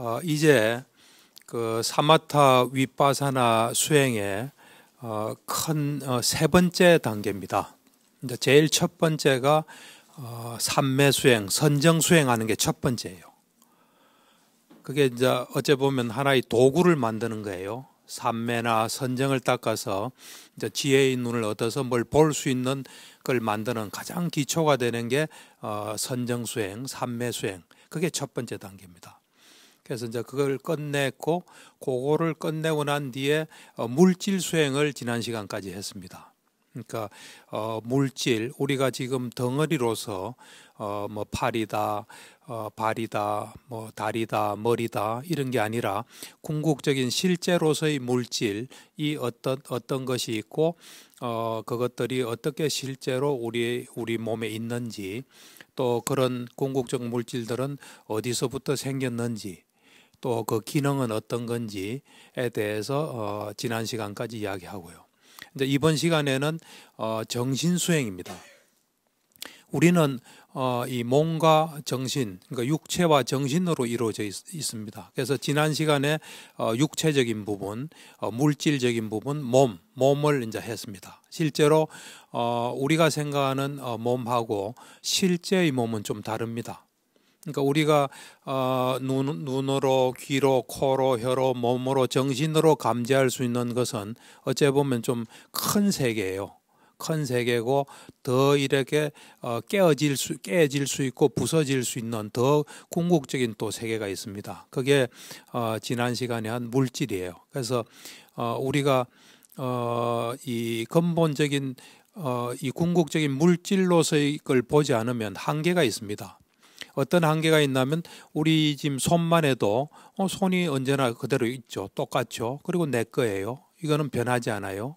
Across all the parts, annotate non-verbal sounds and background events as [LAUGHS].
어, 이제 그 사마타 윗바사나 수행의 어, 큰세 어, 번째 단계입니다. 이제 제일 첫 번째가 어, 삼매 수행, 선정 수행하는 게 첫 번째예요. 그게 이제 어째 보면 하나의 도구를 만드는 거예요. 삼매나 선정을 닦아서 이제 지혜의 눈을 얻어서 뭘 볼 수 있는 걸 만드는 가장 기초가 되는 게 어, 선정 수행, 삼매 수행. 그게 첫 번째 단계입니다. 그래서 이제 그걸 끝냈고 그거를 끝내고 난 뒤에 어, 물질 수행을 지난 시간까지 했습니다. 그러니까 어, 물질 우리가 지금 덩어리로서 어, 뭐 팔이다, 어, 발이다, 뭐 다리다, 머리다 이런 게 아니라 궁극적인 실제로서의 물질 이 어떤 어떤 것이 있고 어, 그것들이 어떻게 실제로 우리 우리 몸에 있는지 또 그런 궁극적 물질들은 어디서부터 생겼는지 또그 기능은 어떤 건지에 대해서 어, 지난 시간까지 이야기하고요. 이제 이번 시간에는 어, 정신 수행입니다. 우리는 어, 이 몸과 정신, 그러니까 육체와 정신으로 이루어져 있, 습니다 그래서 지난 시간에 어, 육체적인 부분, 어, 물질적인 부분, 몸, 몸을 이제 했습니다. 실제로 어, 우리가 생각하는 어, 몸하고 실제의 몸은 좀 다릅니다. 그러니까 우리가 어, 눈, 눈으로 귀로 코로 혀로 몸으로 정신으로 감지할 수 있는 것은 어찌 보면 좀 큰 세계예요. 큰 세계고 더 이렇게 어, 깨어질 수 깨질 수 있고 부서질 수 있는 더 궁극적인 또 세계가 있습니다. 그게 어, 지난 시간에 한 물질이에요. 그래서 어, 우리가 어, 이 근본적인 어, 이 궁극적인 물질로서의 걸 보지 않으면 한계가 있습니다. 어떤 한계가 있냐면 우리 지금 손만 해도 어, 손이 언제나 그대로 있죠. 똑같죠. 그리고 내 거예요. 이거는 변하지 않아요.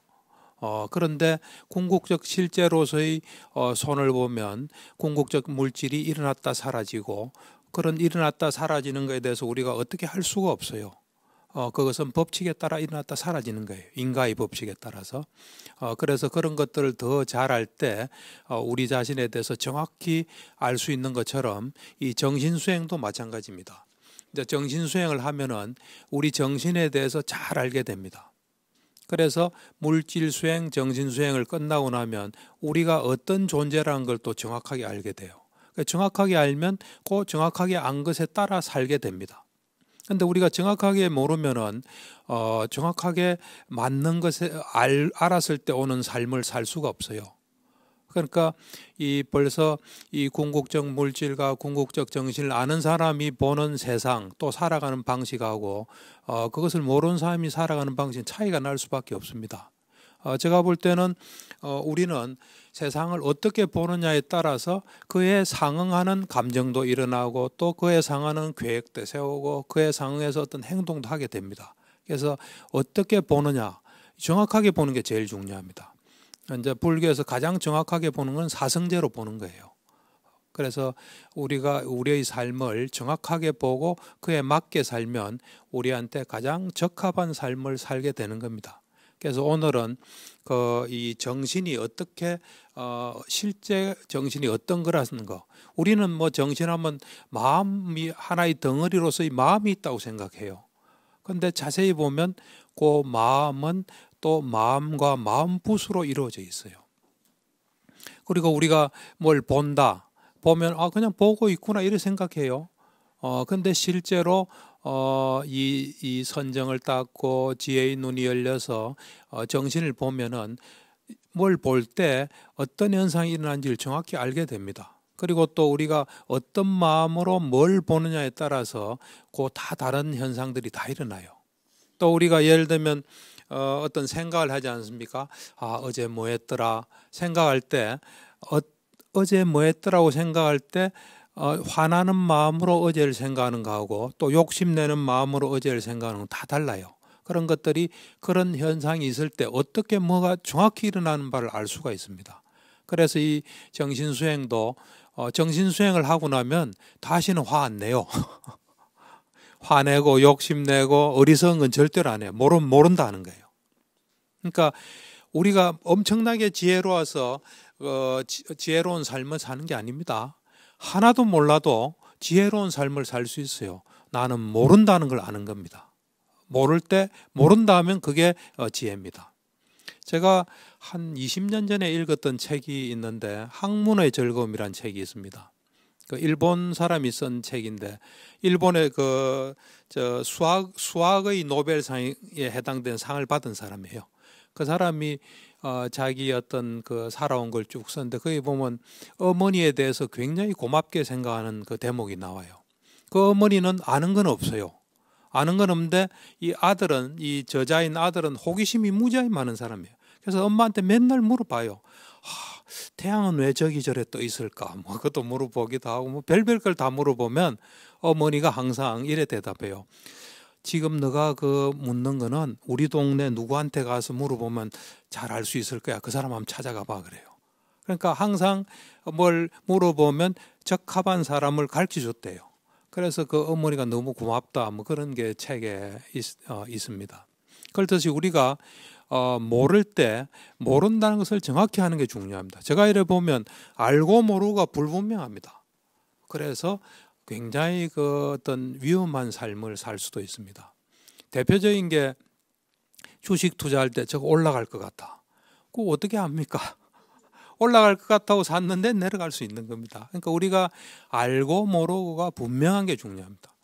어, 그런데 궁극적 실제로서의 어, 손을 보면 궁극적 물질이 일어났다 사라지고 그런 일어났다 사라지는 것에 대해서 우리가 어떻게 할 수가 없어요. 어, 그것은 법칙에 따라 일어났다 사라지는 거예요. 인과의 법칙에 따라서. 어, 그래서 그런 것들을 더 잘할 때 어, 우리 자신에 대해서 정확히 알 수 있는 것처럼 이 정신 수행도 마찬가지입니다. 이제 정신 수행을 하면은 우리 정신에 대해서 잘 알게 됩니다. 그래서 물질 수행, 정신 수행을 끝나고 나면 우리가 어떤 존재라는 걸 또 정확하게 알게 돼요. 그러니까 정확하게 알면 그 정확하게 안 것에 따라 살게 됩니다. 그런데 우리가 정확하게 모르면은 어 정확하게 맞는 것을 알, 알았을 때 오는 삶을 살 수가 없어요. 그러니까 이 벌써 이 궁극적 물질과 궁극적 정신을 아는 사람이 보는 세상 또 살아가는 방식하고 어 그것을 모르는 사람이 살아가는 방식 차이가 날 수밖에 없습니다. 어, 제가 볼 때는 어, 우리는 세상을 어떻게 보느냐에 따라서 그에 상응하는 감정도 일어나고 또 그에 상하는 응 계획도 세우고 그에 상응해서 어떤 행동도 하게 됩니다. 그래서 어떻게 보느냐 정확하게 보는 게 제일 중요합니다. 이제 불교에서 가장 정확하게 보는 건 사성제로 보는 거예요. 그래서 우리가 우리의 삶을 정확하게 보고 그에 맞게 살면 우리한테 가장 적합한 삶을 살게 되는 겁니다. 그래서 오늘은 그 이 정신이 어떻게 어 실제 정신이 어떤 거라는 거. 우리는 뭐 정신하면 마음이 하나의 덩어리로서의 마음이 있다고 생각해요. 근데 자세히 보면 그 마음은 또 마음과 마음붓으로 이루어져 있어요. 그리고 우리가 뭘 본다 보면 아 그냥 보고 있구나 이렇게 생각해요. 어 근데 실제로 어, 이, 이 선정을 닦고 지혜의 눈이 열려서 어, 정신을 보면은 뭘 볼 때 어떤 현상이 일어난지를 정확히 알게 됩니다. 그리고 또 우리가 어떤 마음으로 뭘 보느냐에 따라서 그 다 다른 현상들이 다 일어나요. 또 우리가 예를 들면 어, 어떤 생각을 하지 않습니까? 아 어제 뭐 했더라 생각할 때 어, 어제 뭐 했더라고 생각할 때 어, 화나는 마음으로 어제를 생각하는 거하고 또 욕심내는 마음으로 어제를 생각하는 거다 달라요. 그런 것들이 그런 현상이 있을 때 어떻게 뭐가 정확히 일어나는 바를 알 수가 있습니다. 그래서 이 정신 수행도 어, 정신 수행을 하고 나면 다시는 화 안 내요. [LAUGHS] 화내고 욕심내고 어리석은 건 절대로 안 해요. 모른 모른다는 거예요. 그러니까 우리가 엄청나게 지혜로워서 어, 지, 혜로운 삶을 사는 게 아닙니다. 하나도 몰라도 지혜로운 삶을 살 수 있어요. 나는 모른다는 걸 아는 겁니다. 모를 때 모른다 하면 그게 어, 지혜입니다. 제가 한 20년 전에 읽었던 책이 있는데 학문의 즐거움이란 책이 있습니다. 그 일본 사람이 쓴 책인데 일본의 그 저 수학 수학의 노벨상에 해당된 상을 받은 사람이에요. 그 사람이 어, 자기 어떤 그 살아온 걸 쭉 썼는데 거기 보면 어머니에 대해서 굉장히 고맙게 생각하는 그 대목이 나와요. 그 어머니는 아는 건 없어요. 아는 건 없는데 이 아들은 이 저자인 아들은 호기심이 무지하게 많은 사람이에요. 그래서 엄마한테 맨날 물어봐요. 하, 태양은 왜 저기 저래 또 있을까? 뭐 그것도 물어보기도 하고 뭐 별별 걸 다 물어보면 어머니가 항상 이래 대답해요. 지금 너가 그 묻는 거는 우리 동네 누구한테 가서 물어보면 잘 알 수 있을 거야. 그 사람 한번 찾아가 봐 그래요. 그러니까 항상 뭘 물어보면 적합한 사람을 가르쳐 줬대요. 그래서 그 어머니가 너무 고맙다 뭐 그런 게 책에 있, 어, 있습니다. 그렇듯이 우리가 어, 모를 때 모른다는 것을 정확히 하는 게 중요합니다. 제가 이래 보면 알고 모르가 불분명합니다. 그래서 굉장히 그 어떤 위험한 삶을 살 수도 있습니다. 대표적인 게 주식 투자할 때 저거 올라갈 것 같다. 그 어떻게 합니까? [LAUGHS] 올라갈 것 같다고 샀는데 내려갈 수 있는 겁니다. 그러니까 우리가 알고 모르고가 분명한 게 중요합니다.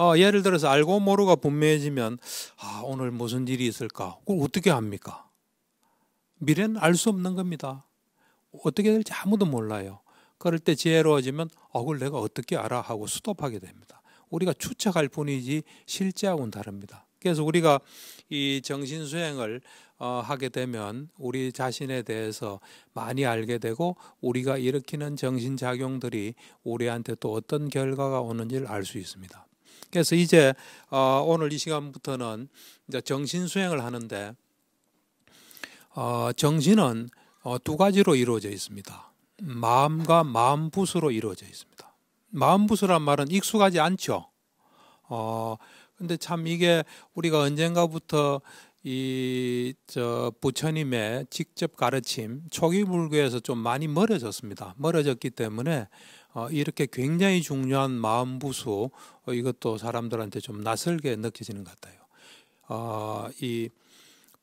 어, 예를 들어서 알고 모르고가 분명해지면 아, 오늘 무슨 일이 있을까? 그걸 어떻게 합니까? 미래는 알 수 없는 겁니다. 어떻게 될지 아무도 몰라요. 그럴 때 지혜로워지면 어 그걸 내가 어떻게 알아 하고 수도하게 됩니다. 우리가 추측할 뿐이지 실제하고는 다릅니다. 그래서 우리가 이 정신 수행을 어, 하게 되면 우리 자신에 대해서 많이 알게 되고 우리가 일으키는 정신 작용들이 우리한테 또 어떤 결과가 오는지를 알 수 있습니다. 그래서 이제 어, 오늘 이 시간부터는 이제 정신 수행을 하는데 어, 정신은 어, 두 가지로 이루어져 있습니다. 마음과 마음붓으로 이루어져 있습니다. 마음붓으란 말은 익숙하지 않죠. 어, 근데 참 이게 우리가 언젠가부터 이 저 부처님의 직접 가르침 초기불교에서 좀 많이 멀어졌습니다. 멀어졌기 때문에 어, 이렇게 굉장히 중요한 마음부수 어, 이것도 사람들한테 좀 낯설게 느껴지는 것 같아요. 어, 이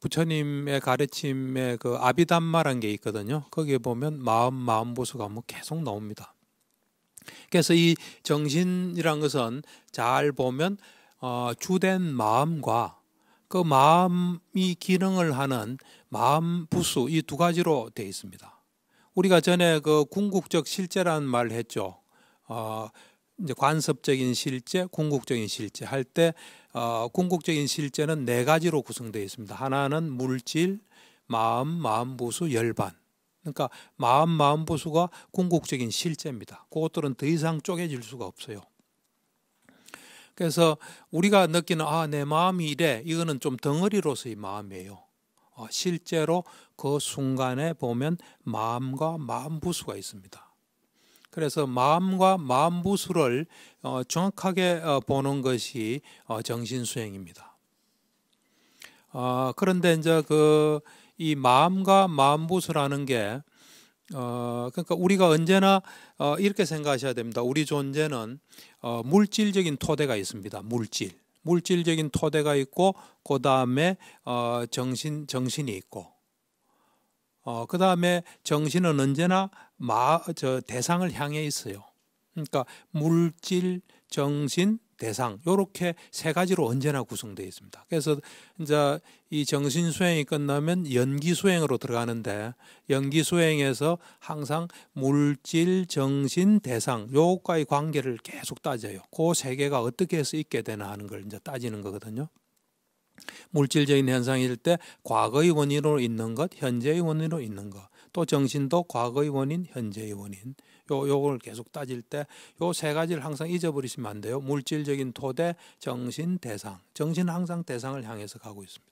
부처님의 가르침에 그 아비담마란 게 있거든요. 거기에 보면 마음 마음 보수가 뭐 계속 나옵니다. 그래서 이 정신이란 것은 잘 보면 어, 주된 마음과 그 마음이 기능을 하는 마음 부수 이 두 가지로 되어 있습니다. 우리가 전에 그 궁극적 실제라는 말 했죠. 어, 이제 관습적인 실제, 궁극적인 실제 할때 어, 궁극적인 실제는 네 가지로 구성되어 있습니다. 하나는 물질, 마음, 마음보수, 열반. 그러니까 마음, 마음보수가 궁극적인 실제입니다. 그것들은 더 이상 쪼개질 수가 없어요. 그래서 우리가 느끼는 아, 내 마음이 이래. 이거는 좀 덩어리로서의 마음이에요. 어, 실제로 그 순간에 보면 마음과 마음부수가 있습니다. 그래서 마음과 마음부수를 어, 정확하게 어, 보는 것이 어, 정신수행입니다. 그런데 이제 그 이 마음과 마음부수라는 게 그러니까 우리가 언제나 이렇게 생각하셔야 됩니다. 우리 존재는 물질적인 토대가 있습니다. 물질. 물질적인 토대가 있고 그 다음에 정신 정신이 있고 어, 그 다음에 정신은 언제나 마, 저 대상을 향해 있어요. 그러니까 물질, 정신, 대상 요렇게 세 가지로 언제나 구성되어 있습니다. 그래서 이제 이 정신 수행이 끝나면 연기 수행으로 들어가는데 연기 수행에서 항상 물질, 정신, 대상 요것과의 관계를 계속 따져요. 그 세 개가 어떻게 해서 있게 되나 하는 걸 이제 따지는 거거든요. 물질적인 현상일 때 과거의 원인으로 있는 것, 현재의 원인으로 있는 것, 또 정신도 과거의 원인, 현재의 원인. 요 요걸 계속 따질 때 요 세 가지를 항상 잊어버리시면 안 돼요. 물질적인 토대, 정신, 대상. 정신 항상 대상을 향해서 가고 있습니다.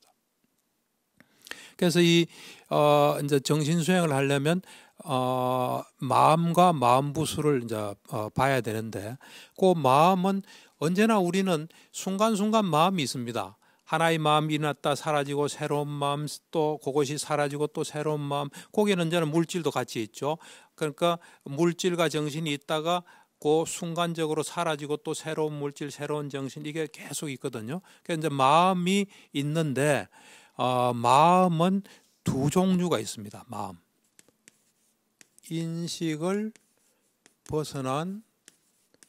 그래서 이 어, 이제 정신 수행을 하려면 어, 마음과 마음부수를 이제 어, 봐야 되는데 그 마음은 언제나 우리는 순간순간 마음이 있습니다. 하나의 마음이 났다 사라지고 새로운 마음 또 그것이 사라지고 또 새로운 마음 거기는 저는 물질도 같이 있죠. 그러니까 물질과 정신이 있다가 그 순간적으로 사라지고 또 새로운 물질, 새로운 정신 이게 계속 있거든요. 그러니까 이제 마음이 있는데 어, 마음은 두 종류가 있습니다. 마음 인식을 벗어난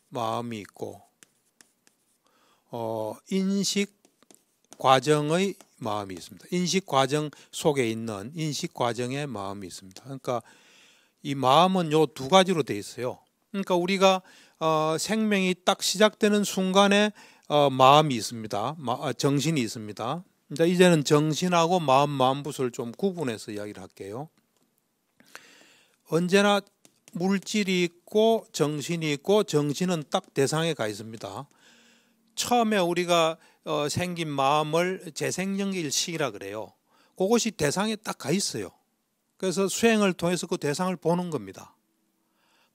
마음이 있고 어, 인식 과정의 마음이 있습니다. 인식 과정 속에 있는 인식 과정의 마음이 있습니다. 그러니까 이 마음은 요 두 가지로 돼 있어요. 그러니까 우리가 어, 생명이 딱 시작되는 순간에 어, 마음이 있습니다. 마, 어, 정신이 있습니다. 이제 그러니까 이제는 정신하고 마음 마음붓을 좀 구분해서 이야기를 할게요. 언제나 물질이 있고 정신이 있고 정신은 딱 대상에 가 있습니다. 처음에 우리가 어, 생긴 마음을 재생정일식이라 그래요. 그것이 대상에 딱 가 있어요. 그래서 수행을 통해서 그 대상을 보는 겁니다.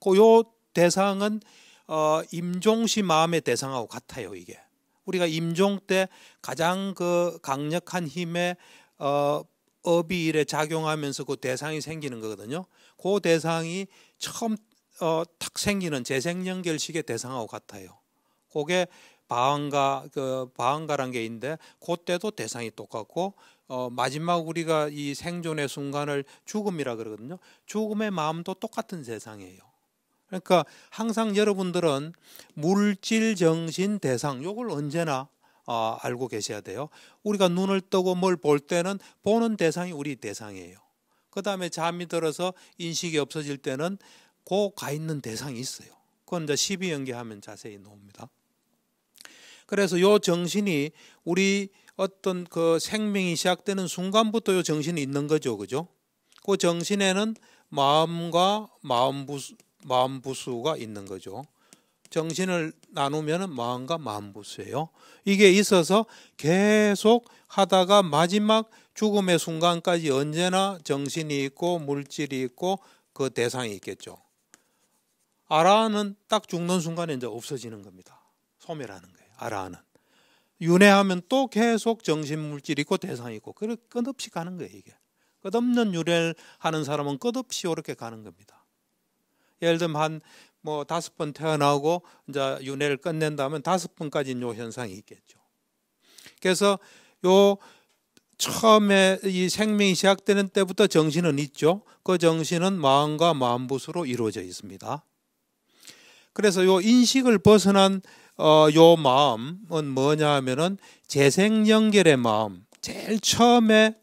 그 요 대상은 어, 임종 시 마음의 대상하고 같아요. 이게 우리가 임종 때 가장 그 강력한 힘의 어, 업이 일에 작용하면서 그 대상이 생기는 거거든요. 그 대상이 처음 어, 탁 생기는 재생연결식의 대상하고 같아요. 그게 바안가 그 바안가란 게 있는데 그때도 대상이 똑같고 어, 마지막 우리가 이 생존의 순간을 죽음이라 그러거든요. 죽음의 마음도 똑같은 세상이에요. 그러니까 항상 여러분들은 물질 정신 대상 요걸 언제나 어, 알고 계셔야 돼요. 우리가 눈을 뜨고 뭘 볼 때는 보는 대상이 우리 대상이에요. 그 다음에 잠이 들어서 인식이 없어질 때는 고 가 있는 대상이 있어요. 그건 이제 12연계하면 자세히 나옵니다. 그래서 요 정신이 우리 어떤 그 생명이 시작되는 순간부터 요 정신이 있는 거죠. 그죠? 그 정신에는 마음과 마음부수, 마음부수가 있는 거죠. 정신을 나누면 마음과 마음부수예요. 이게 있어서 계속 하다가 마지막 죽음의 순간까지 언제나 정신이 있고 물질이 있고 그 대상이 있겠죠. 아라는 딱 죽는 순간에 이제 없어지는 겁니다. 소멸하는 거예요. 알아하는. 윤회하면 또 계속 정신물질 있고 대상 이고 끝없이 가는 거예요 이게. 끝없는 유래를 하는 사람은 끝없이 이렇게 가는 겁니다. 예를 들면 한 뭐 다섯 번 태어나고 이제 윤회를 끝낸다면 다섯 번까지는 요 현상이 있겠죠. 그래서 요 처음에 이 생명이 시작되는 때부터 정신은 있죠. 그 정신은 마음과 마음붓으로 이루어져 있습니다. 그래서 요 인식을 벗어난 어, 요 마음은 뭐냐 하면은 재생 연결의 마음. 제일 처음에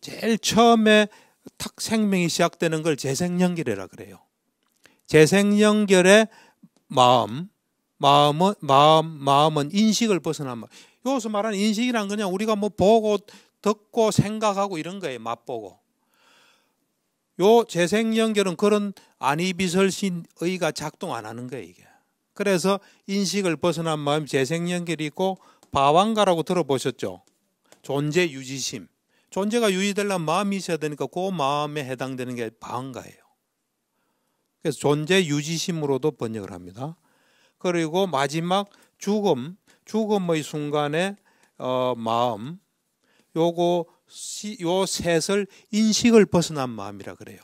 제일 처음에 탁 생명이 시작되는 걸 재생 연결이라 그래요. 재생 연결의 마음, 마음은 마음 마음은 인식을 벗어난 마음. 여기서 말하는 인식이란 그냥 우리가 뭐 보고 듣고 생각하고 이런 거에 맛보고. 요 재생 연결은 그런 안이비설신의가 작동 안 하는 거예요, 이게. 그래서 인식을 벗어난 마음 재생연결이 있고 바왕가라고 들어보셨죠? 존재 유지심. 존재가 유지되려면 마음이 있어야 되니까 그 마음에 해당되는 게바왕가예요 그래서 존재 유지심으로도 번역을 합니다. 그리고 마지막 죽음, 죽음의 순간에 어, 마음, 요거 요 셋을 인식을 벗어난 마음이라 그래요.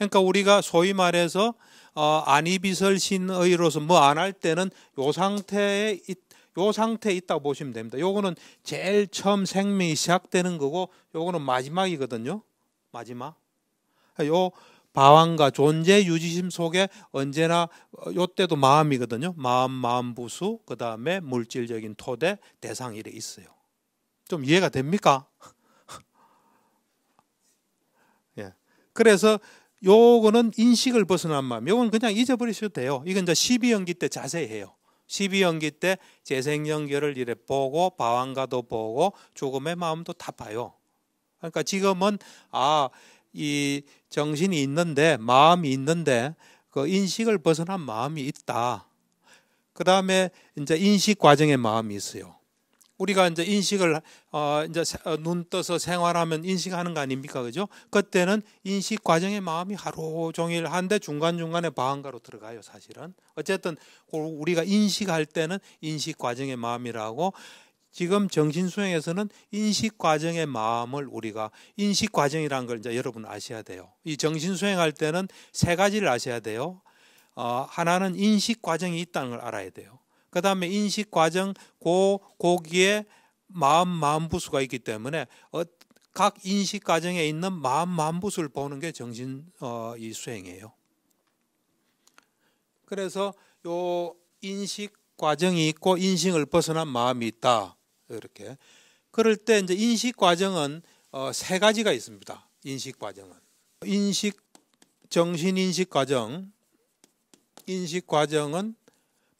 그러니까 우리가 소위 말해서 어, 아니비설 신의로서 뭐 안 할 때는 요 상태에 요 상태에 있다고 보시면 됩니다. 요거는 제일 처음 생명이 시작되는 거고 요거는 마지막이거든요. 마지막. 요 바왕과 존재 유지심 속에 언제나 어, 요때도 마음이거든요. 마음, 마음 부수, 그 다음에 물질적인 토대, 대상 이에 있어요. 좀 이해가 됩니까? [LAUGHS] 예. 그래서 요거는 인식을 벗어난 마음. 요건 그냥 잊어버리셔도 돼요. 이건 이제 12연기 때자세 해요. 12연기 때 재생연결을 이래 보고 바왕가도 보고 조금의 마음도 다 봐요. 그러니까 지금은 아 이 정신이 있는데 마음이 있는데 그 인식을 벗어난 마음이 있다. 그 다음에 이제 인식 과정의 마음이 있어요. 우리가 이제 인식을 어 이제 어, 눈 떠서 생활하면 인식하는 거 아닙니까? 그죠? 그때는 인식 과정의 마음이 하루 종일 한데 중간중간에 방한가로 들어가요, 사실은. 어쨌든 우리가 인식할 때는 인식 과정의 마음이라고 지금 정신수행에서는 인식 과정의 마음을 우리가 인식 과정이라는 걸 이제 여러분 아셔야 돼요. 이 정신수행할 때는 세 가지를 아셔야 돼요. 어, 하나는 인식 과정이 있다는 걸 알아야 돼요. 그 다음에 인식 과정, 고, 고기에 마음, 마음부수가 있기 때문에 어, 각 인식 과정에 있는 마음, 마음부수를 보는 게 정신 어, 이 수행이에요. 그래서 요 인식 과정이 있고 인식을 벗어난 마음이 있다 이렇게. 그럴 때 이제 인식 과정은 어, 세 가지가 있습니다. 인식 과정은 인식 정신 인식 과정, 인식 과정은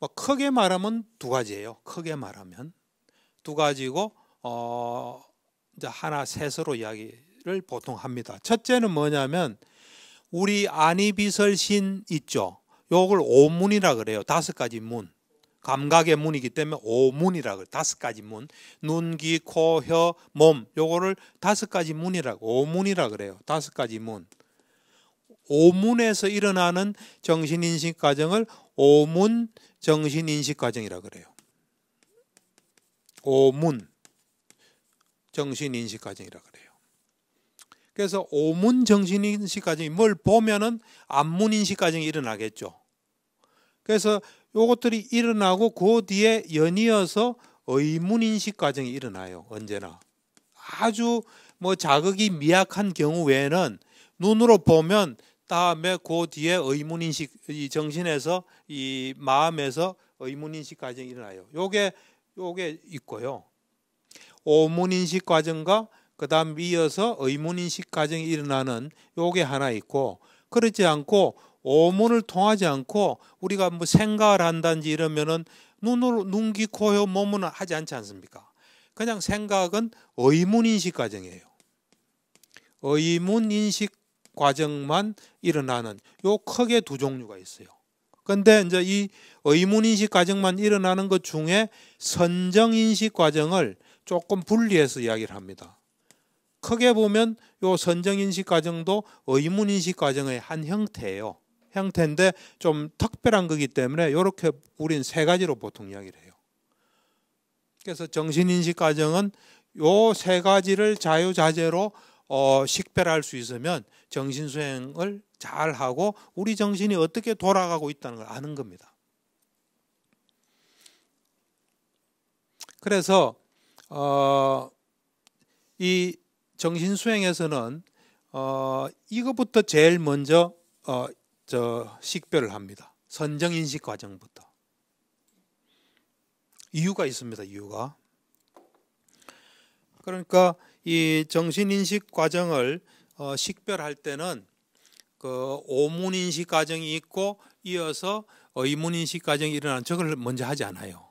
어, 크게 말하면 두 가지예요. 크게 말하면 두 가지고 어 이제 하나 셋으로 이야기를 보통 합니다. 첫째는 뭐냐면 우리 아니비설신 있죠. 요걸 오문이라 그래요. 다섯 가지 문. 감각의 문이기 때문에 오문이라고 해 다섯 가지 문. 눈, 귀, 코, 혀, 몸. 요거를 다섯 가지 문이라고 오문이라 그래요. 다섯 가지 문. 오문에서 일어나는 정신인식 과정을 오문 정신인식 과정이라 그래요. 오문 정신인식 과정이라 그래요. 그래서 오문 정신인식 과정이 뭘 보면은 안문인식 과정이 일어나겠죠. 그래서 요것들이 일어나고 그 뒤에 연이어서 의문인식 과정이 일어나요. 언제나. 아주 뭐 자극이 미약한 경우 외에는 눈으로 보면 다음에 그 뒤에 의문인식 이 정신에서 이 마음에서 의문인식 과정이 일어나요. 요게 요게 있고요. 오문인식 과정과 그다음 이어서 의문인식 과정이 일어나는 요게 하나 있고 그렇지 않고 오문을 통하지 않고 우리가 뭐 생각을 한다든지 이러면은 눈으로 눈, 귀, 코, 혀, 몸은 하지 않지 않습니까? 그냥 생각은 의문인식 과정이에요. 의문인식 과정만 일어나는 요 크게 두 종류가 있어요. 근데 이제 이 의문인식 과정만 일어나는 것 중에 선정인식 과정을 조금 분리해서 이야기를 합니다. 크게 보면 요 선정인식 과정도 의문인식 과정의 한 형태예요. 형태인데 좀 특별한 거기 때문에 이렇게 우린 세 가지로 보통 이야기를 해요. 그래서 정신인식 과정은 요 세 가지를 자유자재로 어, 식별할 수 있으면 정신 수행을 잘 하고 우리 정신이 어떻게 돌아가고 있다는 걸 아는 겁니다. 그래서 어, 이 정신 수행에서는 어, 이것부터 제일 먼저 어, 저 식별을 합니다. 선정 인식 과정부터 이유가 있습니다. 이유가 그러니까 이 정신인식 과정을 어, 식별할 때는 그 오문인식 과정이 있고 이어서 의문인식 과정이 일어난 저걸 먼저 하지 않아요.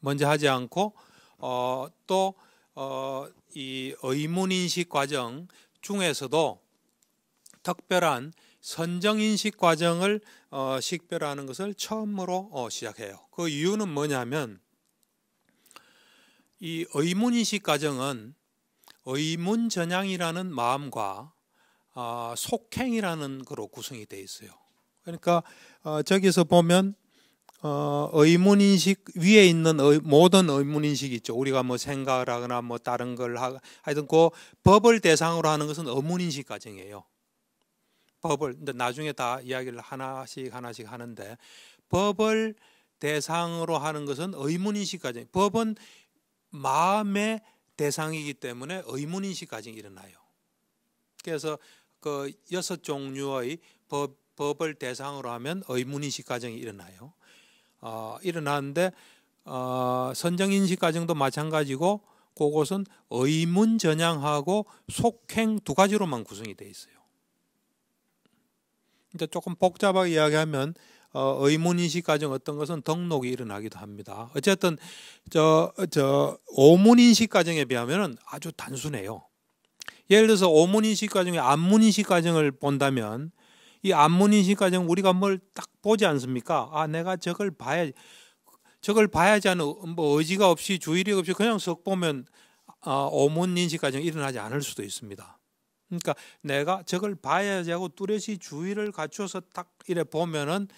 먼저 하지 않고 어, 또이 어, 의문인식 과정 중에서도 특별한 선정인식 과정을 어, 식별하는 것을 처음으로 어, 시작해요. 그 이유는 뭐냐면 이 의문인식 과정은 의문전향이라는 마음과 아, 속행이라는 것으로 구성이 되어 있어요. 그러니까 어, 저기서 보면 어, 의문인식 위에 있는 모든 의문인식 있죠. 우리가 뭐 생각을 하거나 뭐 다른 걸 하, 하여튼 그 법을 대상으로 하는 것은 의문인식 과정이에요. 법을 근데 나중에 다 이야기를 하나씩 하나씩 하는데 법을 대상으로 하는 것은 의문인식 과정. 법은 마음의 대상이기 때문에 의문인식 과정이 일어나요. 그래서 그 여섯 종류의 법, 법을 대상으로 하면 의문인식 과정이 일어나요. 어, 일어나는데 어, 선정인식 과정도 마찬가지고 그것은 의문 전향하고 속행 두 가지로만 구성이 돼 있어요. 이제 그러니까 조금 복잡하게 이야기하면 어, 의문인식 과정 어떤 것은 등록이 일어나기도 합니다. 어쨌든 저, 저 오문인식 과정에 비하면 아주 단순해요. 예를 들어서 오문인식 과정에 안문인식 과정을 본다면 이 안문인식 과정 우리가 뭘 딱 보지 않습니까? 아 내가 저걸 봐야 저걸 봐야지 하는 뭐 의지가 없이 주의력 없이 그냥 석 보면 아, 오문인식 과정이 일어나지 않을 수도 있습니다. 그러니까 내가 저걸 봐야지 하고 뚜렷이 주의를 갖춰서 딱 이래 보면은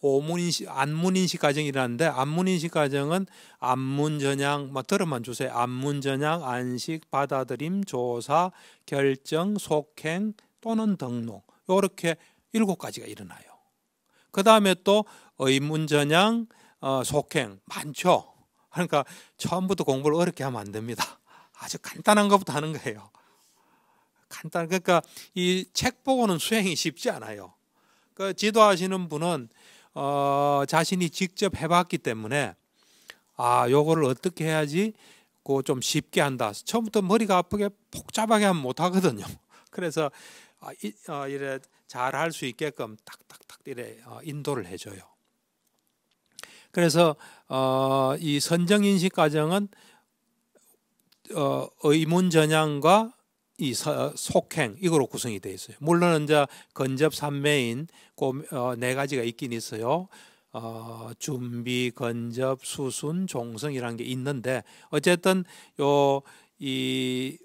오문인식 안문인식 과정이일라는데 안문인식 과정은 안문전향 뭐 들어만 주세요. 안문전향 안식 받아들임 조사 결정 속행 또는 등록 이렇게 일곱 가지가 일어나요. 그 다음에 또 의문전향 어, 속행 많죠. 그러니까 처음부터 공부를 어렵게 하면 안 됩니다. 아주 간단한 것부터 하는 거예요. 간단 그러니까 이 책 보고는 수행이 쉽지 않아요. 그 지도하시는 분은 어, 자신이 직접 해봤기 때문에 아 요거를 어떻게 해야지 고좀 그 쉽게 한다. 처음부터 머리가 아프게 복잡하게 하면 못 하거든요. [LAUGHS] 그래서 아, 이, 어, 이래 잘 할 수 있게끔 딱딱딱 이래 어, 인도를 해줘요. 그래서 어, 이 선정 인식 과정은 어, 의문 전향과 이 서, 속행 이거로 구성이 되어 있어요. 물론 이제 건접 삼매인 어, 네 가지가 있긴 있어요. 어, 준비, 건접 수순, 종성이라는 게 있는데 어쨌든 요 이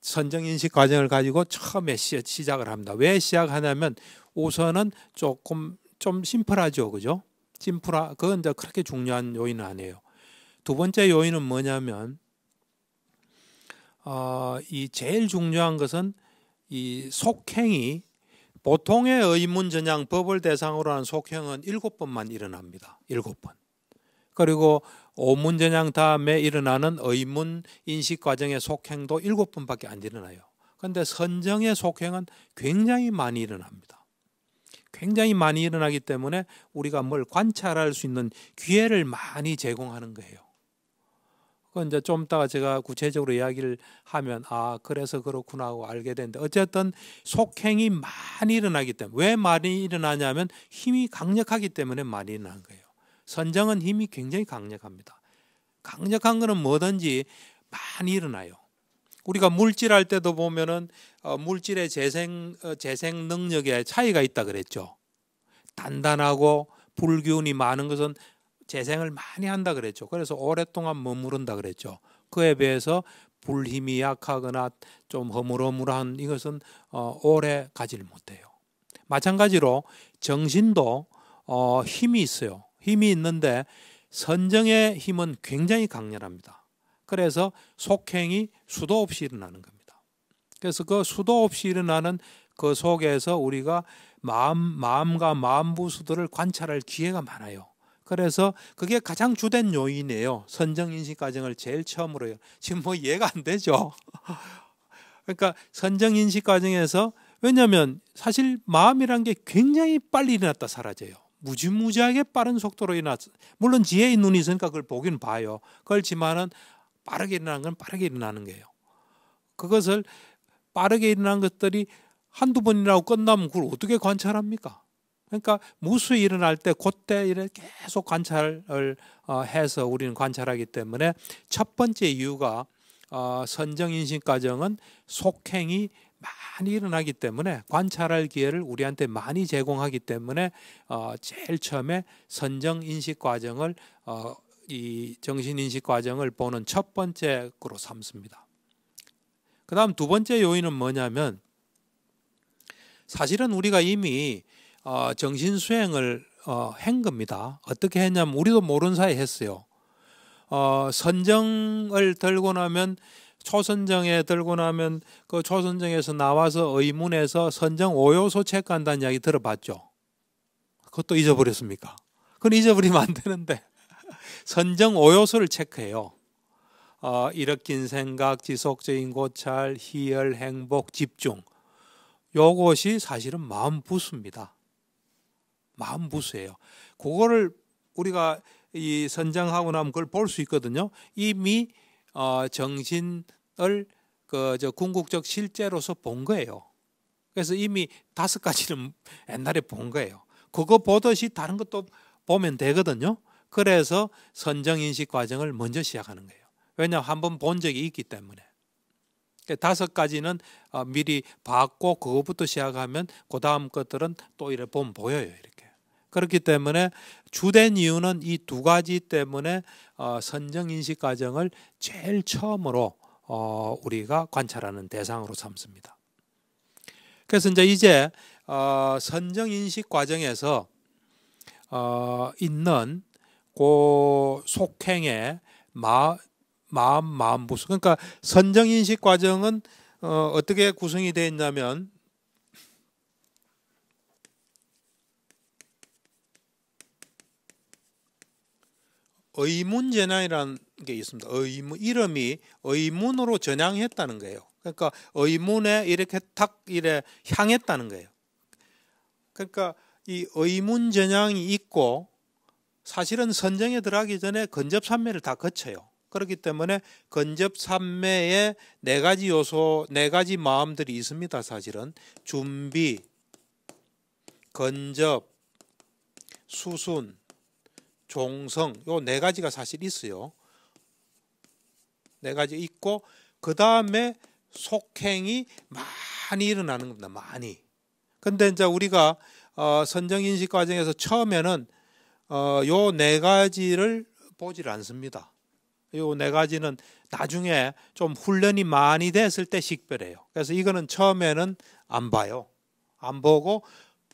선정 인식 과정을 가지고 처음에 시작을 합니다. 왜 시작하냐면 우선은 조금 좀 심플하죠, 그죠? 심플하 그건 이제 그렇게 중요한 요인은 아니에요. 두 번째 요인은 뭐냐면 어, 이 제일 중요한 것은 이 속행이 보통의 의문전향 법을 대상으로 한 속행은 일곱 번만 일어납니다. 일곱 번. 그리고 오문전향 다음에 일어나는 의문 인식 과정의 속행도 일곱 번밖에 안 일어나요. 그런데 선정의 속행은 굉장히 많이 일어납니다. 굉장히 많이 일어나기 때문에 우리가 뭘 관찰할 수 있는 기회를 많이 제공하는 거예요. 그건 이제 좀 이따가 제가 구체적으로 이야기를 하면 아 그래서 그렇구나 하고 알게 되는데 어쨌든 속행이 많이 일어나기 때문에 왜 많이 일어나냐면 힘이 강력하기 때문에 많이 일어난 거예요. 선정은 힘이 굉장히 강력합니다. 강력한 거는 뭐든지 많이 일어나요. 우리가 물질할 때도 보면은 어, 물질의 재생 어, 재생 능력에 차이가 있다 그랬죠. 단단하고 불균이 많은 것은 재생을 많이 한다 그랬죠. 그래서 오랫동안 머무른다 그랬죠. 그에 비해서 불힘이 약하거나 좀 허물허물한 이것은 어, 오래 가지를 못해요. 마찬가지로 정신도 어, 힘이 있어요. 힘이 있는데 선정의 힘은 굉장히 강렬합니다. 그래서 속행이 수도 없이 일어나는 겁니다. 그래서 그 수도 없이 일어나는 그 속에서 우리가 마음, 마음과 마음부수들을 관찰할 기회가 많아요. 그래서 그게 가장 주된 요인이에요. 선정인식 과정을 제일 처음으로 요 지금 뭐 이해가 안 되죠. [LAUGHS] 그러니까 선정인식 과정에서 왜냐하면 사실 마음이란 게 굉장히 빨리 일어났다 사라져요. 무지무지하게 빠른 속도로 일어났. 물론 지혜의 눈이 있으니까 그걸 보긴 봐요. 그렇지만은 빠르게 일어난 건 빠르게 일어나는 거예요. 그것을 빠르게 일어난 것들이 한두 번이라고 끝나면 그걸 어떻게 관찰합니까? 그러니까 무수 히 일어날 때 그때 이래 계속 관찰을 어, 해서 우리는 관찰하기 때문에 첫 번째 이유가 어, 선정 인식 과정은 속행이 많이 일어나기 때문에 관찰할 기회를 우리한테 많이 제공하기 때문에 어, 제일 처음에 선정 인식 과정을 이 정신 인식 과정을 보는 첫 번째 거로 삼습니다. 그다음 두 번째 요인은 뭐냐면 사실은 우리가 이미 어, 정신 수행을 어, 한 겁니다. 어떻게 했냐면 우리도 모르는 사이 했어요. 어, 선정을 들고 나면 초선정에 들고 나면 그 초선정에서 나와서 의문에서 선정 오요소 체크다는 이야기 들어봤죠. 그것도 잊어버렸습니까? 그건 잊어버리면 안 되는데 [LAUGHS] 선정 오요소를 체크해요. 어, 일으킨 생각, 지속적인 고찰, 희열, 행복, 집중. 요것이 사실은 마음 부수입니다. 만부수예요. 그거를 우리가 이 선장하고 나면 그걸 볼 수 있거든요. 이미 어, 정신을 그저 궁극적 실제로서 본 거예요. 그래서 이미 다섯 가지는 옛날에 본 거예요. 그거 보듯이 다른 것도 보면 되거든요. 그래서 선정 인식 과정을 먼저 시작하는 거예요. 왜냐 한번 본 적이 있기 때문에. 그 다섯 가지는 어, 미리 봤고 그것부터 시작하면 그 다음 것들은 또 이래 보면 보여요. 이렇게. 그렇기 때문에 주된 이유는 이 두 가지 때문에 어, 선정 인식 과정을 제일 처음으로 어, 우리가 관찰하는 대상으로 삼습니다. 그래서 이제 이제 어, 선정 인식 과정에서 있는 그 속행의 마, 음 마음부수 그러니까 선정 인식 과정은 어떻게 구성이 되어 있냐면 의문제나이라는게 있습니다. 의문 이름이 의문으로 전향했다는 거예요. 그러니까 의문에 이렇게 탁 이래 향했다는 거예요. 그러니까 이 의문전향이 있고 사실은 선정에 들어가기 전에 근접산매를 다 거쳐요. 그렇기 때문에 근접산매에네 가지 요소, 네 가지 마음들이 있습니다. 사실은 준비, 근접, 수순, 종성 요 네 가지가 사실 있어요. 네 가지 있고 그 다음에 속행이 많이 일어나는 겁니다. 많이. 근데 이제 우리가 어, 선정 인식 과정에서 처음에는 어, 요네 가지를 보질 않습니다. 요 네 가지는 나중에 좀 훈련이 많이 됐을 때 식별해요. 그래서 이거는 처음에는 안 봐요. 안 보고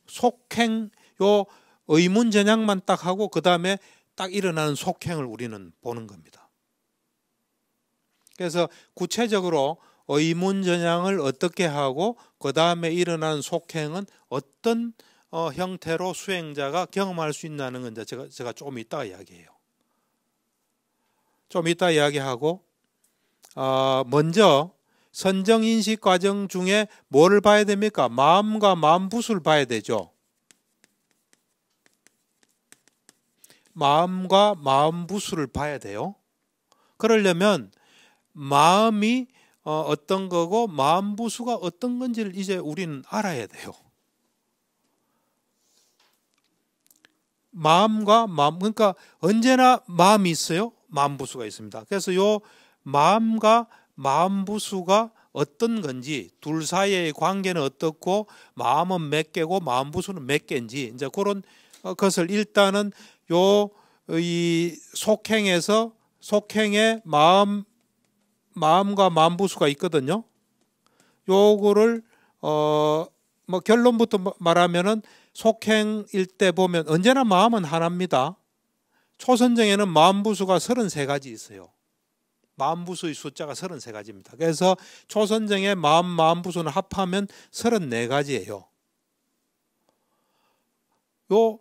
속행 요 의문 전향만 딱 하고 그 다음에 딱 일어나는 속행을 우리는 보는 겁니다. 그래서 구체적으로 의문 전향을 어떻게 하고 그 다음에 일어나는 속행은 어떤 어, 형태로 수행자가 경험할 수 있다는 건 제가 제가 좀 이따 이야기해요. 좀 이따 이야기하고 어, 먼저 선정 인식 과정 중에 뭐를 봐야 됩니까? 마음과 마음 붓을 봐야 되죠. 마음과 마음 부수를 봐야 돼요. 그러려면 마음이 어, 어떤 거고 마음 부수가 어떤 건지를 이제 우리는 알아야 돼요. 마음과 마음 그러니까 언제나 마음이 있어요. 마음 부수가 있습니다. 그래서 요 마음과 마음 부수가 어떤 건지 둘 사이의 관계는 어떻고 마음은 몇 개고 마음 부수는 몇 개인지 이제 그런 어, 것을 일단은 요이 속행에서 속행에 마음 마음과 만부수가 있거든요. 요거를 어뭐 결론부터 말하면은 속행일 때 보면 언제나 마음은 하나입니다. 초선정에는 만부수가 33가지 있어요. 만부수의 숫자가 33가지입니다. 그래서 초선정의 마음 만부수는 합하면 34가지예요. 요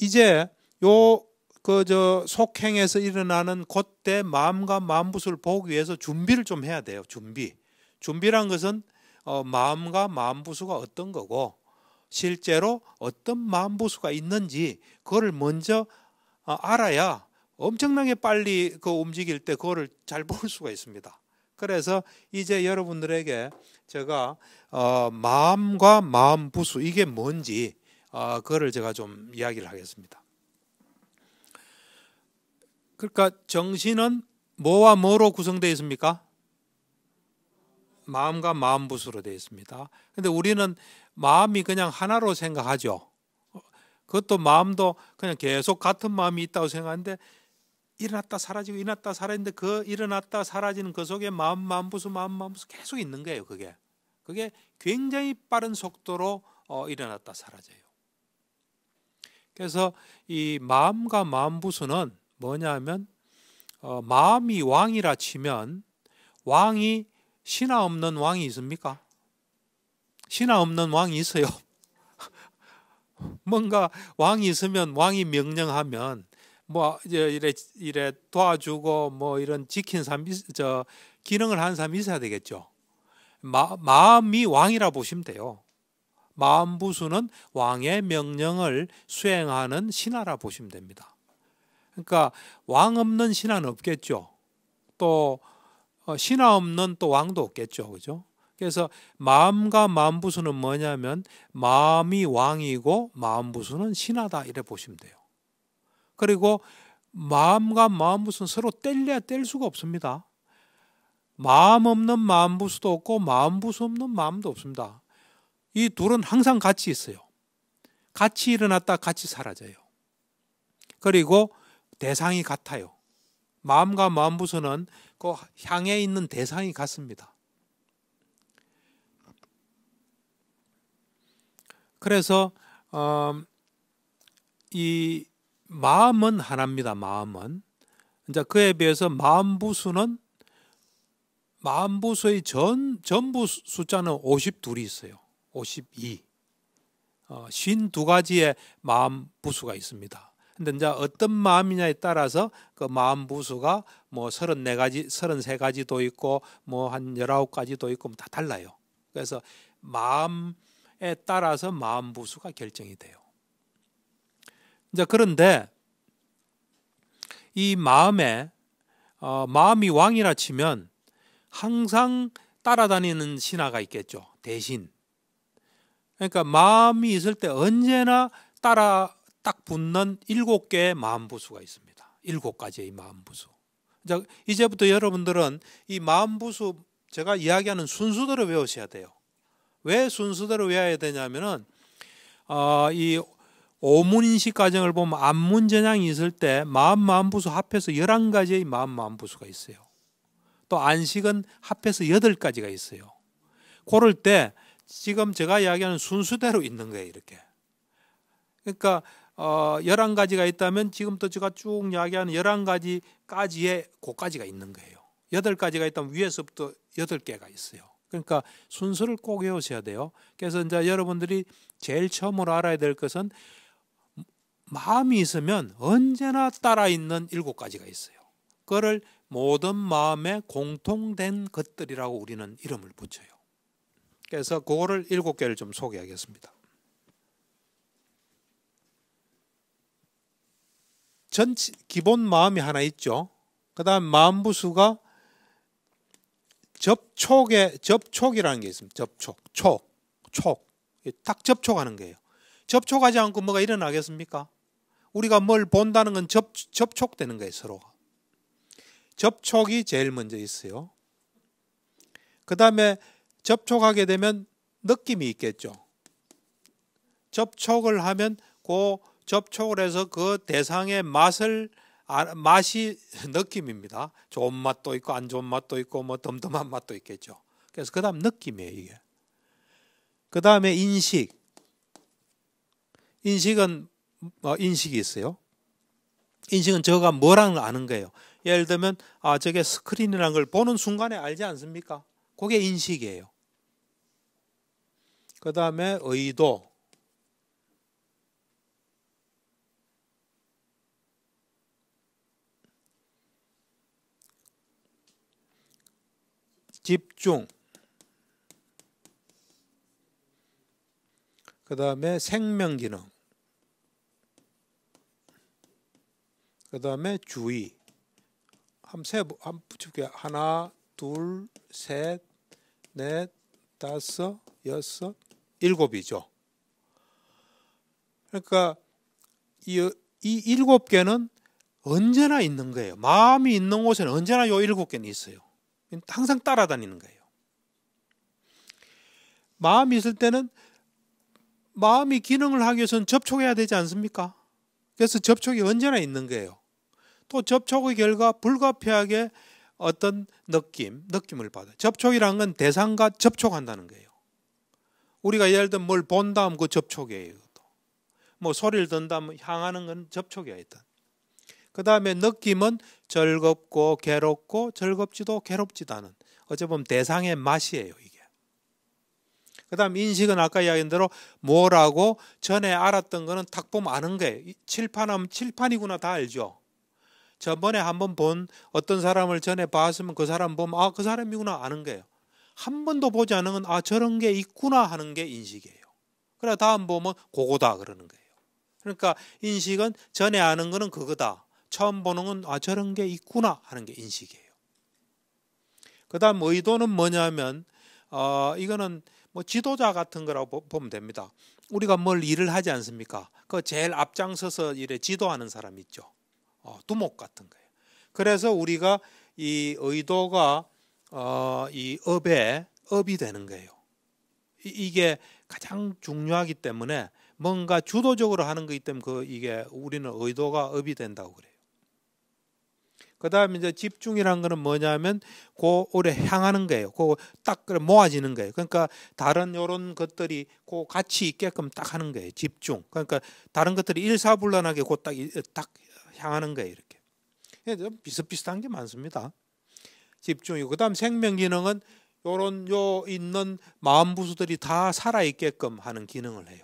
이제 요 그 저 속행에서 일어나는 그때 마음과 만붓을 보기 위해서 준비를 좀 해야 돼요. 준비. 준비란 것은 어, 마음과 만부수가 어떤 거고 실제로 어떤 만부수가 있는지 그거를 먼저 어, 알아야 엄청나게 빨리 그 움직일 때 그거를 잘 볼 [LAUGHS] 수가 있습니다. 그래서 이제 여러분들에게 제가 어, 마음과 마음부수 이게 뭔지 아, 그거를 제가 좀 이야기를 하겠습니다. 그러니까 정신은 뭐와 뭐로 구성되어 있습니까? 마음과 마음부으로 되어 있습니다. 근데 우리는 마음이 그냥 하나로 생각하죠. 그것도 마음도 그냥 계속 같은 마음이 있다고 생각하는데 일어났다 사라지고 일어났다 사라지는데 그 일어났다 사라지는 그 속에 마음 마음부수 마음 마음부수 계속 있는 거예요. 그게 그게 굉장히 빠른 속도로 어, 일어났다 사라져요. 그래서 이 마음과 마음부수는 뭐냐면 어, 마음이 왕이라 치면 왕이 신하 없는 왕이 있습니까? 신하 없는 왕이 있어요. [LAUGHS] 뭔가 왕이 있으면 왕이 명령하면 뭐 이래 이래 도와주고 뭐 이런 지킨 사람 저 기능을 한 사람이 있어야 되겠죠. 마, 마음이 왕이라 보시면 돼요. 마음부수는 왕의 명령을 수행하는 신하라 보시면 됩니다. 그러니까 왕 없는 신하는 없겠죠. 또 어, 신하 없는 또 왕도 없겠죠. 그죠? 그래서 마음과 마음부수는 뭐냐면 마음이 왕이고 마음부수는 신하다 이래 보시면 돼요. 그리고 마음과 마음부수는 서로 뗄려야 뗄 수가 없습니다. 마음 없는 마음부수도 없고 마음부수 없는 마음도 없습니다. 이 둘은 항상 같이 있어요. 같이 일어났다 같이 사라져요. 그리고 대상이 같아요. 마음과 마음 부서는 그 향해 있는 대상이 같습니다. 그래서 어, 이 마음은 하나입니다. 마음은 이제 그에 비해서 마음 부수는 마음 부수의 전 전부 숫자는 52이 있어요. 52. 어, 52가지의 마음 부수가 있습니다. 근데 이제 어떤 마음이냐에 따라서 그 마음 부수가 뭐 34가지, 33가지도 있고 뭐 한 19가지도 있고 뭐 다 달라요. 그래서 마음에 따라서 마음 부수가 결정이 돼요. 이제 그런데 이 마음에 어, 마음이 왕이라 치면 항상 따라다니는 신하가 있겠죠. 대신 그러니까 마음이 있을 때 언제나 따라 딱 붙는 일곱 개의 마음 부수가 있습니다. 일곱 가지의 마음 부수. 이제부터 여러분들은 이 마음 부수 제가 이야기하는 순수대로 외우셔야 돼요. 왜 순수대로 외워야 되냐면은 어, 이 오문인식 과정을 보면 안문전향이 있을 때 마음 마음부수 합해서 11가지의 마음 마음부수가 있어요. 또 안식은 합해서 8가지가 있어요. 그럴 때 지금 제가 이야기하는 순수대로 있는 거예요, 이렇게. 그러니까 어, 11가지가 있다면 지금부터 제가 쭉 이야기하는 11가지까지의 고까지가 있는 거예요. 8가지가 있다면 위에서부터 8개가 있어요. 그러니까 순서를 꼭 외우셔야 돼요. 그래서 이제 여러분들이 제일 처음으로 알아야 될 것은 마음이 있으면 언제나 따라 있는 일곱 가지가 있어요. 그거를 모든 마음에 공통된 것들이라고 우리는 이름을 붙여요. 그래서 그거를 일곱 개를 좀 소개하겠습니다. 전 기본 마음이 하나 있죠. 그다음 마음부수가 접촉에 접촉이라는 게 있습니다. 접촉, 촉, 촉. 딱 접촉하는 거예요. 접촉하지 않고 뭐가 일어나겠습니까? 우리가 뭘 본다는 건 접, 접촉되는 거예요, 서로가. 접촉이 제일 먼저 있어요. 그 다음에 접촉하게 되면 느낌이 있겠죠. 접촉을 하면 그 접촉을 해서 그 대상의 맛을 아, 맛이 [LAUGHS] 느낌입니다. 좋은 맛도 있고 안 좋은 맛도 있고 뭐 덤덤한 맛도 있겠죠. 그래서 그다음 느낌이에요, 이게. 그다음에 인식. 인식은 뭐 인식이 있어요. 인식은 저가 뭐라는 아는 거예요. 예를 들면 아 저게 스크린이라는 걸 보는 순간에 알지 않습니까? 그게 인식이에요. 그 다음에 의도. 집중. 그 다음에 생명기능. 그 다음에 주의. 한번 세, 한번 붙여볼게요. 하나, 둘, 셋, 넷, 다섯, 여섯, 일곱이죠. 그러니까 이, 이 일곱 개는 언제나 있는 거예요. 마음이 있는 곳에는 언제나 요 일곱 개는 있어요. 항상 따라다니는 거예요. 마음이 있을 때는 마음이 기능을 하기 위해서는 접촉해야 되지 않습니까? 그래서 접촉이 언제나 있는 거예요. 또 접촉의 결과 불가피하게 어떤 느낌, 느낌을 받아. 접촉이란 건 대상과 접촉한다는 거예요. 우리가 예를 들면 뭘 본다음그 접촉이에요. 뭐 소리를 든다면 향하는 건 접촉이야 일그 다음에 느낌은 즐겁고 괴롭고 즐겁지도 괴롭지도 않은 어찌 보면 대상의 맛이에요 이게. 그 다음 인식은 아까 이야기한 대로 뭐라고 전에 알았던 거는 탁 보면 아는 거예요. 칠판하면 칠판이구나 다 알죠. 저번에 한 번 본 어떤 사람을 전에 봤으면 그 사람 보면 아, 그 사람이구나 아는 거예요. 한 번도 보지 않은 건 아, 저런 게 있구나 하는 게 인식이에요. 그래 다음 보면 고거다 그러는 거예요. 그러니까 인식은 전에 아는 거는 그거다. 처음 보는 건 아, 저런 게 있구나 하는 게 인식이에요. 그다음 의도는 뭐냐면 어, 이거는 뭐 지도자 같은 거라고 보면 됩니다. 우리가 뭘 일을 하지 않습니까? 그 제일 앞장서서 일에 지도하는 사람 있죠. 어, 두목 같은 거예요. 그래서 우리가 이 의도가 어, 이 업에 업이 되는 거예요. 이게 가장 중요하기 때문에 뭔가 주도적으로 하는 거기 때문에 그 이게 우리는 의도가 업이 된다고 그래요. 그다음 이제 집중이라는 거는 뭐냐면 고 그 오래 향하는 거예요. 고딱 그 그래 모아지는 거예요. 그러니까 다른 요런 것들이 고 그 같이 있게끔 딱 하는 거예요. 집중. 그러니까 다른 것들이 일사불란하게 고 딱딱 딱 향하는 거예요 이렇게 예, 비슷비슷한 게 많습니다 집중이고 그다음 생명 기능은 요런 요 있는 마음 부수들이 다 살아 있게끔 하는 기능을 해요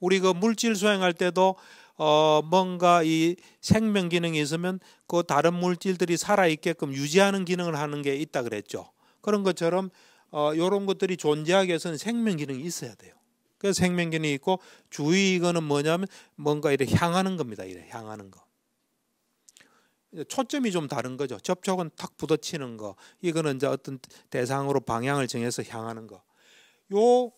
우리 그 물질 수행할 때도 어 뭔가 이 생명 기능이 있으면 그 다른 물질들이 살아 있게끔 유지하는 기능을 하는 게 있다 그랬죠 그런 것처럼 어 요런 것들이 존재하기 위해서는 생명 기능이 있어야 돼요 그 생명견이 있고 주위 이거는 뭐냐면 뭔가 이래 향하는 겁니다. 이래 향하는 거. 초점이 좀 다른 거죠. 접촉은 탁 부딪히는 거. 이거는 이제 어떤 대상으로 방향을 정해서 향하는 거. 요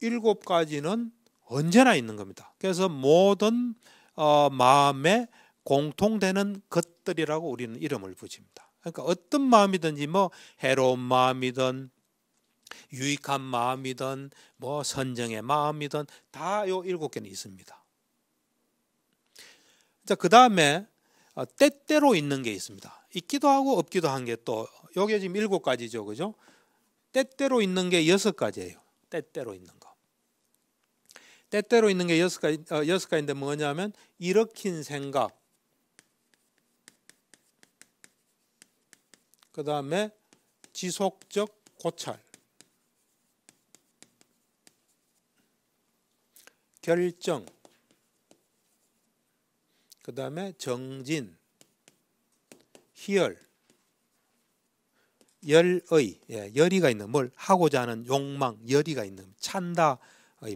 일곱 가지는 언제나 있는 겁니다. 그래서 모든 어, 마음에 공통되는 것들이라고 우리는 이름을 붙입니다. 그러니까 어떤 마음이든지 뭐 해로운 마음이든 유익한 마음이든 뭐 선정의 마음이든 다 요 일곱 개는 있습니다. 자, 그 다음에 어, 때때로 있는 게 있습니다. 있기도 하고 없기도 한 게또 요게 지금 일곱 가지죠. 그죠? 때때로 있는 게 여섯 가지예요. 때때로 있는 거. 때때로 있는 게 여섯 가지 어, 여섯 가지인데 뭐냐면 일으킨 생각. 그다음에 지속적 고찰. 결정 그 다음에 정진 희열 열의 예, 열의가 있는 뭘 하고자 하는 욕망 열의가 있는 찬다의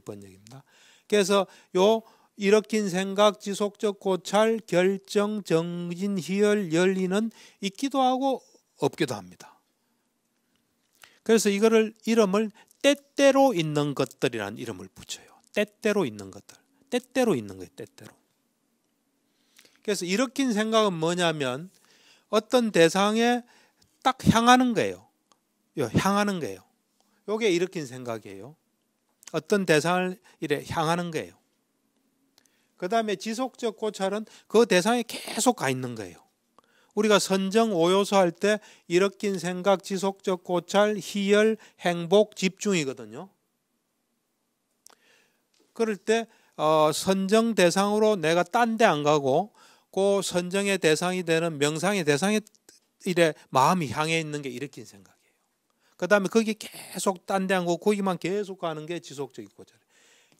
번역입니다. 그래서 요 일으킨 생각 지속적 고찰 결정 정진 희열 열리는 있기도 하고 없기도 합니다. 그래서 이거를 이름을 때때로 있는 것들이라는 이름을 붙여요. 때때로 있는 것들. 때때로 있는 거예요. 때때로. 그래서 일으킨 생각은 뭐냐면 어떤 대상에 딱 향하는 거예요. 향하는 거예요. 요게 일으킨 생각이에요. 어떤 대상을 이래 향하는 거예요. 그 다음에 지속적 고찰은 그 대상에 계속 가 있는 거예요. 우리가 선정 오요소 할때 일으킨 생각, 지속적 고찰, 희열, 행복, 집중이거든요. 그럴 때 어, 선정 대상으로 내가 딴 데 안 가고 그 선정의 대상이 되는 명상의 대상이 이래 마음이 향해 있는 게 이렇게 생각이에요. 그다음에 거기 계속 딴 데 안 가고 거기만 계속 가는 게 지속적인 고절.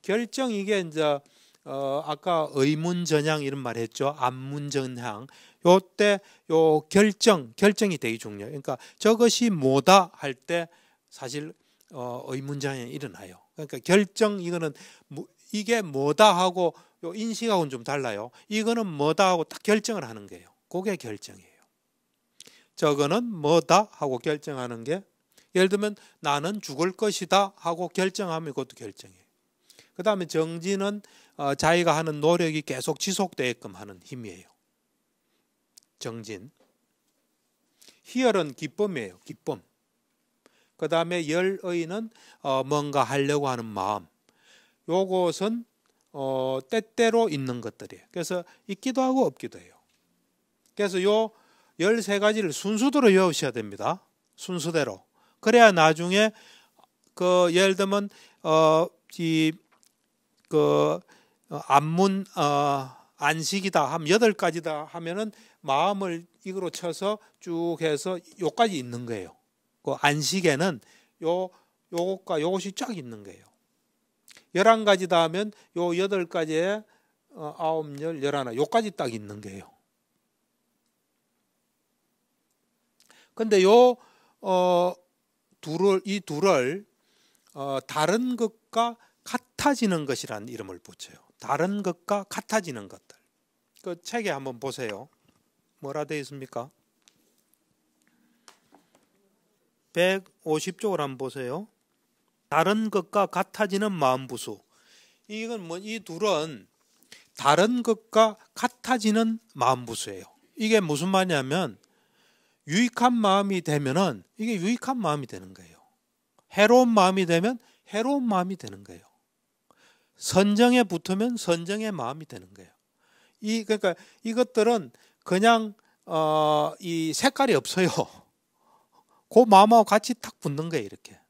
결정 이게 이제 어, 아까 의문전향 이런 말 했죠. 안문전향. 요때 요 결정, 결정이 되게 중요해요. 그러니까 저것이 뭐다 할 때 사실 어, 의문장애 일어나요. 그러니까 결정 이거는 이게 뭐다 하고 요 인식하고는 좀 달라요. 이거는 뭐다 하고 딱 결정을 하는 거예요. 그게 결정이에요. 저거는 뭐다 하고 결정하는 게 예를 들면 나는 죽을 것이다 하고 결정하면 그것도 결정이에요. 그 다음에 정지는 어, 자기가 하는 노력이 계속 지속되게끔 하는 힘이에요. 정진. 희열은 기쁨이에요. 기쁨. 그 다음에 열의는 어, 뭔가 하려고 하는 마음. 요것은 어, 때때로 있는 것들이에요. 그래서 있기도 하고 없기도 해요. 그래서 요 13가지를 순수대로 외우셔야 됩니다. 순수대로. 그래야 나중에 그 예를 들면 어이그 어, 안문 어 안식이다 하면 여덟 가지다 하면은 마음을 이거로 쳐서 쭉 해서 요까지 있는 거예요. 그 안식에는 요 요것과 요것이 쫙 있는 거예요. 열한 가지다 하면 요 여덟 가지에 어, 아홉, 열, 열하나 요까지 딱 있는 거예요. 근데 요 어, 둘을 이 둘을 어, 다른 것과 같아지는 것이라는 이름을 붙여요. 다른 것과 같아지는 것들. 그 책에 한번 보세요. 뭐라 되어 있습니까? 150쪽을 한번 보세요. 다른 것과 같아지는 마음부수. 이건 뭐 이 둘은 다른 것과 같아지는 마음부수예요. 이게 무슨 말이냐면 유익한 마음이 되면은 이게 유익한 마음이 되는 거예요. 해로운 마음이 되면 해로운 마음이 되는 거예요. 선정에 붙으면 선정의 마음이 되는 거예요. 이 그러니까 이것들은 그냥 어, 이 색깔이 없어요. [LAUGHS] 그 마음하고 같이 탁 붙는 거예요, 이렇게.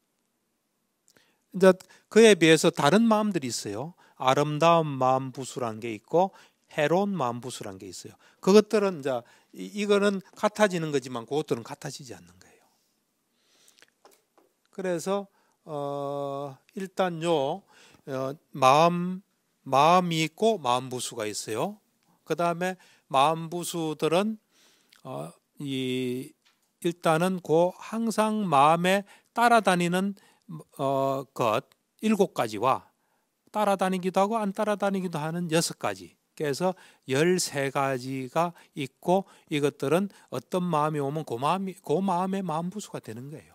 이제 그에 비해서 다른 마음들이 있어요. 아름다운 마음 부수라는 게 있고 해로운 마음 부수라는 게 있어요. 그것들은 이제 이거는 같아지는 거지만 그것들은 같아지지 않는 거예요. 그래서 어 일단 요 어, 마음 마음이 있고 마음 부수가 있어요. 그다음에 마음 부수들은 어, 이 일단은 고 항상 마음에 따라다니는 어, 것 일곱 가지와 따라다니기도 하고 안 따라다니기도 하는 여섯 가지. 그래서 열 세 가지가 있고 이것들은 어떤 마음이 오면 그 마음이 그 마음의 마음부수가 되는 거예요.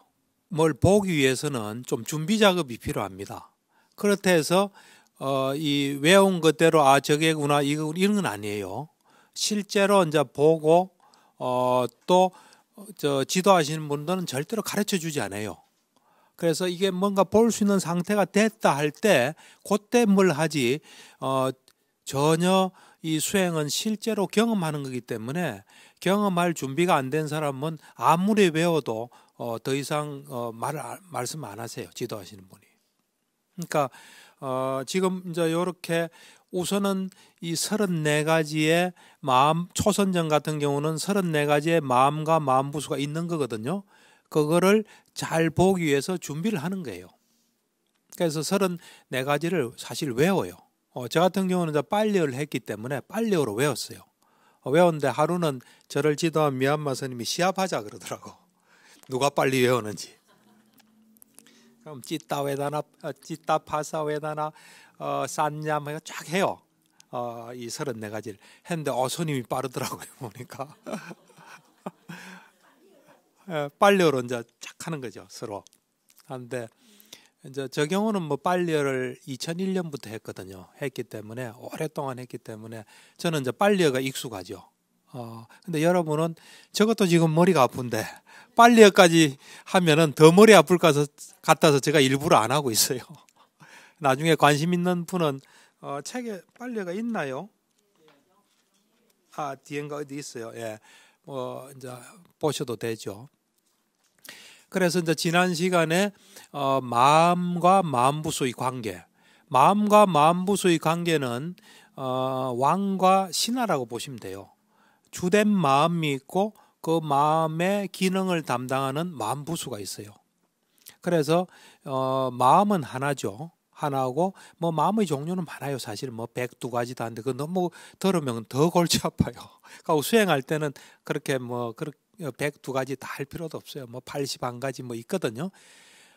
뭘 보기 위해서는 좀 준비 작업이 필요합니다. 그렇다 해서 어, 이 외운 것대로 아 저게구나 이거 이런 건 아니에요. 실제로 이제 보고 어, 또저 지도하시는 분들은 절대로 가르쳐 주지 않아요. 그래서 이게 뭔가 볼 수 있는 상태가 됐다 할때 그때 뭘 하지 어 전혀 이 수행은 실제로 경험하는 거기 때문에 경험할 준비가 안 된 사람은 아무리 배워도 어, 더 이상 어, 말 아, 말씀 안 하세요 지도하시는 분이. 그러니까 어, 지금 이제 이렇게 우선은 이 34가지의 마음 초선전 같은 경우는 34가지의 마음과 마음 부수가 있는 거거든요. 그거를 잘 보기 위해서 준비를 하는 거예요. 그래서 34가지를 사실 외워요. 어, 저 같은 경우는 빨리어를 했기 때문에 빨리어로 외웠어요. 어, 외웠는데 하루는 저를 지도한 미얀마 선님이 시합하자 그러더라고. [LAUGHS] 누가 빨리 외우는지. 그럼 찌따 외다나 어, 찌따 파사 외다나 어, 싼얌 해가 쫙 해요. 어, 이 34가지를 했는데 어 손님이 빠르더라고요. [LAUGHS] 보니까. 예, 빨려로 이제 쫙 하는 거죠. 서로. 근데 이제 저경우는 뭐 빨려를 2001년부터 했거든요. 했기 때문에 오랫동안 했기 때문에 저는 이제 빨려가 리 익숙하죠. 어, 근데 여러분은 저것도 지금 머리가 아픈데 빨리까지 하면은 더 머리 아플 까서 같아서 제가 일부러 안 하고 있어요. 나중에 관심 있는 분은 어, 책에 빨래가 있나요? 아 뒤엔가 어디 있어요? 예, 뭐 이제 보셔도 되죠. 그래서 이제 지난 시간에 어, 마음과 마음부수의 관계, 마음과 마음부수의 관계는 어, 왕과 신하라고 보시면 돼요. 주된 마음이 있고 그 마음의 기능을 담당하는 마음부수가 있어요. 그래서 어, 마음은 하나죠. 하나고 뭐 마음의 종류는 많아요. 사실은 뭐 백두 가지도 한데 그 너무 들으면 더 골치 아파요. [LAUGHS] 그러니 수행할 때는 그렇게 뭐 그렇게 백두 가지 다 할 필요도 없어요. 뭐 81가지 0뭐 있거든요.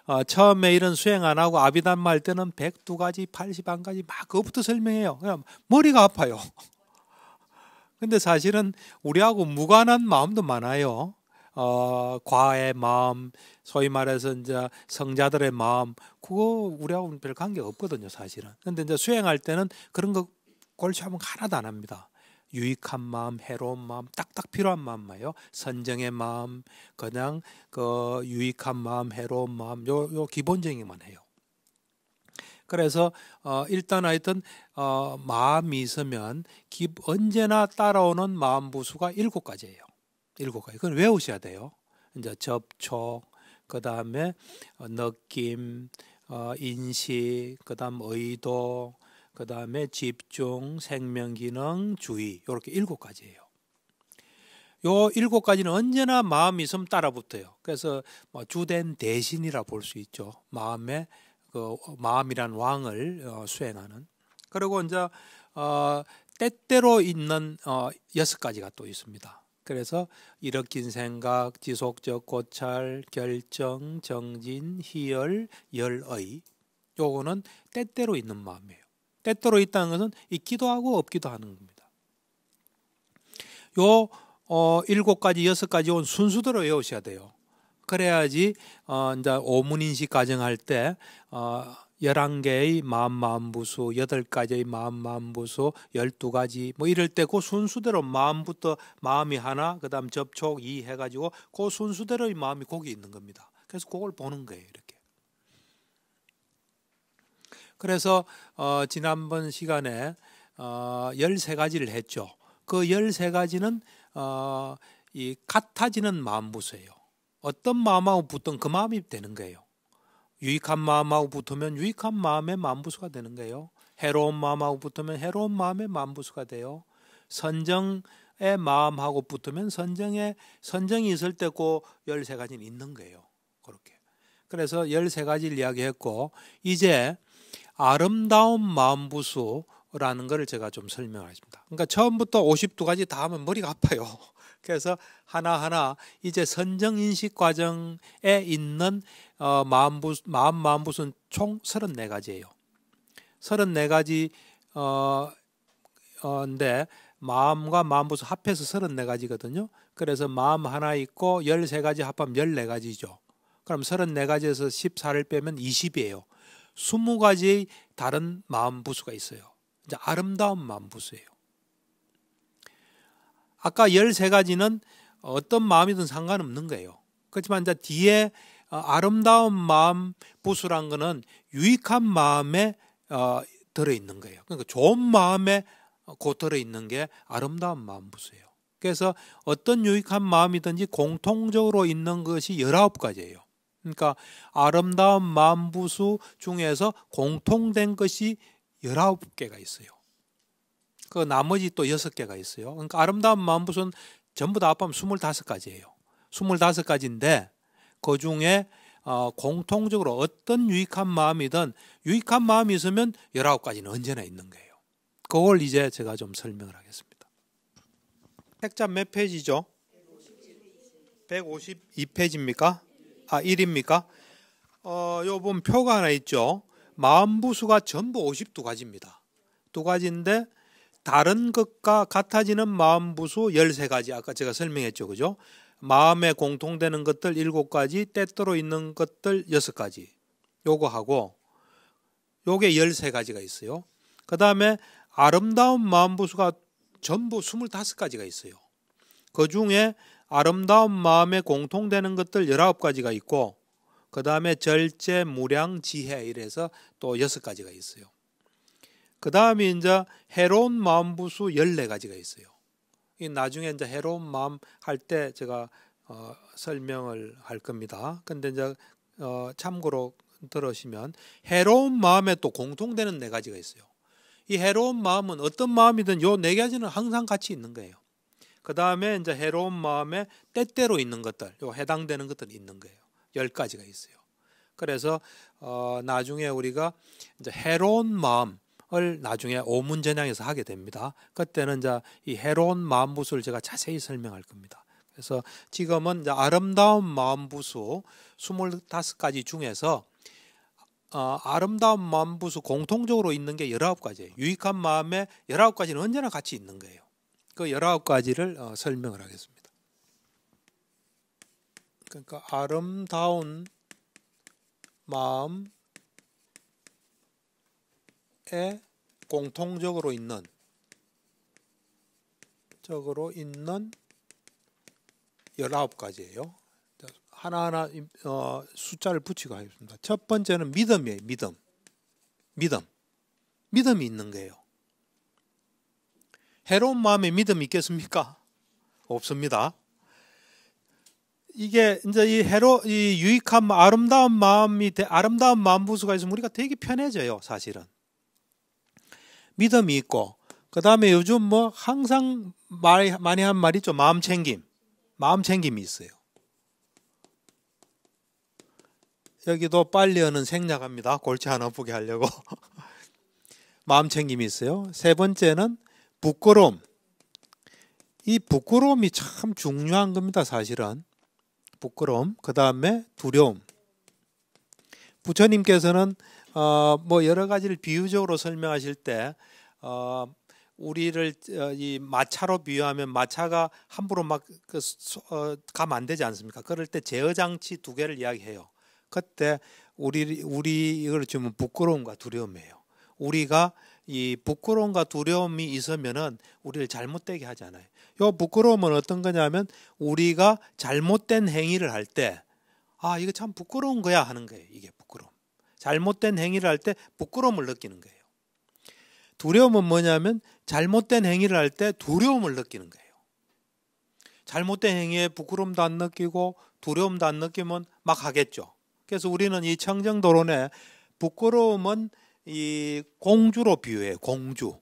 어, 처음에 이런 수행 안 하고 아비단마할 때는 102가지, 81가지 0막 그것부터 설명해요. 그냥 머리가 아파요. [LAUGHS] 근데 사실은 우리하고 무관한 마음도 많아요. 어, 과의 마음, 소위 말해서 이제 성자들의 마음, 그거 우리하고는 별 관계 없거든요, 사실은. 근데 이제 수행할 때는 그런 거 골치 한번 하나도 안 합니다. 유익한 마음, 해로운 마음, 딱딱 필요한 마음만요. 선정의 마음, 그냥 그 유익한 마음, 해로운 마음, 요, 요 기본적인만 해요. 그래서 어, 일단 하여튼 어, 마음이 있으면 기, 언제나 따라오는 마음 부수가 일곱 가지예요. 일곱 가지. 그건 외우셔야 돼요. 이제 접촉, 그 다음에 어, 느낌, 어, 인식, 그 다음 의도, 그 다음에 집중, 생명기능, 주의 이렇게 일곱 가지예요. 요 일곱 가지는 언제나 마음이 있으면 따라붙어요. 그래서 뭐 주된 대신이라 볼 수 있죠. 마음의 그 마음이란 왕을 어, 수행하는. 그리고 이제 어, 때때로 있는 어, 여섯 가지가 또 있습니다. 그래서 일으킨 생각, 지속적 고찰, 결정, 정진, 희열, 열의 요거는 때때로 있는 마음이에요. 때때로 있다는 것은 있기도 하고 없기도 하는 겁니다. 요 어, 일곱 가지, 여섯 가지 온 순수대로 외우셔야 돼요. 그래야지 어, 이제 오문인식 가정할 때 어, 1 1 개의 마음마음부수, 8 가지의 마음마음부수, 1 2 가지 뭐 이럴 때 그 순수대로 마음부터 마음이 하나, 그 다음 접촉 이 해가지고 그 순수대로의 마음이 거기 있는 겁니다. 그래서 그걸 보는 거예요, 이렇게. 그래서 어, 지난번 시간에 어, 13가지를 했죠. 그 13가지는 어, 이 같아지는 마음부수예요. 어떤 마음하고 붙든그 마음이 되는 거예요. 유익한 마음하고 붙으면 유익한 마음의 만부수가 되는 거예요. 해로운 마음하고 붙으면 해로운 마음의 만부수가 돼요. 선정의 마음하고 붙으면 선정에 선정이 있을 때고 열세 가지는 있는 거예요. 그렇게. 그래서 열세 가지를 이야기했고 이제 아름다운 마음부수라는 것을 제가 좀 설명하겠습니다. 그러니까 처음부터 52가지 다 하면 머리가 아파요. [LAUGHS] 그래서 하나하나 이제 선정 인식 과정에 있는 어, 마음부, 마음 마음부순총 34가지예요. 34가지 어, 어인데 마음과 마음부순 합해서 34가지거든요. 그래서 마음 하나 있고 13가지 합하면 14가지죠. 그럼 34가지에서 14를 빼면 20이에요. 2 0가지 다른 마음부수가 있어요. 이제 아름다운 마음부수예요. 아까 13가지는 어떤 마음이든 상관없는 거예요. 그렇지만 이제 뒤에 어, 아름다운 마음 부수란 거는 유익한 마음에 어, 들어 있는 거예요. 그러니까 좋은 마음에 어, 고털에 있는 게 아름다운 마음 부수예요. 그래서 어떤 유익한 마음이든지 공통적으로 있는 것이 열아홉 가지예요. 그러니까 아름다운 마음 부수 중에서 공통된 것이 열아홉 개가 있어요. 그 나머지 또 여섯 개가 있어요. 그러니까 아름다운 마음 부수는 전부 다 합하면 스물다섯 가지예요. 스물다섯 가지인데 그 중에 어, 공통적으로 어떤 유익한 마음이든 유익한 마음이 있으면 열아홉 가지는 언제나 있는 거예요. 그걸 이제 제가 좀 설명을 하겠습니다. 책자 몇 페이지죠? 152페이지입니까? 아, 1입니까? 어, 요번 표가 하나 있죠. 마음부수가 전부 52가지입니다. 두 가지인데 다른 것과 같아지는 마음부수 13가지 아까 제가 설명했죠. 그죠? 마음에 공통되는 것들 일곱 가지, 때때로 있는 것들 여섯 가지. 요거 하고 요게 열세 가지가 있어요. 그 다음에 아름다운 마음부수가 전부 스물다섯 가지가 있어요. 그 중에 아름다운 마음에 공통되는 것들 열아홉 가지가 있고 그 다음에 절제, 무량, 지혜 이래서 또 여섯 가지가 있어요. 그 다음에 이제 해로운 마음부수 열네 가지가 있어요. 이 나중에 이제 해로운 마음 할 때 제가 어, 설명을 할 겁니다. 근데 이제 어, 참고로 들으시면 해로운 마음에 또 공통되는 네 가지가 있어요. 이 해로운 마음은 어떤 마음이든 요 네 가지는 항상 같이 있는 거예요. 그 다음에 이제 해로운 마음에 때때로 있는 것들, 요 해당되는 것들이 있는 거예요. 열 가지가 있어요. 그래서 어, 나중에 우리가 이제 해로운 마음, 을 나중에 오문전향에서 하게 됩니다. 그때는 이제 이 해로운 마음부수를 제가 자세히 설명할 겁니다. 그래서 지금은 이제 아름다운 마음부수 25가지 중에서 어, 아름다운 마음부수 공통적으로 있는 게 19가지예요. 유익한 마음의 19가지는 언제나 같이 있는 거예요. 그 19가지를 어, 설명을 하겠습니다. 그러니까 아름다운 마음 공통적으로 있는 적으로 있는 19가지예요. 하나하나 어, 숫자를 붙이고 하겠습니다. 첫 번째는 믿음이에요. 믿음. 믿음. 믿음이 있는 거예요. 해로운 마음에 믿음이 있겠습니까? 없습니다. 이게 이제 이 해로 이 유익한 아름다운 마음이 아름다운 마음 부수가 있으면 우리가 되게 편해져요, 사실은. 믿음이 있고 그 다음에 요즘 뭐 항상 말, 많이 한 말이 죠 마음 챙김. 마음 챙김이 있어요. 여기도 빨리 하는 생략합니다. 골치 안 아프게 하려고. [LAUGHS] 마음 챙김이 있어요. 세 번째는 부끄러움. 이 부끄러움이 참 중요한 겁니다. 사실은. 부끄러움. 그 다음에 두려움. 부처님께서는 어, 뭐 여러 가지를 비유적으로 설명하실 때 어, 우리를 어, 이 마차로 비유하면 마차가 함부로 막그 어, 가면 안 되지 않습니까? 그럴 때 제어 장치 두 개를 이야기해요. 그때 우리 우리 이걸 주면 부끄러움과 두려움이에요. 우리가 이 부끄러움과 두려움이 있으면은 우리를 잘못되게 하잖아요. 요 부끄러움은 어떤 거냐면 우리가 잘못된 행위를 할 때아 이거 참 부끄러운 거야 하는 거예요. 이게 부끄러움. 잘못된 행위를 할 때 부끄러움을 느끼는 거예요. 두려움은 뭐냐면 잘못된 행위를 할 때 두려움을 느끼는 거예요. 잘못된 행위에 부끄러움도 안 느끼고 두려움도 안 느끼면 막 하겠죠. 그래서 우리는 이 청정도론에 부끄러움은 이 공주로 비유해요. 공주.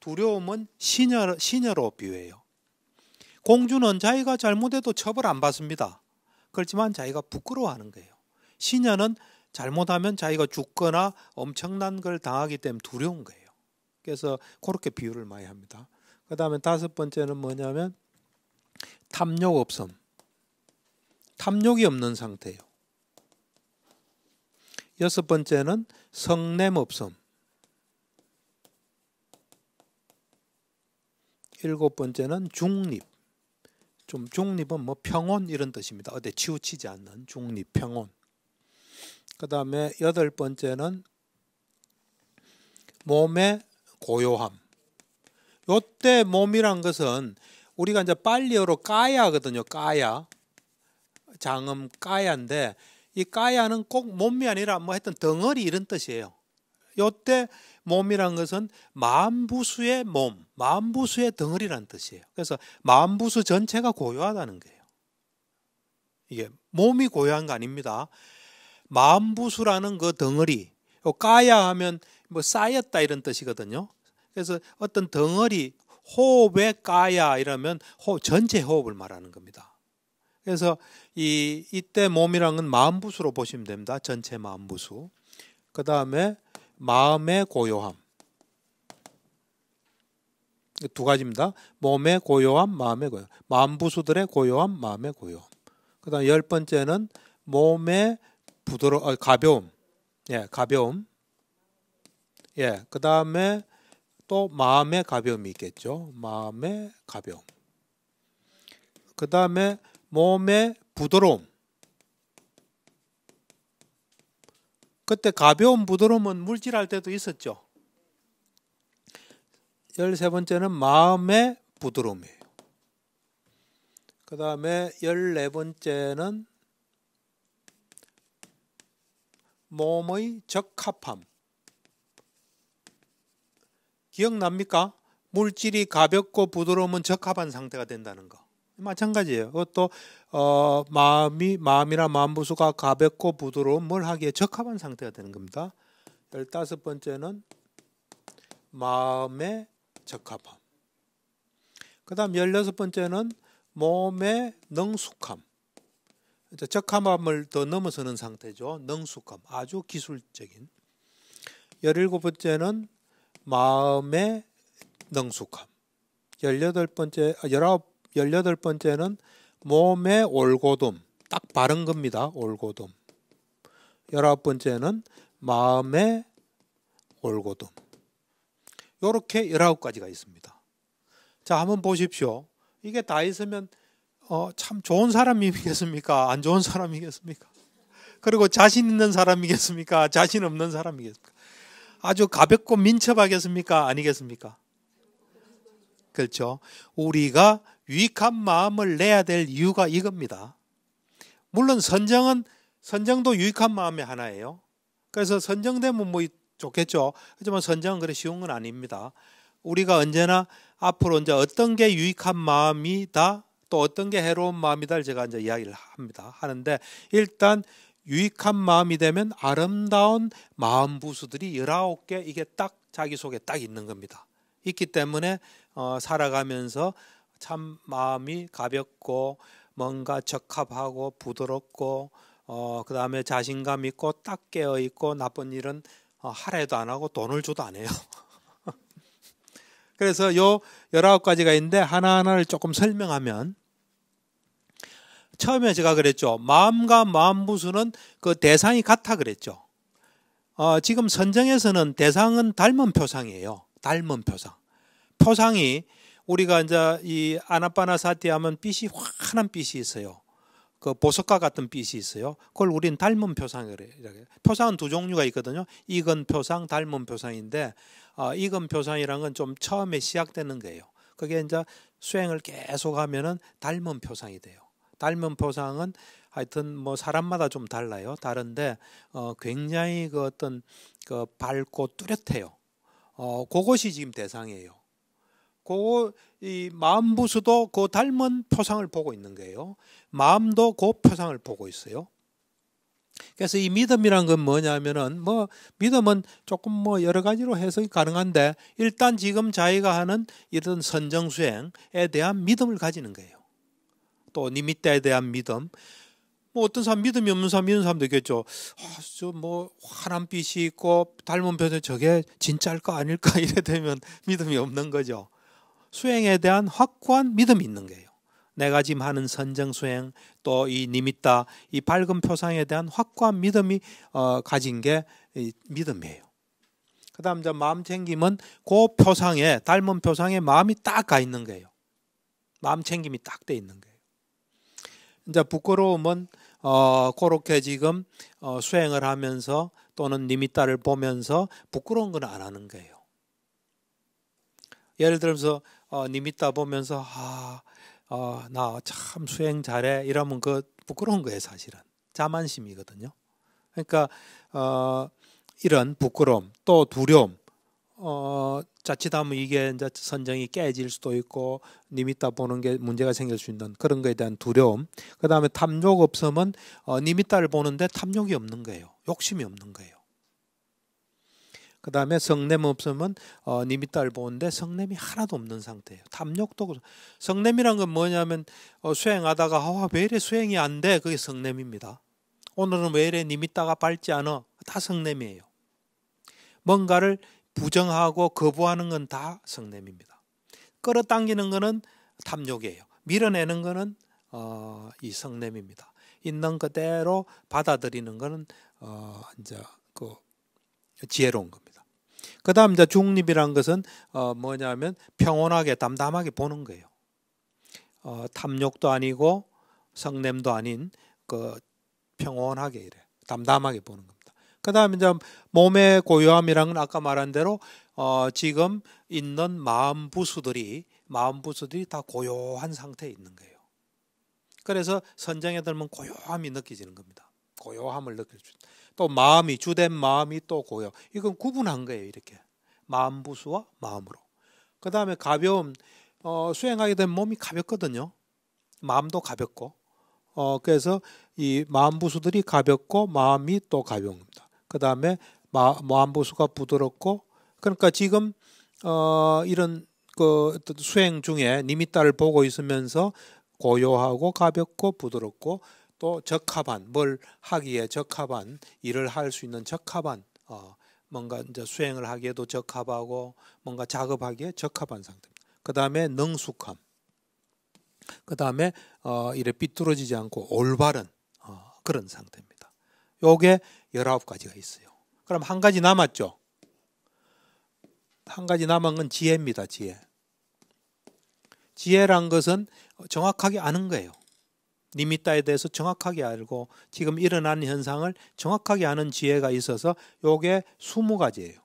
두려움은 시녀, 시녀로 비유해요. 공주는 자기가 잘못해도 처벌 안 받습니다. 그렇지만 자기가 부끄러워하는 거예요. 시녀는 잘못하면 자기가 죽거나 엄청난 걸 당하기 때문에 두려운 거예요. 그래서 그렇게 비유를 많이 합니다. 그 다음에 다섯 번째는 뭐냐면 탐욕 없음. 탐욕이 없는 상태예요. 여섯 번째는 성냄 없음. 일곱 번째는 중립. 좀 중립은 뭐 평온 이런 뜻입니다. 어디 치우치지 않는 중립, 평온. 그 다음에 여덟 번째는 몸의 고요함. 요때 몸이란 것은 우리가 이제 빨리어로 까야거든요. 까야. 장음 까야인데 이 까야는 꼭 몸이 아니라 뭐 했던 덩어리 이런 뜻이에요. 요때 몸이란 것은 만부수의 몸, 만부수의 덩어리란 뜻이에요. 그래서 만부수 전체가 고요하다는 거예요. 이게 몸이 고요한 거 아닙니다. 마음부수라는 그 덩어리, 요 까야 하면 뭐 쌓였다 이런 뜻이거든요. 그래서 어떤 덩어리 호흡에 까야 이러면 호 전체 호흡을 말하는 겁니다. 그래서 이 이때 몸이란 건 마음부수로 보시면 됩니다. 전체 마음부수. 그 다음에 마음의 고요함. 두 가지입니다. 몸의 고요함, 마음의 고요함. 마음부수들의 고요함, 마음의 고요함. 그 다음 열 번째는 몸의 부드러 어, 가벼움. 예, 가벼움. 예, 그다음에 또 마음의 가벼움이 있겠죠. 마음의 가벼움. 그다음에 몸의 부드러움. 그때 가벼운 부드러움은 물질할 때도 있었죠. 열세 번째는 마음의 부드러움이에요. 그 다음에 열네 번째는 몸의 적합함. 기억납니까? 물질이 가볍고 부드러우면 적합한 상태가 된다는 거. 마찬가지예요. 그것도 어, 마음이 마음이나 마부수가 가볍고 부드러운 뭘 하기에 적합한 상태가 되는 겁니다. 열다섯 번째는 마음의 적합함. 그다음 열여섯 번째는 몸의 능숙함. 적합함을 더 넘어서는 상태죠. 능숙함, 아주 기술적인. 열일곱 번째는 마음의 능숙함. 열여덟 번째, 아, 열아홉, 열여덟 번째는 몸의 올고둠. 딱 바른 겁니다. 올고둠. 열아홉 번째는 마음의 올고둠. 이렇게 열아홉 가지가 있습니다. 자, 한번 보십시오. 이게 다 있으면 어, 참 좋은 사람이겠습니까? 안 좋은 사람이겠습니까? 그리고 자신 있는 사람이겠습니까? 자신 없는 사람이겠습니까? 아주 가볍고 민첩하겠습니까? 아니겠습니까? 그렇죠. 우리가 유익한 마음을 내야 될 이유가 이겁니다. 물론 선정은 선정도 유익한 마음의 하나예요. 그래서 선정되면 뭐 좋겠죠. 하지만 선정은 그래 쉬운 건 아닙니다. 우리가 언제나 앞으로 이제 어떤 게 유익한 마음이다 또 어떤 게 해로운 마음이다를 제가 이제 이야기를 합니다. 하는데 일단 유익한 마음이 되면 아름다운 마음 부수들이 열아홉 개 이게 딱 자기 속에 딱 있는 겁니다. 있기 때문에 어, 살아가면서 참 마음이 가볍고 뭔가 적합하고 부드럽고 어, 그 다음에 자신감 있고 딱 깨어 있고 나쁜 일은 어, 하라도 안 하고 돈을 줘도 안 해요. [LAUGHS] 그래서 요 열아홉 가지가 있는데 하나하나를 조금 설명하면 처음에 제가 그랬죠. 마음과 마음부수는 그 대상이 같아 그랬죠. 어, 지금 선정에서는 대상은 닮은 표상이에요. 닮은 표상. 표상이 우리가 이제 이 아나빠나 사티 하면 빛이 환한 빛이 있어요. 그 보석과 같은 빛이 있어요. 그걸 우린 닮은 표상이래요 표상은 두 종류가 있거든요. 익은 표상, 닮은 표상인데 어, 익은 표상이란 건 좀 처음에 시작되는 거예요. 그게 이제 수행을 계속 하면은 닮은 표상이 돼요. 닮은 포상은 하여튼 뭐 사람마다 좀 달라요. 다른데 어 굉장히 그 어떤 그 밝고 뚜렷해요. 어 그것이 지금 대상이에요. 그이 마음부수도 그 닮은 표상을 보고 있는 거예요. 마음도 그 표상을 보고 있어요. 그래서 이 믿음이란 건 뭐냐면은 뭐 믿음은 조금 뭐 여러 가지로 해석이 가능한데 일단 지금 자기가 하는 이런 선정수행에 대한 믿음을 가지는 거예요. 또 니미떼에 대한 믿음 뭐 어떤 사람 믿음이 없는 사람 믿는 사람도 있겠죠. 아, 저뭐 환한 빛이 있고 닮은 변에 저게 진짜일까 아닐까 [LAUGHS] 이래 되면 믿음이 없는 거죠. 수행에 대한 확고한 믿음이 있는 거예요. 내가 지금 하는 선정 수행 또이 니미따 이 밝은 표상에 대한 확고한 믿음이 어, 가진 게 믿음이에요. 그다음 이제 마음 챙김은 그 표상에 닮은 표상에 마음이 딱 가 있는 거예요. 마음 챙김이 딱 돼 있는 거예요. 이제 부끄러움은 어, 그렇게 지금 어, 수행을 하면서 또는 님미 딸을 보면서 부끄러운 건 안 하는 거예요. 예를 들어서 어, 님미따 보면서 아, 어, 나참 수행 잘해 이러면 그 부끄러운 거예요 사실은 자만심이거든요. 그러니까 어, 이런 부끄러움 또 두려움 어, 자칫하면 이게 이제 선정이 깨질 수도 있고 님 있다 보는 게 문제가 생길 수 있는 그런 거에 대한 두려움. 그 다음에 탐욕 없으면 어, 니미따를 보는데 탐욕이 없는 거예요. 욕심이 없는 거예요. 그 다음에 성냄 없으면 어, 니미따를 보는데 성냄이 하나도 없는 상태예요. 탐욕도 성냄이란 건 뭐냐면 어, 수행하다가 아, 왜 이래 수행이 안 돼? 그게 성냄입니다. 오늘은 왜 이래 님있다가 밝지 않아? 다 성냄이에요. 뭔가를 부정하고 거부하는 건 다 성냄입니다. 끌어당기는 거는 탐욕이에요. 밀어내는 거는 어, 이 성냄입니다. 있는 그대로 받아들이는 거는 어, 이제 그 지혜로운 겁니다. 그다음 이제 중립이란 것은 어, 뭐냐면 평온하게 담담하게 보는 거예요. 어, 탐욕도 아니고 성냄도 아닌 그 평온하게 이래 담담하게 보는 겁니다. 그다음 이제 몸의 고요함이랑은 아까 말한 대로 어 지금 있는 마음 부수들이 마음 부수들이 다 고요한 상태에 있는 거예요. 그래서 선장에 들면 고요함이 느껴지는 겁니다. 고요함을 느낄 수. 또 마음이 주된 마음이 또 고요. 이건 구분한 거예요, 이렇게. 마음 부수와 마음으로. 그다음에 가벼움 어, 수행하게 되면 몸이 가볍거든요. 마음도 가볍고. 어, 그래서 이 마음 부수들이 가볍고 마음이 또 가벼운 겁니다. 그 다음에 마함보수가 부드럽고 그러니까 지금 어, 이런 그 수행 중에 니미따를 보고 있으면서 고요하고 가볍고 부드럽고 또 적합한 뭘 하기에 적합한 일을 할 수 있는 적합한 어, 뭔가 이제 수행을 하기에도 적합하고 뭔가 작업하기에 적합한 상태입니다. 그 다음에 능숙함, 그 다음에 어, 이래 삐뚤어지지 않고 올바른 어, 그런 상태입니다. 요게 19가지가 있어요. 그럼 한 가지 남았죠. 한 가지 남은 건 지혜입니다. 지혜. 지혜란 것은 정확하게 아는 거예요. 니미따에 대해서 정확하게 알고 지금 일어난 현상을 정확하게 아는 지혜가 있어서 요게 20가지예요.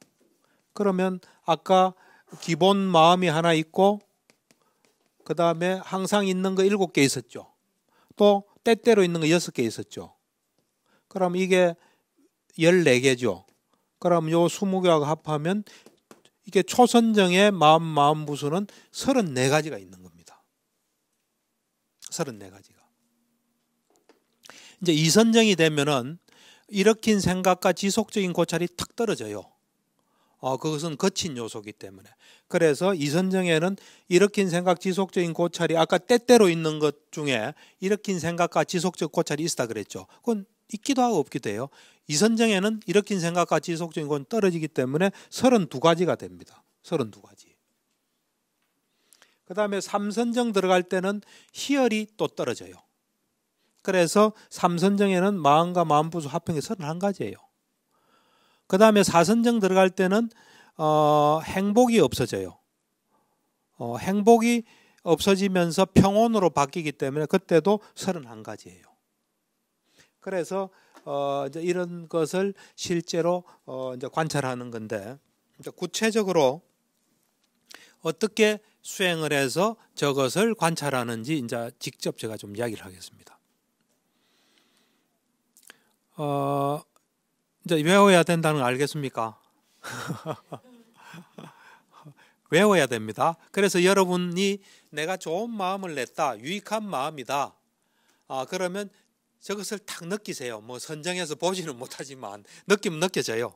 그러면 아까 기본 마음이 하나 있고 그다음에 항상 있는 거 7개 있었죠. 또 때때로 있는 거 6개 있었죠. 그럼 이게 14개죠. 그럼 요 20개하고 합하면 이게 초선정의 마음 마음 부수는 34가지가 있는 겁니다. 34가지가. 이제 이선정이 되면은 일으킨 생각과 지속적인 고찰이 탁 떨어져요. 어, 그것은 거친 요소기 때문에. 그래서 이선정에는 일으킨 생각, 지속적인 고찰이 아까 때때로 있는 것 중에 일으킨 생각과 지속적 고찰이 있다 그랬죠. 그건 있기도 하고 없기도 해요. 이선정에는 이렇게 생각같 지속적인 건 떨어지기 때문에 32가지가 됩니다. 32가지. 그 다음에 삼선정 들어갈 때는 희열이 또 떨어져요. 그래서 삼선정에는 마음과 마음부수 합평이 31가지예요. 그 다음에 사선정 들어갈 때는 어, 행복이 없어져요. 어, 행복이 없어지면서 평온으로 바뀌기 때문에 그때도 31가지예요. 그래서 어, 이제 이런 것을 실제로 어, 이제 관찰하는 건데 이제 구체적으로 어떻게 수행을 해서 저것을 관찰하는지 이제 직접 제가 좀 이야기를 하겠습니다. 어, 이제 외워야 된다는 거 알겠습니까? [LAUGHS] 외워야 됩니다. 그래서 여러분이 내가 좋은 마음을 냈다, 유익한 마음이다. 아, 그러면 저것을 탁 느끼세요. 뭐 선정해서 보지는 못하지만 느끼면 느껴져요.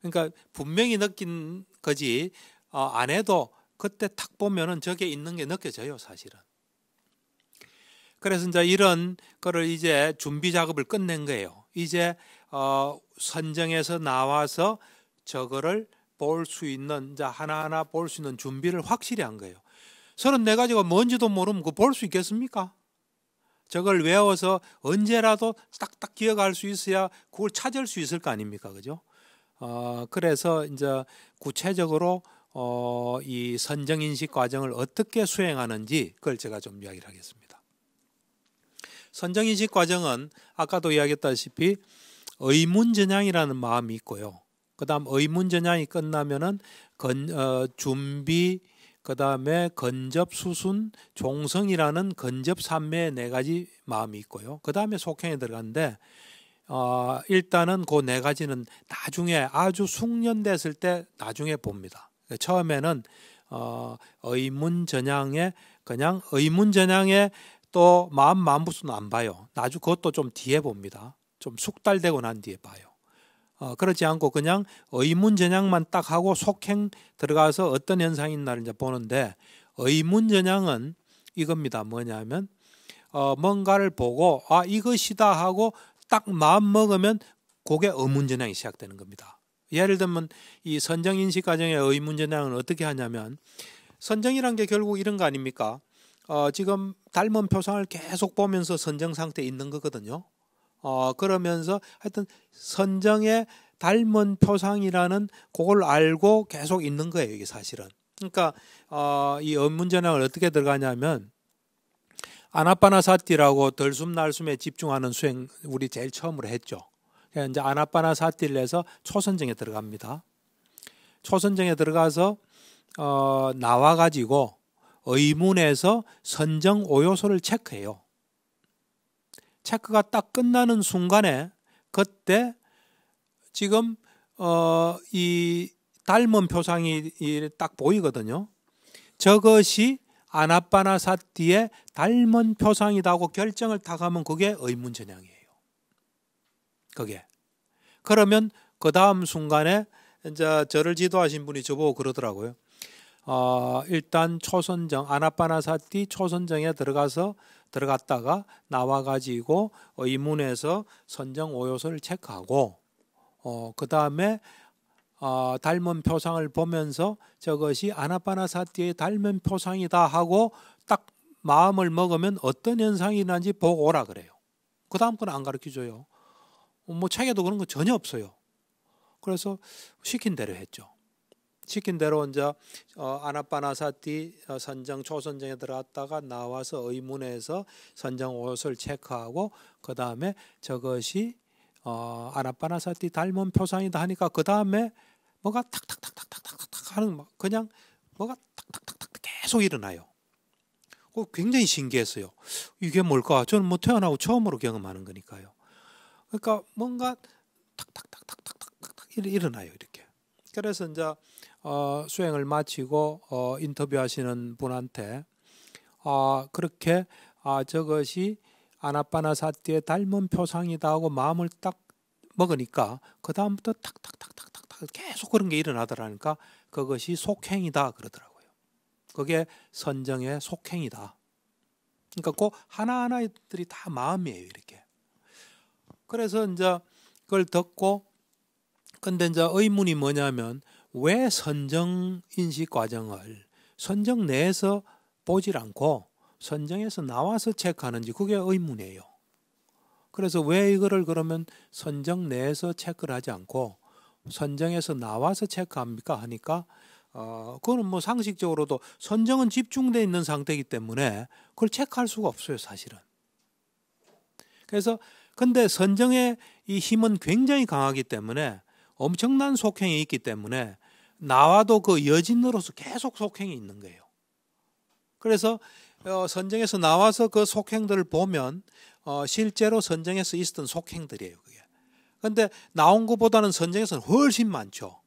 그러니까 분명히 느낀 거지 어, 안 해도 그때 탁 보면은 저게 있는 게 느껴져요, 사실은. 그래서 이제 이런 거를 이제 준비 작업을 끝낸 거예요. 이제 어, 선정에서 나와서 저거를 볼 수 있는 이 하나하나 볼 수 있는 준비를 확실히 한 거예요. 34가지가 뭔지도 모르면 그 볼 수 있겠습니까? 저걸 외워서 언제라도 딱딱 기억할 수 있어야 그걸 찾을 수 있을 거 아닙니까, 그죠? 어, 그래서 이제 구체적으로 어, 이 선정 인식 과정을 어떻게 수행하는지 그걸 제가 좀 이야기를 하겠습니다. 선정 인식 과정은 아까도 이야기했다시피 의문 전향이라는 마음이 있고요. 그다음 의문 전향이 끝나면은 건, 어, 준비 그 다음에 건접, 수순, 종성이라는 건접 삼매의 네 가지 마음이 있고요. 그 다음에 속행에 들어갔는데 어, 일단은 그 네 가지는 나중에 아주 숙련됐을 때 나중에 봅니다. 처음에는 어, 의문전향에 그냥 의문전향에 또 마음 만부수는 안 봐요. 나중 그것도 좀 뒤에 봅니다. 좀 숙달되고 난 뒤에 봐요. 어, 그렇지 않고 그냥 의문전향만 딱 하고 속행 들어가서 어떤 현상이 있나를 이제 보는데 의문전향은 이겁니다. 뭐냐면 어, 뭔가를 보고 아 이것이다 하고 딱 마음 먹으면 그게 의문전향이 시작되는 겁니다. 예를 들면 이 선정인식 과정의 의문전향은 어떻게 하냐면 선정이란 게 결국 이런 거 아닙니까? 어, 지금 닮은 표상을 계속 보면서 선정 상태에 있는 거거든요. 어, 그러면서 하여튼 선정의 닮은 표상이라는 그걸 알고 계속 있는 거예요, 이게 사실은. 그러니까 어, 이 언문전학을 어떻게 들어가냐면 아나파나사티라고 덜숨 날숨에 집중하는 수행 우리 제일 처음으로 했죠. 그러 그러니까 이제 아나파나사티를 해서 초선정에 들어갑니다. 초선정에 들어가서 어, 나와 가지고 의문에서 선정 오요소를 체크해요. 체크가 딱 끝나는 순간에 그때 지금 어, 이 닮은 표상이 딱 보이거든요. 저것이 아나빠나사띠의 닮은 표상이다고 결정을 딱 하면 그게 의문전향이에요. 그게. 그러면 그 다음 순간에 이제 저를 지도하신 분이 저보고 그러더라고요. 어, 일단 초선정 아나빠나사띠 초선정에 들어가서 들어갔다가 나와가지고 의문에서 어, 선정 오요소를 체크하고 어, 그 다음에 어, 닮은 표상을 보면서 저것이 아나파나사티의 닮은 표상이다 하고 딱 마음을 먹으면 어떤 현상이 나는지 보고 오라 그래요. 그 다음 건 안 가르쳐 줘요. 뭐 책에도 그런 거 전혀 없어요. 그래서 시킨 대로 했죠. 지킨 대로 이제 어, 아나파나사티 어, 선정 초선정에 들어갔다가 나와서 의문에서 선정 옷을 체크하고 그 다음에 저것이 어, 아나파나사티 닮은 표상이다 하니까 그 다음에 뭐가 탁탁탁탁탁탁탁 하는 그냥 뭐가 탁탁탁탁 계속 일어나요. 그 굉장히 신기했어요. 이게 뭘까? 저는 뭐 태어나고 처음으로 경험하는 거니까요. 그러니까 뭔가 탁 탁탁탁탁탁탁탁 일어나요 이렇게. 그래서 이제 어, 수행을 마치고 어, 인터뷰하시는 분한테 어, 그렇게 아, 저것이 아나빠나사띠의 닮은 표상이다 하고 마음을 딱 먹으니까 그 다음부터 탁탁탁탁탁탁 계속 그런 게 일어나더라니까 그것이 속행이다 그러더라고요. 그게 선정의 속행이다. 그러니까 꼭 하나하나들이 다 마음이에요 이렇게. 그래서 이제 그걸 듣고 근데 이제 의문이 뭐냐면 왜 선정 인식 과정을 선정 내에서 보질 않고 선정에서 나와서 체크하는지 그게 의문이에요. 그래서 왜 이거를 그러면 선정 내에서 체크를 하지 않고 선정에서 나와서 체크합니까 하니까 어 그거는 뭐 상식적으로도 선정은 집중돼 있는 상태이기 때문에 그걸 체크할 수가 없어요 사실은. 그래서 근데 선정의 이 힘은 굉장히 강하기 때문에 엄청난 속행이 있기 때문에 나와도 그 여진으로서 계속 속행이 있는 거예요. 그래서 어, 선정에서 나와서 그 속행들을 보면 어, 실제로 선정에서 있었던 속행들이에요. 그게. 근데 나온 것보다는 선정에서는 훨씬 많죠.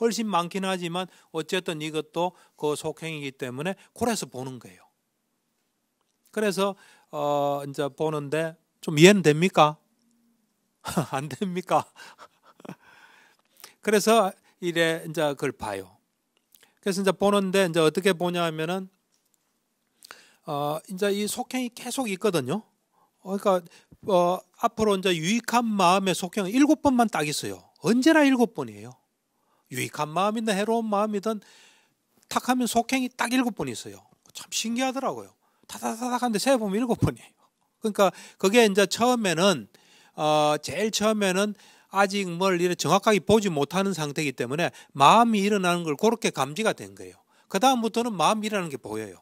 훨씬 많긴 하지만 어쨌든 이것도 그 속행이기 때문에 그래서 보는 거예요. 그래서 어 이제 보는데 좀 이해는 됩니까? [LAUGHS] 안 됩니까? [LAUGHS] 그래서 이래 이제 그걸 봐요. 그래서 이제 보는데 이제 어떻게 보냐 하면은 어 이제 이 속행이 계속 있거든요. 어, 그러니까 어 앞으로 이제 유익한 마음의 속행 일곱 번만 딱 있어요. 언제나 일곱 번이에요. 유익한 마음이든 해로운 마음이든 탁 하면 속행이 딱 일곱 번 있어요. 참 신기하더라고요. 타다다닥 하는데 세보면 일곱 번이에요. 그러니까 그게 이제 처음에는 어 제일 처음에는 아직 뭘 정확하게 보지 못하는 상태이기 때문에 마음이 일어나는 걸 그렇게 감지가 된 거예요. 그 다음부터는 마음이 일는게 보여요.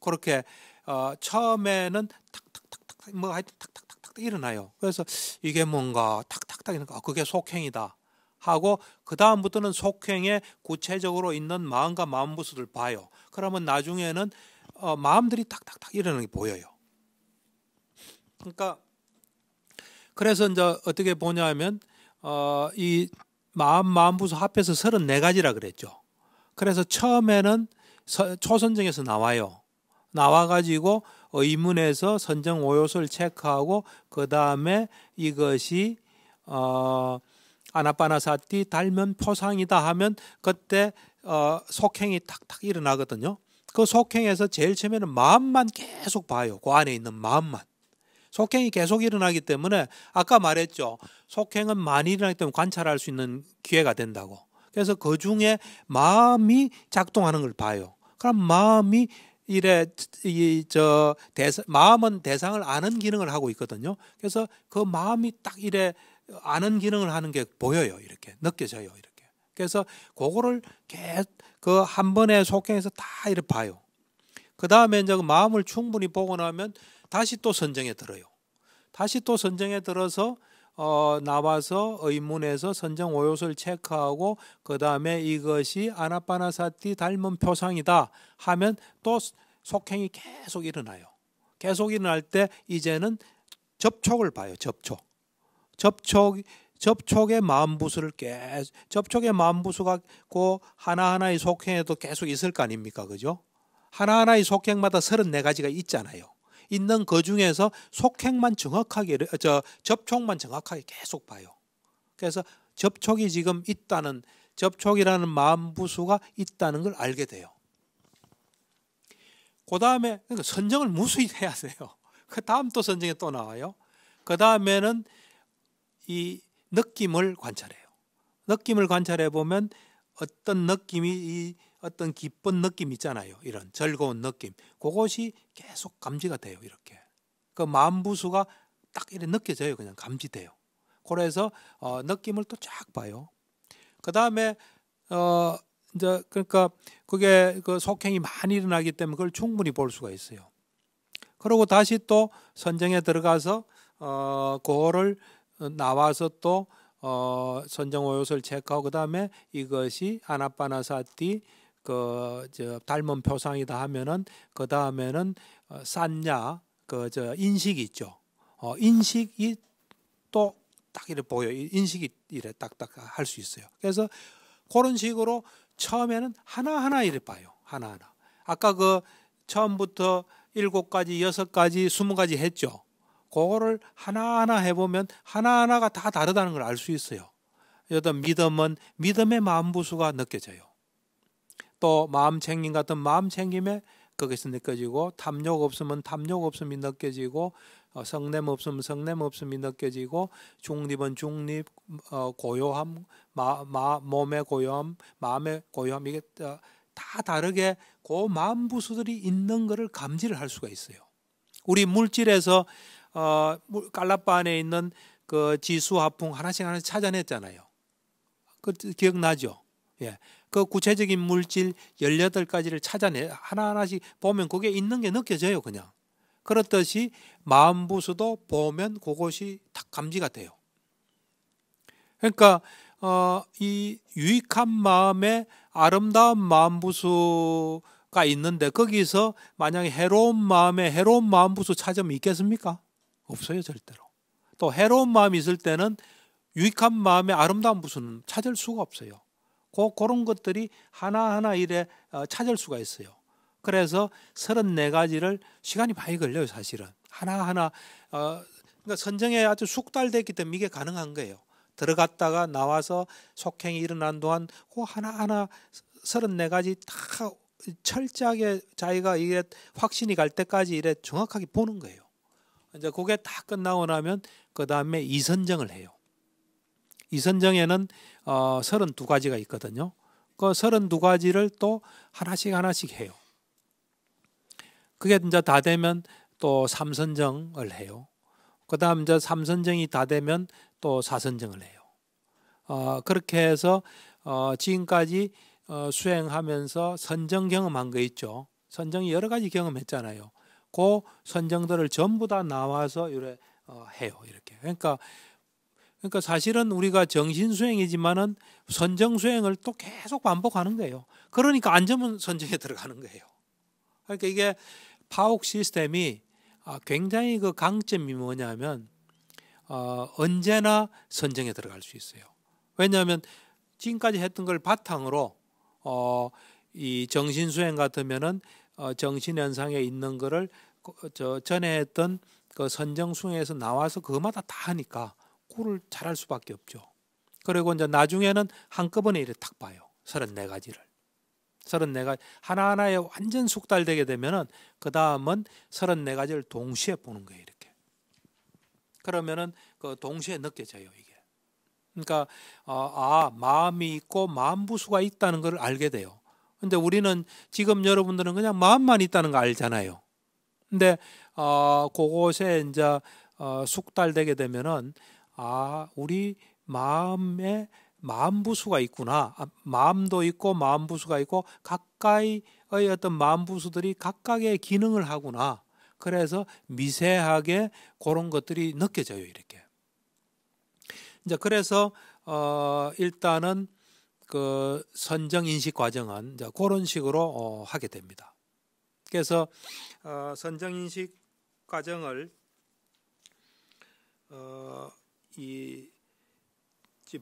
그렇게 어, 처음에는 탁탁탁탁 뭐 하여튼 탁탁탁탁 일어나요. 그래서 이게 뭔가 탁탁탁 이니까 아, 그게 속행이다 하고 그 다음부터는 속행에 구체적으로 있는 마음과 마음 부수를 봐요. 그러면 나중에는 어, 마음들이 탁탁탁 일어나는 게 보여요. 그러니까 그래서 이제 어떻게 보냐 하면 어, 이 마음 마음부서 합해서 서른 네가지라 그랬죠. 그래서 처음에는 서, 초선정에서 나와요. 나와가지고 의문에서 선정 오요소를 체크하고 그 다음에 이것이 어, 아나빠나사띠 닮은 표상이다 하면 그때 어, 속행이 탁탁 일어나거든요. 그 속행에서 제일 처음에는 마음만 계속 봐요. 그 안에 있는 마음만. 속행이 계속 일어나기 때문에 아까 말했죠. 속행은 많이 일어나기 때문에 관찰할 수 있는 기회가 된다고. 그래서 그 중에 마음이 작동하는 걸 봐요. 그럼 마음이 이래 이저 대사, 마음은 대상을 아는 기능을 하고 있거든요. 그래서 그 마음이 딱 이래 아는 기능을 하는 게 보여요. 이렇게 느껴져요. 이렇게. 그래서 그거를 그한 번에 속행해서 다 이렇게 봐요. 그 다음에 이제 그 마음을 충분히 보고 나면 다시 또 선정에 들어요. 다시 또 선정에 들어서 어, 나와서 의문에서 선정 오요소를 체크하고 그 다음에 이것이 아나파나사티 닮은 표상이다 하면 또 속행이 계속 일어나요. 계속 일어날 때 이제는 접촉을 봐요. 접촉. 접촉 접촉의 만부수를 계속 접촉의 만부수가 고 하나하나의 속행에도 계속 있을 거 아닙니까? 그죠? 하나하나의 속행마다 34가지가 있잖아요. 있는 그 중에서 속행만 정확하게 어, 저 접촉만 정확하게 계속 봐요. 그래서 접촉이 지금 있다는 접촉이라는 마음부수가 있다는 걸 알게 돼요. 그 다음에 그러니까 선정을 무수히 해야 돼요. 그 다음 또 선정에 또 나와요. 그 다음에는 이 느낌을 관찰해요. 느낌을 관찰해 보면 어떤 느낌이 이 어떤 기쁜 느낌 있잖아요. 이런 즐거운 느낌. 그것이 계속 감지가 돼요. 이렇게. 그 만부수가 딱 이렇게 느껴져요. 그냥 감지돼요. 그래서 어, 느낌을 또 쫙 봐요. 그 다음에 어, 이제 그러니까 그게 그 속행이 많이 일어나기 때문에 그걸 충분히 볼 수가 있어요. 그러고 다시 또 선정에 들어가서 어, 그거를 나와서 또 어, 선정 오요소를 체크하고 그다음에 이것이 아나빠나사띠 그저 닮은 표상이다 하면은 그 다음에는 어, 싼냐 그저 인식이 있죠. 어, 인식이 또 딱 이렇게 보여 인식이 이래 딱딱 할 수 있어요. 그래서 그런 식으로 처음에는 하나하나 이래 봐요. 하나하나. 아까 그 처음부터 일곱 가지, 여섯 가지, 스무 가지 했죠. 그거를 하나하나 해보면 하나하나가 다 다르다는 걸 알 수 있어요. 여든 믿음은 믿음의 만부수가 느껴져요. 또 마음 챙김 같은 마음 챙김에 거기서 느껴지고 탐욕 없으면 탐욕 없음이 느껴지고 어, 성냄 없으면 성냄 없음이 느껴지고 중립은 중립 어, 고요함 마, 마, 몸의 고요함 마음의 고요함 이게 다 다르게 그 마음 부수들이 있는 것을 감지를 할 수가 있어요. 우리 물질에서 어, 깔라빠 안에 있는 그 지수 화풍 하나씩 하나씩 찾아냈잖아요. 그 기억나죠? 예. 그 구체적인 물질 18가지를 찾아내 하나하나씩 보면 그게 있는 게 느껴져요, 그냥. 그렇듯이 마음 부수도 보면 그것이 딱 감지가 돼요. 그러니까 어, 이 유익한 마음에 아름다운 마음 부수가 있는데 거기서 만약에 해로운 마음에 해로운 마음 부수 찾으면 있겠습니까? 없어요, 절대로. 또 해로운 마음이 있을 때는 유익한 마음에 아름다운 부수는 찾을 수가 없어요. 고, 그런 것들이 하나하나 일에 어, 찾을 수가 있어요. 그래서 34가지를 시간이 많이 걸려요, 사실은. 하나하나, 어, 그러니까 선정에 아주 숙달됐기 때문에 이게 가능한 거예요. 들어갔다가 나와서 속행이 일어난 동안 그 하나하나 34가지 다 철저하게 자기가 이게 확신이 갈 때까지 이래 정확하게 보는 거예요. 이제 그게 다 끝나고 나면 그 다음에 이선정을 해요. 이 선정에는 어 32가지가 있거든요. 그 32가지를 또 하나씩 하나씩 해요. 그게 이제 다 되면 또 3선정을 해요. 그다음 이제 3선정이 다 되면 또 4선정을 해요. 어 그렇게 해서 어 지금까지 어 수행하면서 선정 경험한 거 있죠. 선정이 여러 가지 경험했잖아요. 그 선정들을 전부 다 나와서 이래 어, 해요. 이렇게. 그러니까 그러니까 사실은 우리가 정신 수행이지만은 선정 수행을 또 계속 반복하는 거예요. 그러니까 안전은 선정에 [LAUGHS] 들어가는 거예요. 그러니까 이게 파옥 시스템이 아, 굉장히 그 강점이 뭐냐면 어, 언제나 선정에 들어갈 수 있어요. 왜냐하면 지금까지 했던 걸 바탕으로 어, 이 정신 수행 같으면은 어, 정신 현상에 있는 거를 그, 전에 했던 그 선정 수행에서 나와서 그마다 다 하니까 탁구를 잘할 수밖에 없죠. 그리고 이제 나중에는 한꺼번에 이렇게 탁 봐요. 34가지를. 34가지 하나하나에 완전 숙달되게 되면은 그다음은 34가지를 동시에 보는 거예요, 이렇게. 그러면은 그 동시에 느껴져요, 이게. 그러니까 어, 아, 마음이 있고 마음부수가 있다는 걸 알게 돼요. 근데 우리는 지금 여러분들은 그냥 마음만 있다는 거 알잖아요. 근데 어, 그곳에 이제 어, 숙달되게 되면은 아, 우리 마음에 마음부수가 있구나. 아, 마음도 있고 마음부수가 있고 가까이의 어떤 마음부수들이 각각의 기능을 하구나. 그래서 미세하게 그런 것들이 느껴져요, 이렇게. 이제 그래서 어 일단은 그 선정 인식 과정은 이제 그런 식으로 어, 하게 됩니다. 그래서 어, 선정 인식 과정을 어, 이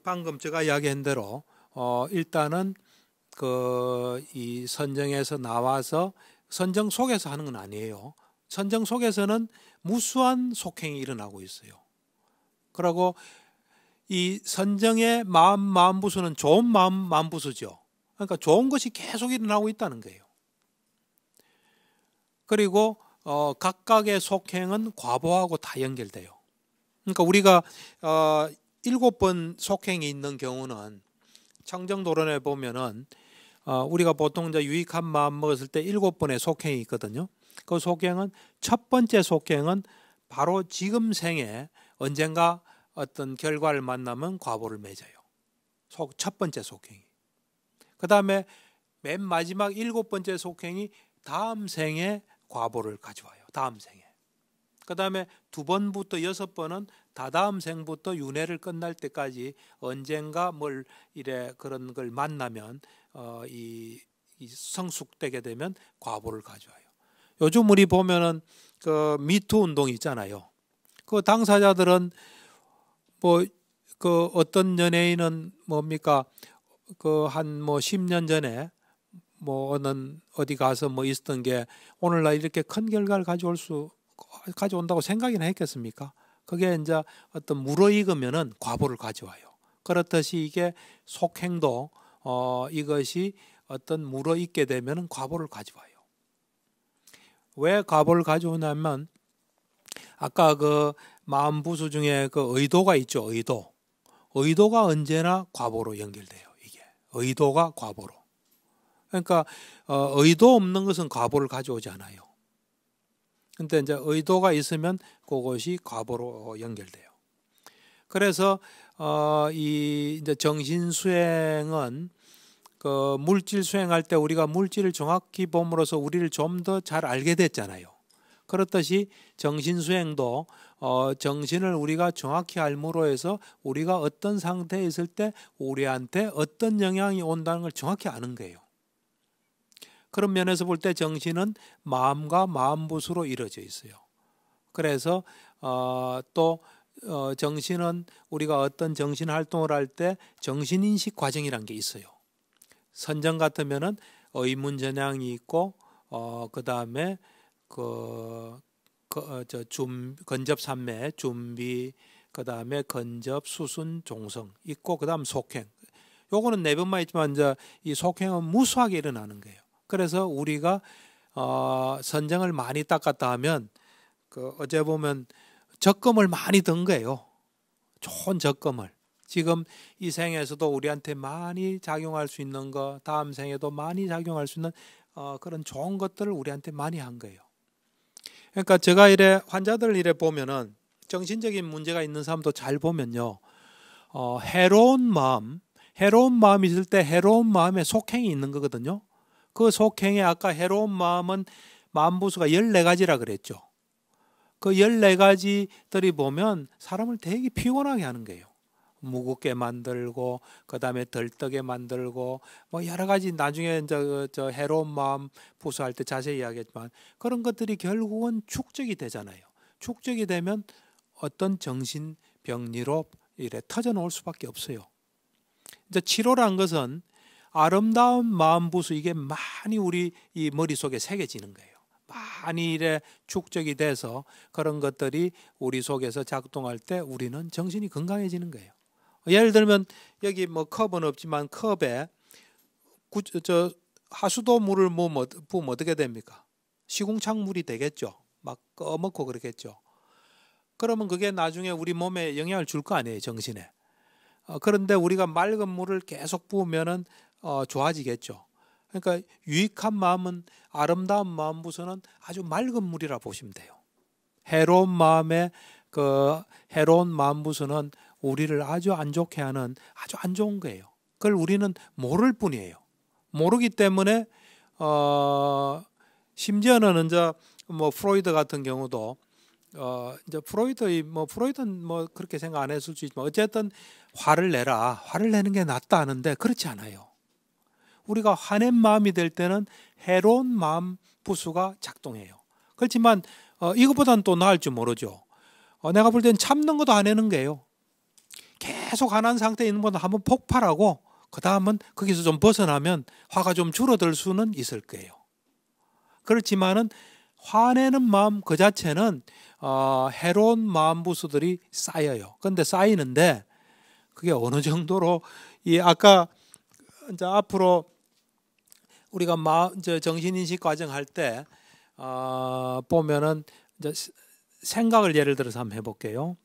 방금 제가 이야기한 대로 어 일단은 그 이 선정에서 나와서 선정 속에서 하는 건 아니에요. 선정 속에서는 무수한 속행이 일어나고 있어요. 그러고 이 선정의 마음 마음부수는 좋은 마음 마음부수죠. 그러니까 좋은 것이 계속 일어나고 있다는 거예요. 그리고 어, 각각의 속행은 과보하고 다 연결돼요. 그러니까 우리가 어, 일곱 번 속행이 있는 경우는 청정도론에 보면은 어, 우리가 보통 이제 유익한 마음 먹었을 때 일곱 번의 속행이 있거든요. 그 속행은 첫 번째 속행은 바로 지금 생에 언젠가 어떤 결과를 만나면 과보를 맺어요. 속, 첫 번째 속행이. 그 다음에 맨 마지막 일곱 번째 속행이 다음 생에 과보를 가져와요. 다음 생에. 그 다음에 두 번부터 여섯 번은 다다음 생부터 윤회를 끝날 때까지 언젠가 뭘 이래 그런 걸 만나면 어, 이, 이 성숙되게 되면 과보를 가져와요. 요즘 우리 보면은 그 미투 운동 있잖아요. 그 당사자들은 뭐 그 어떤 연예인은 뭡니까 그 한뭐십 년 전에 뭐 어느 어디 가서 뭐 있었던 게 오늘날 이렇게 큰 결과를 가져올 수 가져온다고 생각이나 했겠습니까? 그게 이제 어떤 물어익으면은 과보를 가져와요. 그렇듯이 이게 속행도 어, 이것이 어떤 물어익게 되면은 과보를 가져와요. 왜 과보를 가져오냐면 아까 그 마음 부수 중에 그 의도가 있죠. 의도. 의도가 언제나 과보로 연결돼요. 이게 의도가 과보로. 그러니까 어, 의도 없는 것은 과보를 가져오지 않아요. 근데 이제 의도가 있으면 그것이 과보로 연결돼요. 그래서 어, 이 이제 정신 수행은 그 물질 수행할 때 우리가 물질을 정확히 봄으로써 우리를 좀 더 잘 알게 됐잖아요. 그렇듯이 정신 수행도 어, 정신을 우리가 정확히 알므로 해서 우리가 어떤 상태에 있을 때 우리한테 어떤 영향이 온다는 걸 정확히 아는 거예요. 그런 면에서 볼 때 정신은 마음과 마음붓으로 이루어져 있어요. 그래서 어, 또 어, 정신은 우리가 어떤 정신 활동을 할 때 정신 인식 과정이란 게 있어요. 선정 같으면은 의문 전향이 있고 어, 그다음에 그, 그 어, 저, 준, 근접 산매 준비 그다음에 근접 수순 종성 있고 그다음 속행 요거는 네 번만 있지만 이제 이 속행은 무수하게 일어나는 거예요. 그래서 우리가 어, 선장을 많이 닦았다 하면 그 어제 보면 적금을 많이 든 거예요. 좋은 적금을. 지금 이 생에서도 우리한테 많이 작용할 수 있는 거, 다음 생에도 많이 작용할 수 있는 어, 그런 좋은 것들을 우리한테 많이 한 거예요. 그러니까 제가 이래 환자들 이래 보면은 정신적인 문제가 있는 사람도 잘 보면요, 어, 해로운 마음, 해로운 마음 있을 때 해로운 마음에 속행이 있는 거거든요. 그 속행의 아까 해로운 마음은 만부수가 14가지라 그랬죠. 그 14가지들이 보면 사람을 되게 피곤하게 하는 거예요. 무겁게 만들고 그다음에 덜떡게 만들고 뭐 여러 가지 나중에 이제 그 저 해로운 마음 부수할 때 자세히 이야기했지만 그런 것들이 결국은 축적이 되잖아요. 축적이 되면 어떤 정신 병리로 이래 터져 나올 수밖에 없어요. 이제 치료란 것은 아름다운 마음부수 이게 많이 우리 이 머릿속에 새겨지는 거예요. 많이 이래 축적이 돼서 그런 것들이 우리 속에서 작동할 때 우리는 정신이 건강해지는 거예요. 예를 들면 여기 뭐 컵은 없지만 컵에 구, 저 하수도 물을 뭐 뭐, 부으면 어떻게 됩니까? 시궁창 물이 되겠죠. 막 꺼먹고 그러겠죠. 그러면 그게 나중에 우리 몸에 영향을 줄 거 아니에요, 정신에. 어, 그런데 우리가 맑은 물을 계속 부으면은 어, 좋아지겠죠. 그러니까 유익한 마음은 아름다운 마음부서는 아주 맑은 물이라 보시면 돼요. 해로운 마음에그 해로운 마음부서는 우리를 아주 안 좋게 하는 아주 안 좋은 거예요. 그걸 우리는 모를 뿐이에요. 모르기 때문에 어 심지어는 이제 뭐 프로이드 같은 경우도 어 이제 프로이드의 뭐 프로이드는 뭐 그렇게 생각 안 했을 수 있지만 어쨌든 화를 내라 화를 내는 게 낫다 하는데 그렇지 않아요. 우리가 화낸 마음이 될 때는 해로운 마음 부수가 작동해요. 그렇지만 어, 이것보다는 또 나을지 모르죠. 어, 내가 볼땐 참는 것도 안 해는 게요. 계속 화난 상태에 있는 것도 한번 폭발하고 그 다음은 거기서 좀 벗어나면 화가 좀 줄어들 수는 있을 거예요. 그렇지만은 화내는 마음 그 자체는 어, 해로운 마음 부수들이 쌓여요. 근데 쌓이는데 그게 어느 정도로 이 아까 이제 앞으로 우리가 마 이제 정신 인식 과정 할때 어, 보면은 이제 생각을 예를 들어서 한번 해볼게요.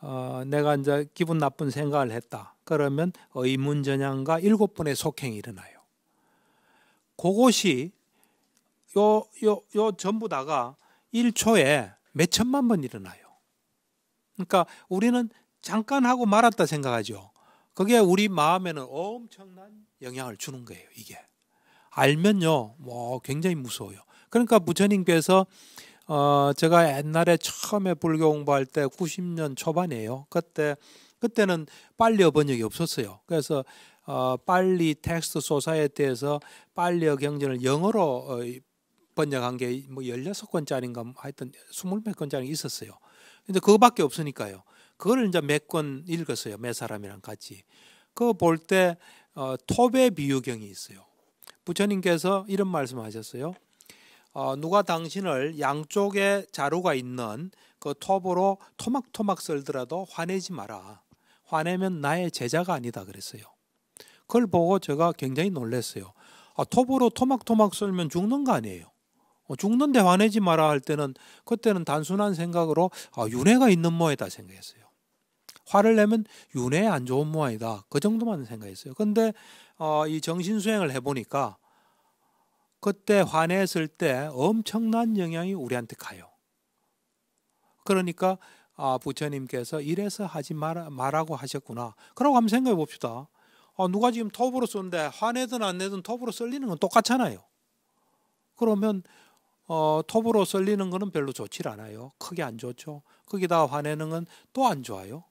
어, 내가 이제 기분 나쁜 생각을 했다. 그러면 의문전향과 일곱 번의 속행이 일어나요. 그것이 요, 요, 요 전부 다가 1초에 몇 천만 번 일어나요. 그러니까 우리는 잠깐 하고 말았다 생각하죠. 그게 우리 마음에는 엄청난 영향을 주는 거예요, 이게. 알면요, 뭐 굉장히 무서워요. 그러니까 부처님께서 어, 제가 옛날에 처음에 불교 공부할 때 90년 초반이에요. 그때 그때는 빨리어 번역이 없었어요. 그래서 어, 빨리 텍스트 소사에대해서 빨리어 경전을 영어로 어, 번역한 게 뭐 16권짜리인가 뭐 하여튼 20몇 권짜리 있었어요. 근데 그거밖에 없으니까요. 그거를 이제 몇 권 읽었어요. 몇 사람이랑 같이. 그거 볼때 어, 토배 비유경이 있어요. 부처님께서 이런 말씀하셨어요. 어, 누가 당신을 양쪽에 자루가 있는 그 톱으로 토막토막 썰더라도 화내지 마라. 화내면 나의 제자가 아니다 그랬어요. 그걸 보고 제가 굉장히 놀랐어요. 아, 톱으로 토막토막 썰면 죽는 거 아니에요. 뭐 죽는데 화내지 마라 할 때는 그때는 단순한 생각으로 아, 윤회가 있는 모양이다 생각했어요. 화를 내면 윤회에 안 좋은 모양이다. 그 정도만 생각했어요. 근데 어, 이 정신 수행을 해보니까 그때 화냈을 때 엄청난 영향이 우리한테 가요. 그러니까 아, 부처님께서 이래서 하지 마라, 말라고 하셨구나. 그러고 한번 생각해 봅시다. 아, 누가 지금 톱으로 쏘는데 화내든 안 내든 톱으로 쏠리는 건 똑같잖아요. 그러면 어, 톱으로 썰리는 거는 별로 좋질 않아요. 크게 안 좋죠. 거기다 화내는 건 또 안 좋아요.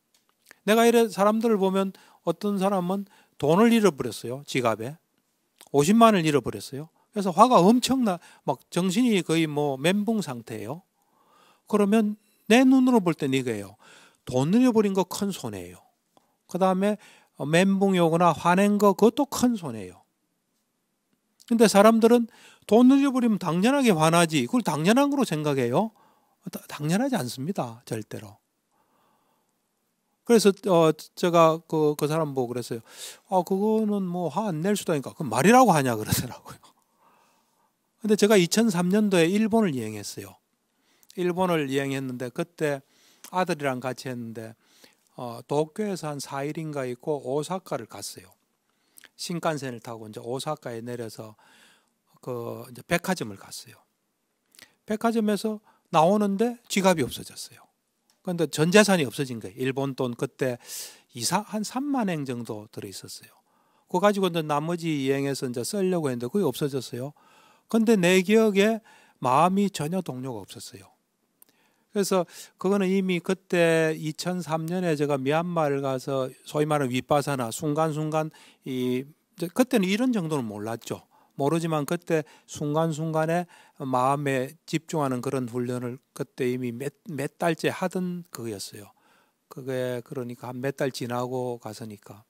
내가 이런 사람들을 보면 어떤 사람은 돈을 잃어버렸어요. 지갑에. 50만 을 잃어버렸어요. 그래서 화가 엄청나 막 정신이 거의 뭐 멘붕 상태예요. 그러면 내 눈으로 볼 땐 이거예요. 돈 잃어버린 거 큰 손해예요. 그 다음에 멘붕이 오거나 화낸 거 그것도 큰 손해예요. 근데 사람들은 돈 잃어버리면 당연하게 화나지. 그걸 당연한 거로 생각해요. 당연하지 않습니다. 절대로. 그래서 어 제가 그, 그 사람 보고 그랬어요. 아 그거는 뭐 화 안 낼 수도 있니까 그 말이라고 하냐 그러더라고요. [LAUGHS] 근데 제가 2003년도에 일본을 여행했어요. 일본을 여행했는데 그때 아들이랑 같이 했는데 어, 도쿄에서 한 4일인가 있고 오사카를 갔어요. 신칸센을 타고 이제 오사카에 내려서 그 이제 백화점을 갔어요. 백화점에서 나오는데 지갑이 없어졌어요. 그런데 전 재산이 없어진 거예요. 일본 돈 그때 이사 한 3만 행 정도 들어 있었어요. 그거 가지고 이제 나머지 이행해서 이제 쓰려고 했는데 그게 없어졌어요. 그런데내 기억에 마음이 전혀 동료가 없었어요. 그래서 그거는 이미 그때 2003년에 제가 미얀마를 가서 소위 말하는 윗바사나 순간순간 이 그때는 이런 정도는 몰랐죠. 모르지만 그때 순간순간에 마음에 집중하는 그런 훈련을 그때 이미 몇, 몇 달째 하던 그거였어요. 그게 그러니까 한 몇 달 지나고 가서니까.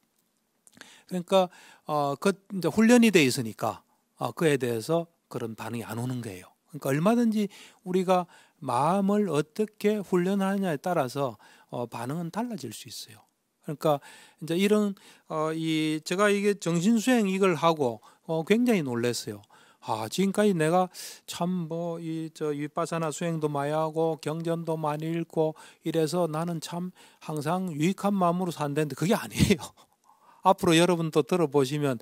그러니까 어, 그 이제 훈련이 돼 있으니까 어, 그에 대해서 그런 반응이 안 오는 거예요. 그러니까 얼마든지 우리가 마음을 어떻게 훈련하느냐에 따라서 어, 반응은 달라질 수 있어요. 그러니까 이제 이런 어, 이 제가 이게 정신 수행 이걸 하고 어, 굉장히 놀랐어요. 아 지금까지 내가 참 뭐 이저 윗바사나 수행도 많이 하고 경전도 많이 읽고 이래서 나는 참 항상 유익한 마음으로 산다는데 그게 아니에요. [LAUGHS] 앞으로 여러분도 들어보시면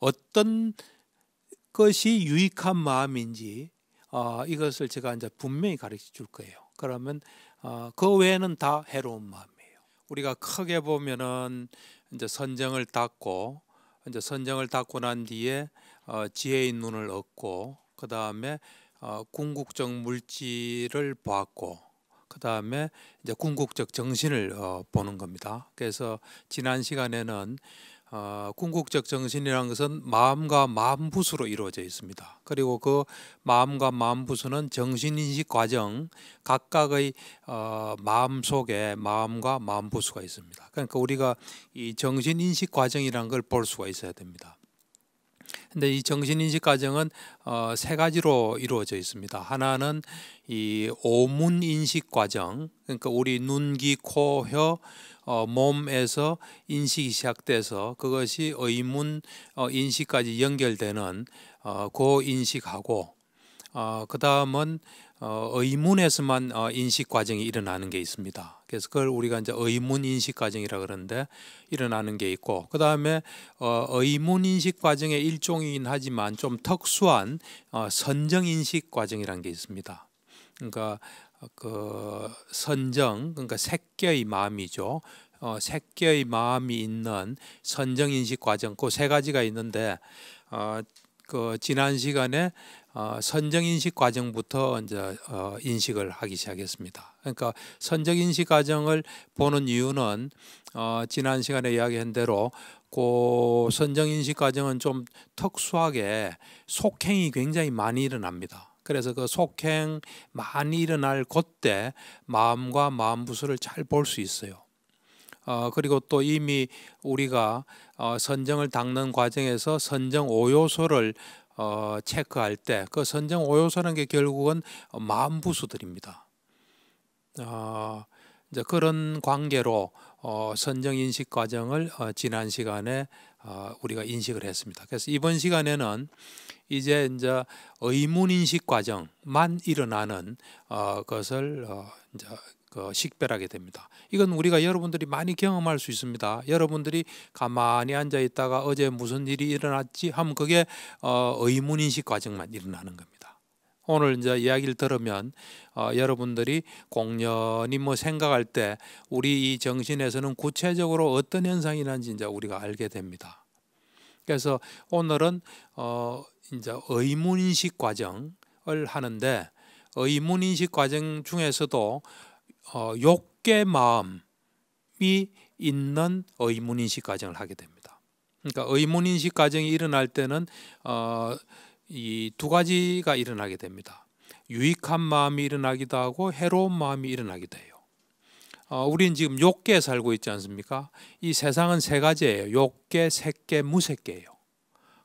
어떤 것이 유익한 마음인지 어, 이것을 제가 이제 분명히 가르쳐 줄 거예요. 그러면 어, 그 외에는 다 해로운 마음이에요. 우리가 크게 보면은 이제 선정을 닦고 이제 선정을 닦고 난 뒤에 어, 지혜의 눈을 얻고 그 다음에 어, 궁극적 물질을 보았고 그 다음에 이제 궁극적 정신을 어, 보는 겁니다. 그래서 지난 시간에는 어, 궁극적 정신이라는 것은 마음과 마음부수로 이루어져 있습니다. 그리고 그 마음과 마음부수는 정신인식 과정 각각의 어, 마음 속에 마음과 마음부수가 있습니다. 그러니까 우리가 이 정신인식 과정이라는 걸볼 수가 있어야 됩니다. 근데 이 정신인식 과정은 어, 세 가지로 이루어져 있습니다. 하나는 이 오문인식 과정, 그러니까 우리 눈, 귀, 코, 혀 어, 몸에서 인식이 시작돼서 그것이 의문 어, 인식까지 연결되는 어, 고인식하고 어, 그 다음은 어, 의문에서만 어, 인식 과정이 일어나는 게 있습니다. 그래서 그걸 우리가 이제 의문 인식 과정이라 그러는데 일어나는 게 있고 그 다음에 어, 의문 인식 과정의 일종이긴 하지만 좀 특수한 어, 선정 인식 과정이라는 게 있습니다. 그러니까 그 선정 그러니까 새끼의 마음이죠. 어, 새끼의 마음이 있는 선정 인식 과정 그 세 가지가 있는데 어, 그 지난 시간에 어, 선정 인식 과정부터 이제 어, 인식을 하기 시작했습니다. 그러니까 선정 인식 과정을 보는 이유는 어, 지난 시간에 이야기한 대로 그 선정 인식 과정은 좀 특수하게 속행이 굉장히 많이 일어납니다. 그래서 그 속행 많이 일어날 그때 마음과 마음 부수를 잘 볼 수 있어요. 어, 그리고 또 이미 우리가 어, 선정을 닦는 과정에서 선정 오요소를 어, 체크할 때 그 선정 오요소라는 게 결국은 마음 부수들입니다. 어, 이제 그런 관계로 어, 선정 인식 과정을 어, 지난 시간에 어, 우리가 인식을 했습니다. 그래서 이번 시간에는 이제 이제 의문 인식 과정만 일어나는 어, 것을 어, 이제 그 식별하게 됩니다. 이건 우리가 여러분들이 많이 경험할 수 있습니다. 여러분들이 가만히 앉아 있다가 어제 무슨 일이 일어났지 하면 그게 어, 의문 인식 과정만 일어나는 겁니다. 오늘 이제 이야기를 들으면 어, 여러분들이 공연이뭐 생각할 때 우리 이 정신에서는 구체적으로 어떤 현상이 난지 이제 우리가 알게 됩니다. 그래서 오늘은 어, 이제 의문인식 과정을 하는데 의문인식 과정 중에서도 어, 욕계 마음이 있는 의문인식 과정을 하게 됩니다. 그러니까 의문인식 과정이 일어날 때는 어, 이 두 가지가 일어나게 됩니다. 유익한 마음이 일어나기도 하고 해로운 마음이 일어나기도 해요. 어, 우리는 지금 욕계 살고 있지 않습니까? 이 세상은 세 가지예요. 욕계, 색계, 무색계예요.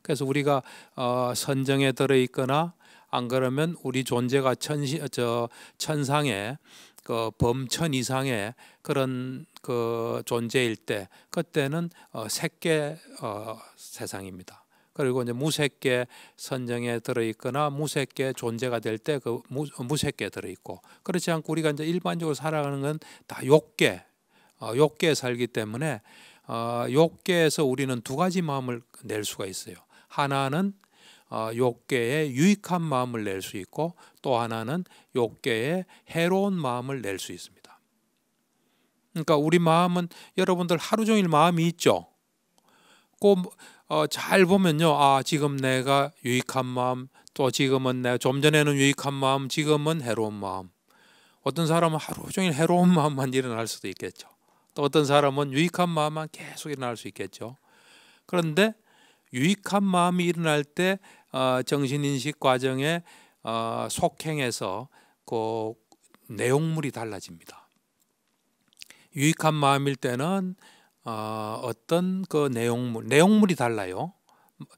그래서 우리가 어, 선정에 들어 있거나 안 그러면 우리 존재가 천시, 저 천상에 그 범천 이상의 그런 그 존재일 때 그때는 어, 색계 어, 세상입니다. 그리고 이제 무색계 선정에 들어있거나 무색계 존재가 될때그 무색계 들어있고 그렇지 않고 우리가 이제 일반적으로 살아가는 건 다 욕계 어, 욕계에 살기 때문에 어, 욕계에서 우리는 두 가지 마음을 낼 수가 있어요. 하나는 어, 욕계에 유익한 마음을 낼 수 있고 또 하나는 욕계에 해로운 마음을 낼 수 있습니다. 그러니까 우리 마음은 여러분들 하루 종일 마음이 있죠. 꼭잘 어, 보면요. 아 지금 내가 유익한 마음 또 지금은 내가 좀 전에는 유익한 마음 지금은 해로운 마음. 어떤 사람은 하루 종일 해로운 마음만 일어날 수도 있겠죠. 또 어떤 사람은 유익한 마음만 계속 일어날 수 있겠죠. 그런데 유익한 마음이 일어날 때 어, 정신인식 과정에 어, 속행해서 그 내용물이 달라집니다. 유익한 마음일 때는 어, 어떤 그 내용물 내용물이 달라요.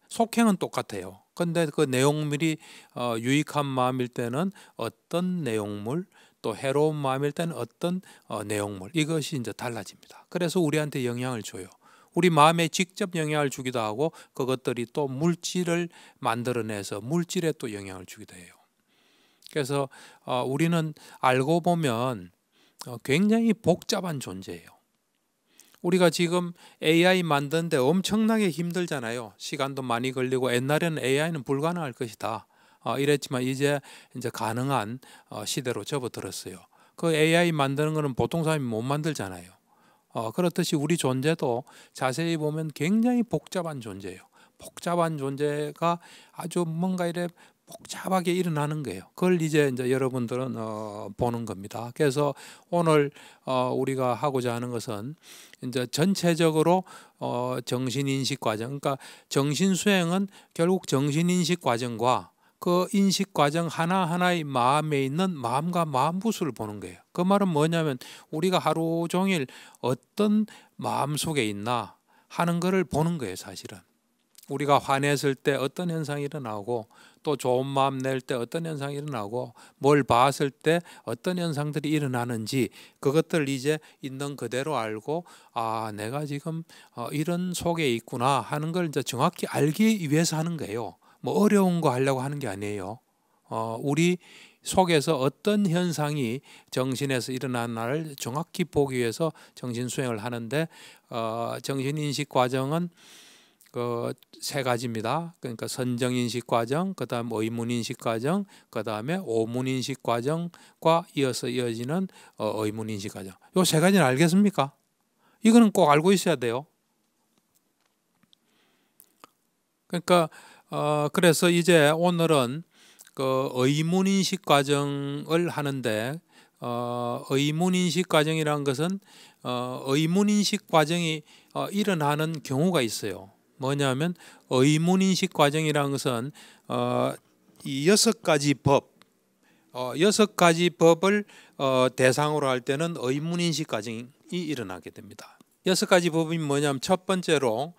속행은 똑같아요. 근데 그 내용물이 어, 유익한 마음일 때는 어떤 내용물 또 해로운 마음일 때는 어떤 어, 내용물 이것이 이제 달라집니다. 그래서 우리한테 영향을 줘요. 우리 마음에 직접 영향을 주기도 하고 그것들이 또 물질을 만들어내서 물질에 또 영향을 주기도 해요. 그래서 어, 우리는 알고 보면 어, 굉장히 복잡한 존재예요. 우리가 지금 AI 만드는데 엄청나게 힘들잖아요. 시간도 많이 걸리고 옛날에는 AI는 불가능할 것이다. 어, 이랬지만 이제 이제 가능한 시대로 접어들었어요. 그 AI 만드는 거는 보통 사람이 못 만들잖아요. 어, 그렇듯이 우리 존재도 자세히 보면 굉장히 복잡한 존재예요. 복잡한 존재가 아주 뭔가 이래 복잡하게 일어나는 거예요. 그걸 이제 이제 여러분들은 어, 보는 겁니다. 그래서 오늘 어, 우리가 하고자 하는 것은 이제 전체적으로 어, 정신 인식 과정, 그러니까 정신 수행은 결국 정신 인식 과정과 그 인식 과정 하나하나의 마음에 있는 마음과 마음부수를 보는 거예요. 그 말은 뭐냐면 우리가 하루 종일 어떤 마음 속에 있나 하는 것을 보는 거예요, 사실은. 우리가 화냈을 때 어떤 현상이 일어나고 또 좋은 마음 낼 때 어떤 현상이 일어나고 뭘 봤을 때 어떤 현상들이 일어나는지 그것들 이제 있는 그대로 알고 아 내가 지금 어, 이런 속에 있구나 하는 걸 이제 정확히 알기 위해서 하는 거예요. 뭐 어려운 거 하려고 하는 게 아니에요. 어, 우리 속에서 어떤 현상이 정신에서 일어나는를 정확히 보기 위해서 정신 수행을 하는데 어, 정신 인식 과정은 그 세 가지입니다. 그러니까 선정 인식 과정, 그다음 의문 인식 과정, 그다음에 오문 인식 과정과 이어서 이어지는 어, 의문 인식 과정. 요 세 가지는 알겠습니까? 이거는 꼭 알고 있어야 돼요. 그러니까 어, 그래서 이제 오늘은 그 의문인식 과정을 하는데 어, 의문인식 과정이라는 것은 어, 의문인식 과정이 어, 일어나는 경우가 있어요. 뭐냐면 의문인식 과정이라는 것은 어, 이 여섯 가지 법, 어, 여섯 가지 법을 어, 대상으로 할 때는 의문인식 과정이 일어나게 됩니다. 여섯 가지 법이 뭐냐면 첫 번째로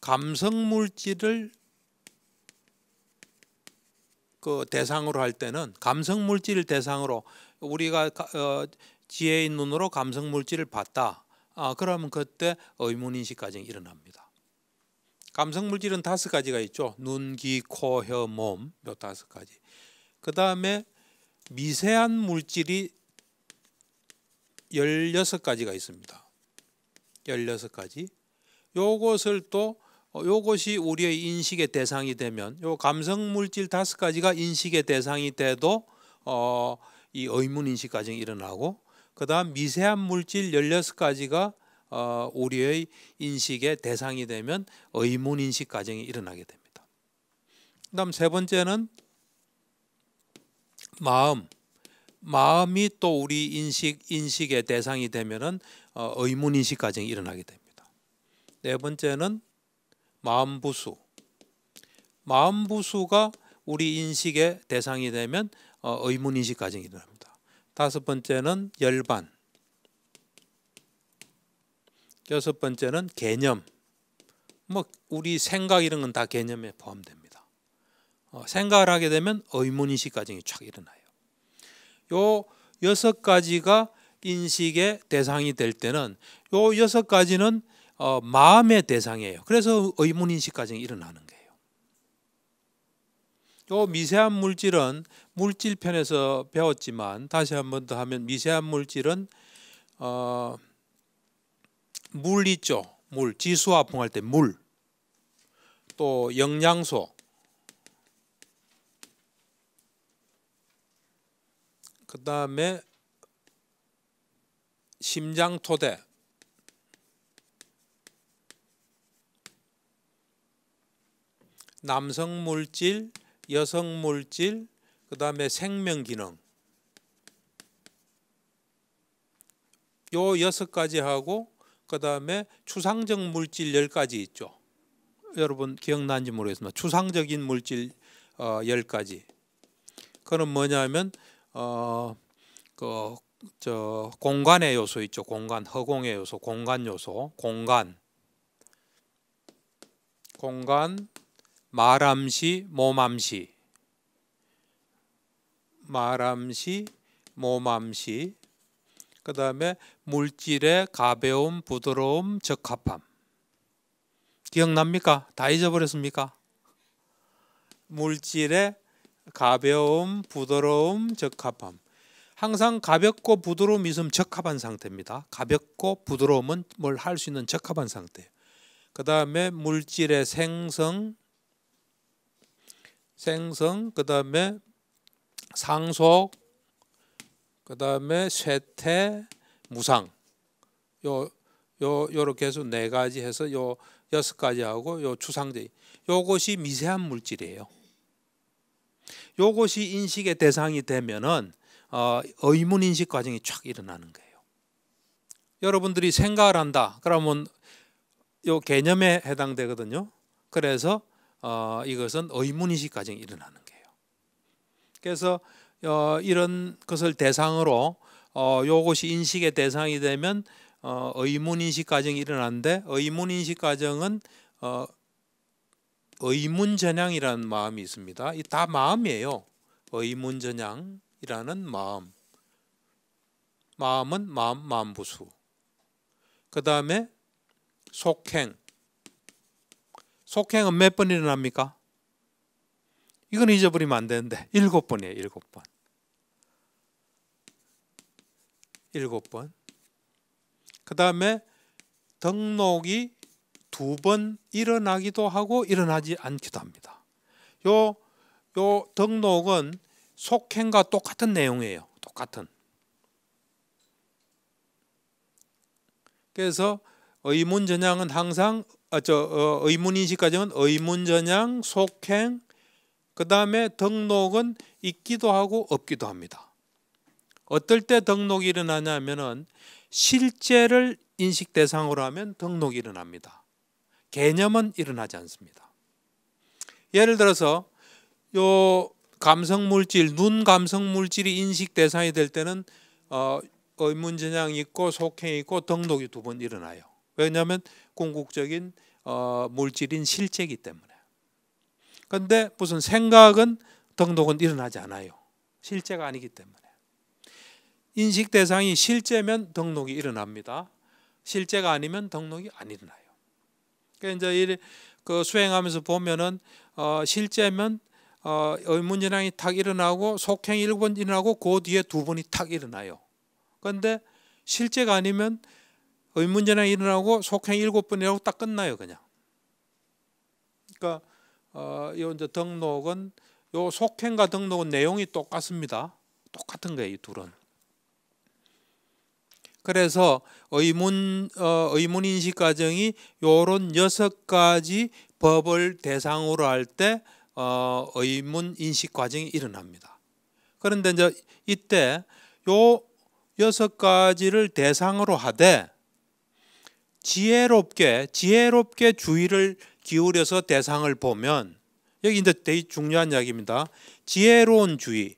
감성물질을 그 대상으로 할 때는 감성 물질을 대상으로 우리가 어, 지혜의 눈으로 감성 물질을 봤다. 아, 그러면 그때 의문 인식 과정이 일어납니다. 감성 물질은 다섯 가지가 있죠. 눈, 귀, 코, 혀, 몸, 요 다섯 가지. 그 다음에 미세한 물질이 16가지가 있습니다. 16가지. 요것을 또 어, 요것이 우리의 인식의 대상이 되면 요 감성 물질 다섯 가지가 인식의 대상이 돼도 어, 이 의문 인식 과정이 일어나고 그다음 미세한 물질 1 6 가지가 어, 우리의 인식의 대상이 되면 의문 인식 과정이 일어나게 됩니다. 그다음 세 번째는 마음 마음이 또 우리 인식 인식의 대상이 되면은 어, 의문 인식 과정이 일어나게 됩니다. 네 번째는 마음부수 마음부수가 우리 인식의 대상이 되면 어, 의문인식 과정이 일어니다 다섯 번째는 열반 여섯 번째는 개념 뭐 우리 생각 이런 건 다 개념에 포함됩니다. 어, 생각을 하게 되면 의문인식 과정이 촥 일어나요. 요 여섯 가지가 인식의 대상이 될 때는 요 여섯 가지는 어, 마음의 대상이에요. 그래서 의문인식 과정이 일어나는 거예요. 요 미세한 물질은 물질 편에서 배웠지만 다시 한번 더 하면 미세한 물질은 어, 물 있죠. 물지수와 봉할 때 물. 또 영양소. 그다음에 심장 토대 남성 물질, 여성 물질, 그 다음에 생명 기능. 요 여섯 가지 하고 그 다음에 추상적 물질 열 가지 있죠. 여러분 기억나는지 모르겠습니다. 추상적인 물질 어, 열 가지. 그건 뭐냐면 어, 그, 저 공간의 요소 있죠. 공간, 허공의 요소, 공간 요소, 공간, 공간, 말암시 모맘시 말암시 모맘시 그 다음에 물질의 가벼움 부드러움 적합함 기억납니까? 다 잊어버렸습니까? 물질의 가벼움 부드러움 적합함 항상 가볍고 부드러움이 있으면 적합한 상태입니다. 가볍고 부드러움은 뭘 할 수 있는 적합한 상태. 그 다음에 물질의 생성, 생성, 그 다음에 상속, 그 다음에 쇠퇴, 무상. 요, 요, 요렇게 해서 네 가지 해서 요 여섯 가지 하고 요 추상제. 요것이 미세한 물질이에요. 요것이 인식의 대상이 되면은 어, 의문 인식 과정이 쫙 일어나는 거예요. 여러분들이 생각을 한다. 그러면 요 개념에 해당되거든요. 그래서 어, 이것은 의문의식 과정이 일어나는 거예요. 그래서 어, 이런 것을 대상으로 어, 요것이 인식의 대상이 되면 어, 의문인식 과정이 일어나는데 의문인식 과정은 어, 의문전향이라는 마음이 있습니다. 이 다 마음이에요. 의문전향이라는 마음. 마음은 마음 마음부수. 그 다음에 속행 속행은 몇 번 일어납니까? 이건 잊어버리면 안 되는데 일곱 번이에요. 일곱 번. 일곱 번. 그 다음에 등록이 두 번 일어나기도 하고 일어나지 않기도 합니다. 요, 요 등록은 속행과 똑같은 내용이에요. 똑같은. 그래서 의문전향은 항상 아, 저 어, 의문 인식 과정은 의문 전향, 속행, 그 다음에 등록은 있기도 하고 없기도 합니다. 어떨 때 등록이 일어나냐면은 실제를 인식 대상으로 하면 등록이 일어납니다. 개념은 일어나지 않습니다. 예를 들어서 요 감성 물질, 눈 감성 물질이 인식 대상이 될 때는 어, 의문전향 있고 속행 있고 등록이 두 번 일어나요. 왜냐하면 궁극적인 어, 물질인 실제이기 때문에. 그런데 무슨 생각은 등록은 일어나지 않아요. 실제가 아니기 때문에. 인식 대상이 실제면 등록이 일어납니다. 실제가 아니면 등록이 안 일어나요. 그러니까 이제 그 수행하면서 보면은 어, 실제면 어, 의문진항이 탁 일어나고 속행 1번 일어나고 그 뒤에 두 번이 탁 일어나요. 그런데 실제가 아니면 의문전에 일어나고 속행 일곱 번이라고 딱 끝나요 그냥. 그러니까 어, 요 이제 등록은 요 속행과 등록은 내용이 똑같습니다. 똑같은 거예요 이 둘은. 그래서 의문 어, 의문 인식 과정이 요런 여섯 가지 법을 대상으로 할때 어, 의문 인식 과정이 일어납니다. 그런데 이제 이때 요 여섯 가지를 대상으로 하되 지혜롭게 지혜롭게 주의를 기울여서 대상을 보면 여기 이제 되게 중요한 이야기입니다. 지혜로운 주의.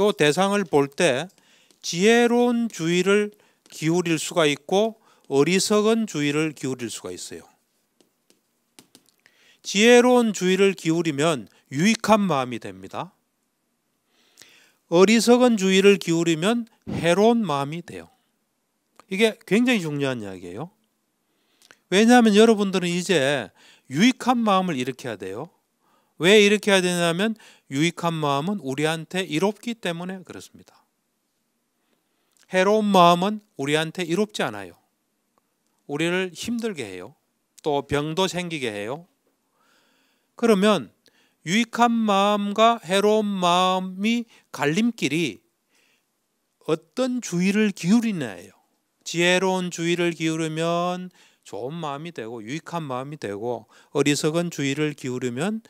요 대상을 볼 때 지혜로운 주의를 기울일 수가 있고 어리석은 주의를 기울일 수가 있어요. 지혜로운 주의를 기울이면 유익한 마음이 됩니다. 어리석은 주의를 기울이면 해로운 마음이 돼요. 이게 굉장히 중요한 이야기예요. 왜냐하면 여러분들은 이제 유익한 마음을 일으켜야 돼요. 왜 일으켜야 되냐면 유익한 마음은 우리한테 이롭기 때문에 그렇습니다. 해로운 마음은 우리한테 이롭지 않아요. 우리를 힘들게 해요. 또 병도 생기게 해요. 그러면 유익한 마음과 해로운 마음이 갈림길이 어떤 주의를 기울이냐예요. 지혜로운 주의를 기울이면 좋은 마음이 되고 유익한 마음이 되고 어리석은 주의를 기울이면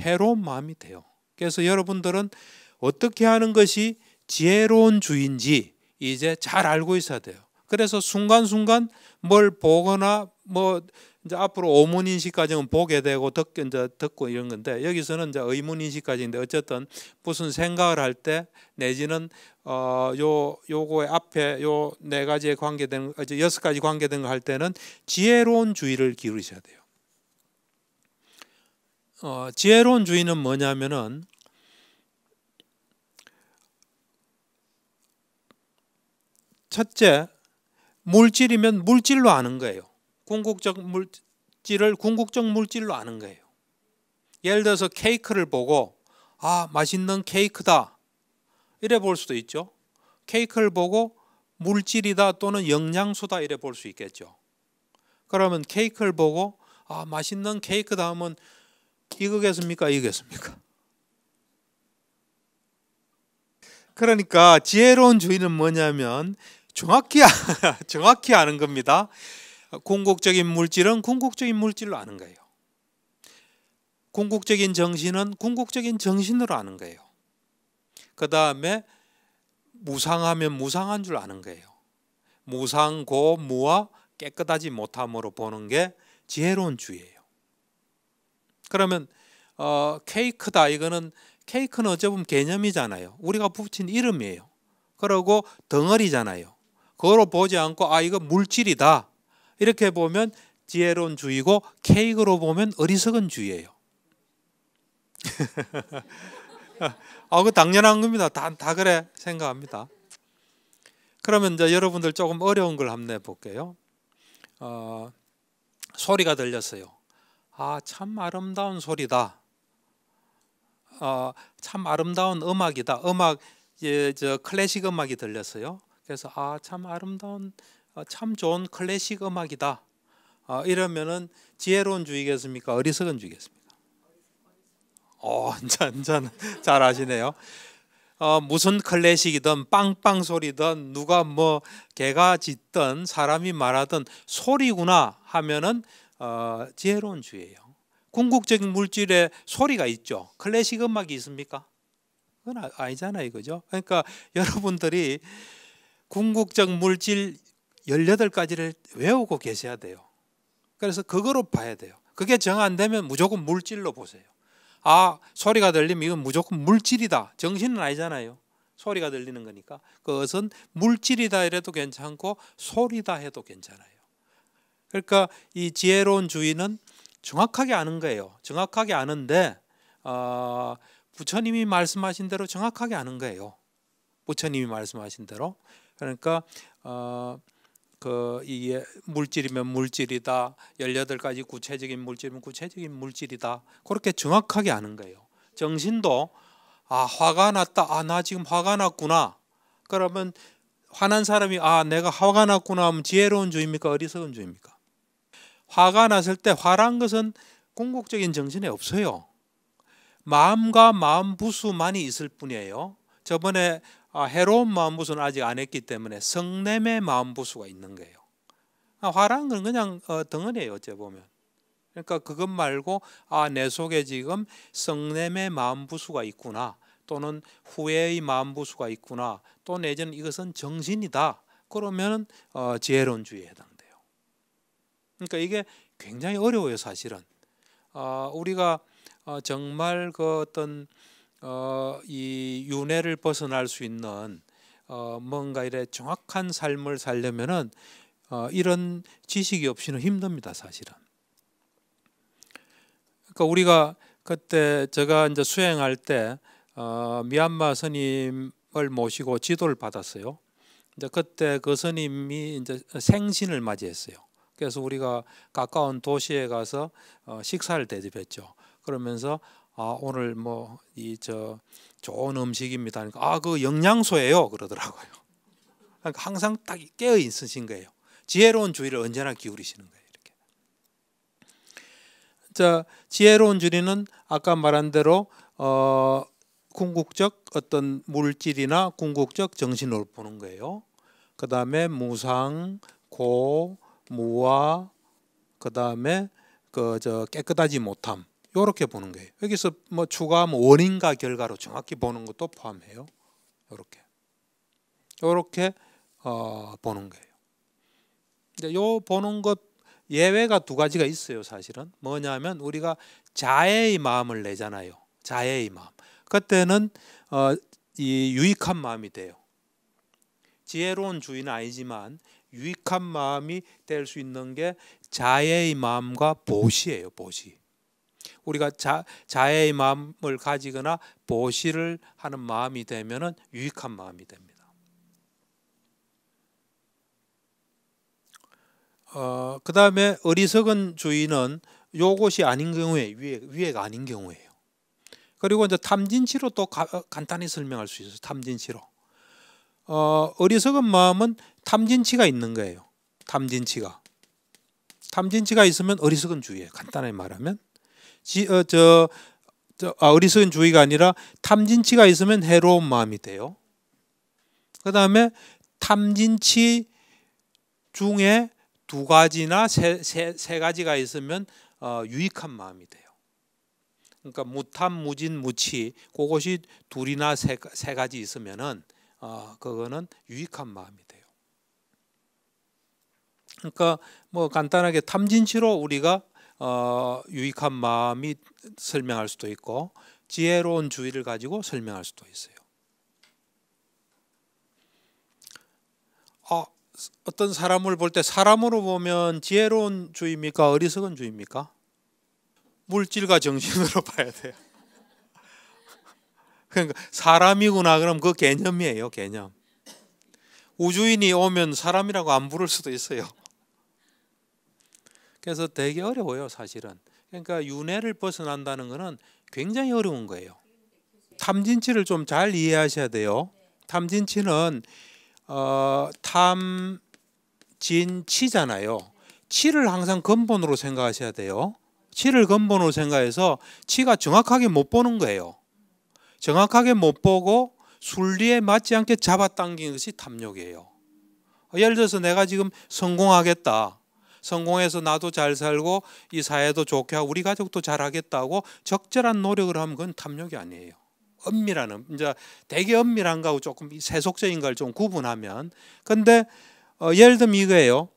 해로운 마음이 돼요. 그래서 여러분들은 어떻게 하는 것이 지혜로운 주인지 이제 잘 알고 있어야 돼요. 그래서 순간순간 뭘 보거나 뭐 이제 앞으로 오문 인식까지는 보게 되고 듣, 이제 듣고 이런 건데 여기서는 이제 의문 인식까지인데 어쨌든 무슨 생각을 할 때 내지는 어요 요거의 앞에 요 네 가지에 관계된 어, 여섯 가지 관계된 거 할 때는 지혜로운 주의를 기울이셔야 돼요. 어 지혜로운 주의는 뭐냐면은 첫째 물질이면 물질로 아는 거예요. 궁극적 물질을 궁극적 물질로 아는 거예요. 예를 들어서 케이크를 보고 아 맛있는 케이크다 이래 볼 수도 있죠. 케이크를 보고 물질이다 또는 영양소다 이래 볼 수 있겠죠. 그러면 케이크를 보고 아 맛있는 케이크다 하면 이거겠습니까? 이거겠습니까? 그러니까 지혜로운 주인은 뭐냐면 정확히 [LAUGHS] 정확히 아는 겁니다. 궁극적인 물질은 궁극적인 물질로 아는 거예요. 궁극적인 정신은 궁극적인 정신으로 아는 거예요. 그 다음에 무상하면 무상한 줄 아는 거예요. 무상고 무와 깨끗하지 못함으로 보는 게 지혜로운 주예요. 그러면 어, 케이크다 이거는 케이크는 어찌 보면 개념이잖아요. 우리가 붙인 이름이에요. 그러고 덩어리잖아요. 그거로 보지 않고 아 이거 물질이다. 이렇게 보면 지혜로운 주의고 케이크로 보면 어리석은 주의예요. [LAUGHS] 아, 그 당연한 겁니다. 다, 다 그래 생각합니다. 그러면 이제 여러분들 조금 어려운 걸 한번 해볼게요. 어, 소리가 들렸어요. 아, 참 아름다운 소리다. 어, 참 아름다운 음악이다. 음악, 예, 저 클래식 음악이 들렸어요. 그래서 아, 참 아름다운 아, 참 좋은 클래식 음악이다. 아, 이러면은 지혜로운 주의겠습니까? 어리석은 주의겠습니까? 어, 잔잔 [LAUGHS] 잘 아시네요. 어, 무슨 클래식이든 빵빵 소리든 누가 뭐 개가 짖든 사람이 말하든 소리구나 하면은 어, 지혜로운 주의예요. 궁극적인 물질에 소리가 있죠. 클래식 음악이 있습니까? 그건 아, 아니잖아요, 그죠? 그러니까 [LAUGHS] 여러분들이 궁극적 물질 18가지를 외우고 계셔야 돼요. 그래서 그거로 봐야 돼요. 그게 정 안 되면 무조건 물질로 보세요. 아, 소리가 들리면 이건 무조건 물질이다. 정신은 아니잖아요. 소리가 들리는 거니까. 그것은 물질이다 이래도 괜찮고 소리다 해도 괜찮아요. 그러니까 이 지혜로운 주인은 정확하게 아는 거예요. 정확하게 아는데 어, 부처님이 말씀하신 대로 정확하게 아는 거예요. 부처님이 말씀하신 대로. 그러니까 어, 그 이게 물질이면 물질이다. 18가지 구체적인 물질이면 구체적인 물질이다. 그렇게 정확하게 아는 거예요. 정신도 아, 화가 났다. 아, 나 지금 화가 났구나. 그러면 화난 사람이 아, 내가 화가 났구나 하면 지혜로운 주입니까? 어리석은 주입니까? 화가 났을 때 화란 것은 궁극적인 정신에 없어요. 마음과 마음 부수만이 있을 뿐이에요. 저번에 아, 해로운 마음부수는 아직 안 했기 때문에 성냄의 마음부수가 있는 거예요. 아, 화란 건 그냥 어, 덩어리예요 어째 보면. 그러니까 그것 말고 아내 속에 지금 성냄의 마음부수가 있구나 또는 후회의 마음부수가 있구나 또 내지는 이것은 정신이다 그러면 어, 지혜론주의에 해당돼요. 그러니까 이게 굉장히 어려워요 사실은. 어, 우리가 어, 정말 그 어떤 어, 이 윤회를 벗어날 수 있는 어, 뭔가 이래 정확한 삶을 살려면은 어, 이런 지식이 없이는 힘듭니다 사실은. 그러니까 우리가 그때 제가 이제 수행할 때 어, 미얀마 선임을 모시고 지도를 받았어요. 이제 그때 그선임이 이제 생신을 맞이했어요. 그래서 우리가 가까운 도시에 가서 어, 식사를 대접했죠. 그러면서 아 오늘 뭐 이 저 좋은 음식입니다. 그러니까 아그 영양소예요 그러더라고요. 그러니까 항상 딱 깨어 있으신 거예요. 지혜로운 주의를 언제나 기울이시는 거예요. 이렇게. 자 지혜로운 주의는 아까 말한 대로 어, 궁극적 어떤 물질이나 궁극적 정신으 보는 거예요. 그 다음에 무상, 고, 무와 그 다음에 그 저 깨끗하지 못함 이렇게 보는 거예요. 여기서 뭐 추가하면 원인과 결과로 정확히 보는 것도 포함해요. 이렇게 이렇게 어, 보는 거예요. 이제 요 보는 것 예외가 두 가지가 있어요. 사실은 뭐냐면 우리가 자애의 마음을 내잖아요. 자애의 마음. 그때는 어, 이 유익한 마음이 돼요. 지혜로운 주인은 아니지만 유익한 마음이 될 수 있는 게 자애의 마음과 보시예요. 보시. 우리가 자, 자애의 마음을 가지거나 보시를 하는 마음이 되면 유익한 마음이 됩니다. 어, 그 다음에 어리석은 주의는 요것이 아닌 경우에 위에, 위가 아닌 경우에요. 그리고 이제 탐진치로 또 가, 간단히 설명할 수 있어요. 탐진치로. 어, 어리석은 마음은 탐진치가 있는 거예요. 탐진치가. 탐진치가 있으면 어리석은 주의예요. 간단히 말하면. 지, 어, 저, 저 아, 어리석은 주의가 아니라 탐진치가 있으면 해로운 마음이 돼요. 그 다음에 탐진치 중에 두 가지나 세, 세, 세 가지가 있으면 어, 유익한 마음이 돼요. 그러니까 무탐, 무진, 무치 그것이 둘이나 세, 세 가지 있으면은 어, 그거는 유익한 마음이 돼요. 그러니까 뭐 간단하게 탐진치로 우리가 어, 유익한 마음이 설명할 수도 있고 지혜로운 주의를 가지고 설명할 수도 있어요. 어, 어떤 사람을 볼 때 사람으로 보면 지혜로운 주입니까 어리석은 주입니까? 물질과 정신으로 [LAUGHS] 봐야 돼요. 그러니까 사람이구나 그럼 그 개념이에요 개념. 우주인이 오면 사람이라고 안 부를 수도 있어요. 그래서 되게 어려워요, 사실은. 그러니까 윤회를 벗어난다는 것은 굉장히 어려운 거예요. 탐진치를 좀 잘 이해하셔야 돼요. 탐진치는 어, 탐진치잖아요. 치를 항상 근본으로 생각하셔야 돼요. 치를 근본으로 생각해서 치가 정확하게 못 보는 거예요. 정확하게 못 보고 순리에 맞지 않게 잡아당긴 것이 탐욕이에요. 예를 들어서 내가 지금 성공하겠다. 성공해서 나도 잘 살고 이 사회도 좋게 하고 우리 가족도 잘하겠다고 적절한 노력을 하면 그건 탐욕이 아니에요. 엄밀한 이제 되게 엄밀한 거하고 조금 세속적인 걸 좀 구분하면 근데 어, 예를 들면 이거예요.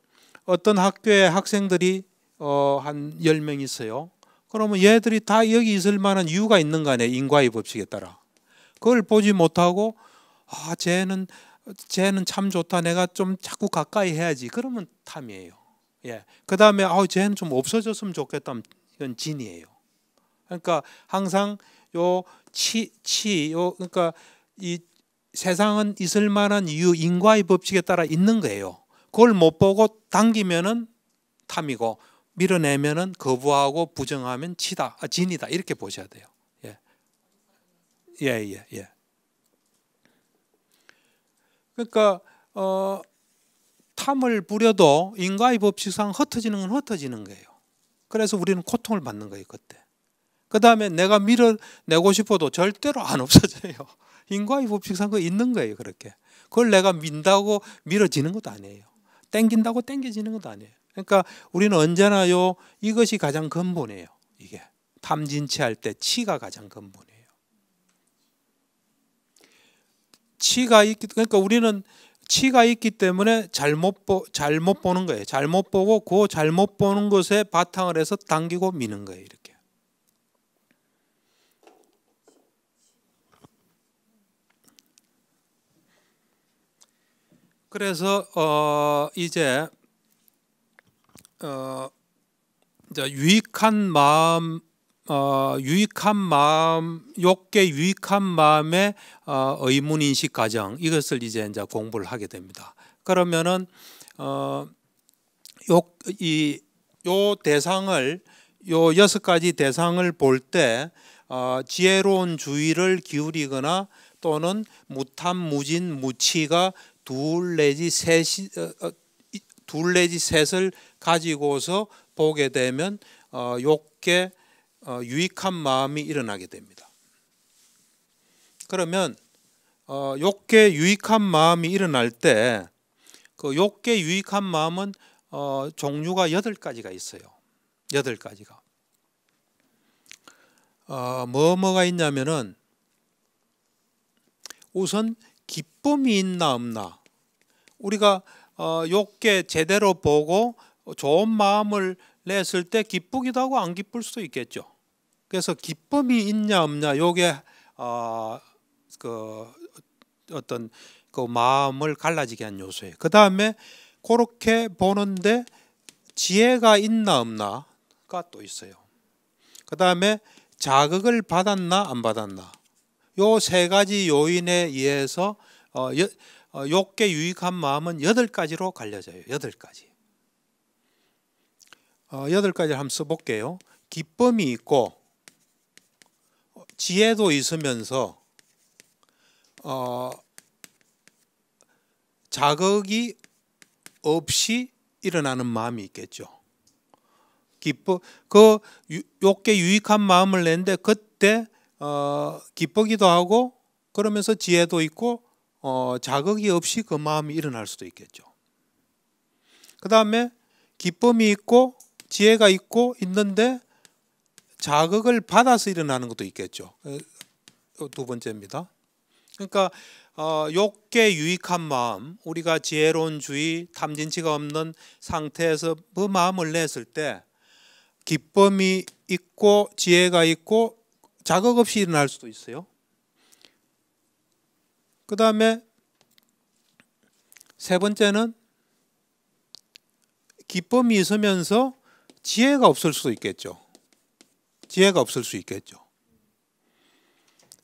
어떤 학교에 학생들이 어, 한 10명 있어요. 그러면 얘들이 다 여기 있을 만한 이유가 있는 거 아니에요. 인과의 법칙에 따라. 그걸 보지 못하고 아, 쟤는 쟤는 참 좋다. 내가 좀 자꾸 가까이 해야지. 그러면 탐이에요. 예. 그 다음에 아우 쟤는 좀 없어졌으면 좋겠다. 이건 진이에요. 그러니까 항상 요치치요 그러니까 이 세상은 있을 만한 이유 인과의 법칙에 따라 있는 거예요. 그걸 못 보고 당기면은 탐이고 밀어내면은 거부하고 부정하면 치다 아, 진이다 이렇게 보셔야 돼요. 예. 예, 예, 예. 그러니까 어 탐을 부려도 인과의 법칙상 흩어지는 건 흩어지는 거예요. 그래서 우리는 고통을 받는 거예요, 그때. 그 다음에 내가 밀어내고 싶어도 절대로 안 없어져요. [LAUGHS] 인과의 법칙상 그 있는 거예요, 그렇게. 그걸 내가 민다고 밀어지는 것도 아니에요. 땡긴다고 땡겨지는 것도 아니에요. 그러니까 우리는 언제나요, 이것이 가장 근본이에요, 이게. 탐진치할 때 치가 가장 근본이에요. 치가 있기, 그러니까 우리는 치가 있기 때문에 잘못, 보, 잘못 보는 거예요. 잘못 보고 그 잘못 보는 것에 바탕을 해서 당기고 미는 거예요. 이렇게. 그래서 어, 이제 어, 유익한 마음 어, 유익한 마음, 욕게 유익한 마음의 어, 의문 인식 과정 이것을 이제 이제 공부를 하게 됩니다. 그러면은 어, 욕이요 대상을 요 여섯 가지 대상을 볼 때 어, 지혜로운 주의를 기울이거나 또는 무탐 무진 무치가 둘 내지 셋이 어, 어 둘 내지 셋을 가지고서 보게 되면 어, 욕게 어, 유익한 마음이 일어나게 됩니다. 그러면 어, 욕계 유익한 마음이 일어날 때그 욕계 유익한 마음은 어, 종류가 여덟 가지가 있어요. 여덟 가지가 어, 뭐 뭐가 있냐면은 우선 기쁨이 있나 없나 우리가 어, 욕계 제대로 보고 좋은 마음을 냈을 때 기쁘기도 하고 안 기쁠 수도 있겠죠. 그래서 기쁨이 있냐 없냐 요게 어, 그 어떤 그 마음을 갈라지게 한 요소예요. 그 다음에 그렇게 보는데 지혜가 있나 없나가 또 있어요. 그 다음에 자극을 받았나 안 받았나 요 세 가지 요인에 의해서 어, 여, 어, 욕게 유익한 마음은 여덟 가지로 갈려져요. 여덟 가지. 어, 여덟 가지 를 한번 써볼게요. 기쁨이 있고 지혜도 있으면서 어, 자극이 없이 일어나는 마음이 있겠죠. 기뻐 그 욕게 유익한 마음을 낸데 그때 어, 기쁘기도 하고 그러면서 지혜도 있고 어, 자극이 없이 그 마음이 일어날 수도 있겠죠. 그 다음에 기쁨이 있고 지혜가 있고 있는데 자극을 받아서 일어나는 것도 있겠죠. 어, 어, 두 번째입니다. 그러니까 어, 욕게 유익한 마음, 우리가 지혜로운 주의, 탐진치가 없는 상태에서 그 마음을 냈을 때 기쁨이 있고 지혜가 있고 자극 없이 일어날 수도 있어요. 그 다음에 세 번째는 기쁨이 있으면서 지혜가 없을 수도 있겠죠. 지혜가 없을 수 있겠죠.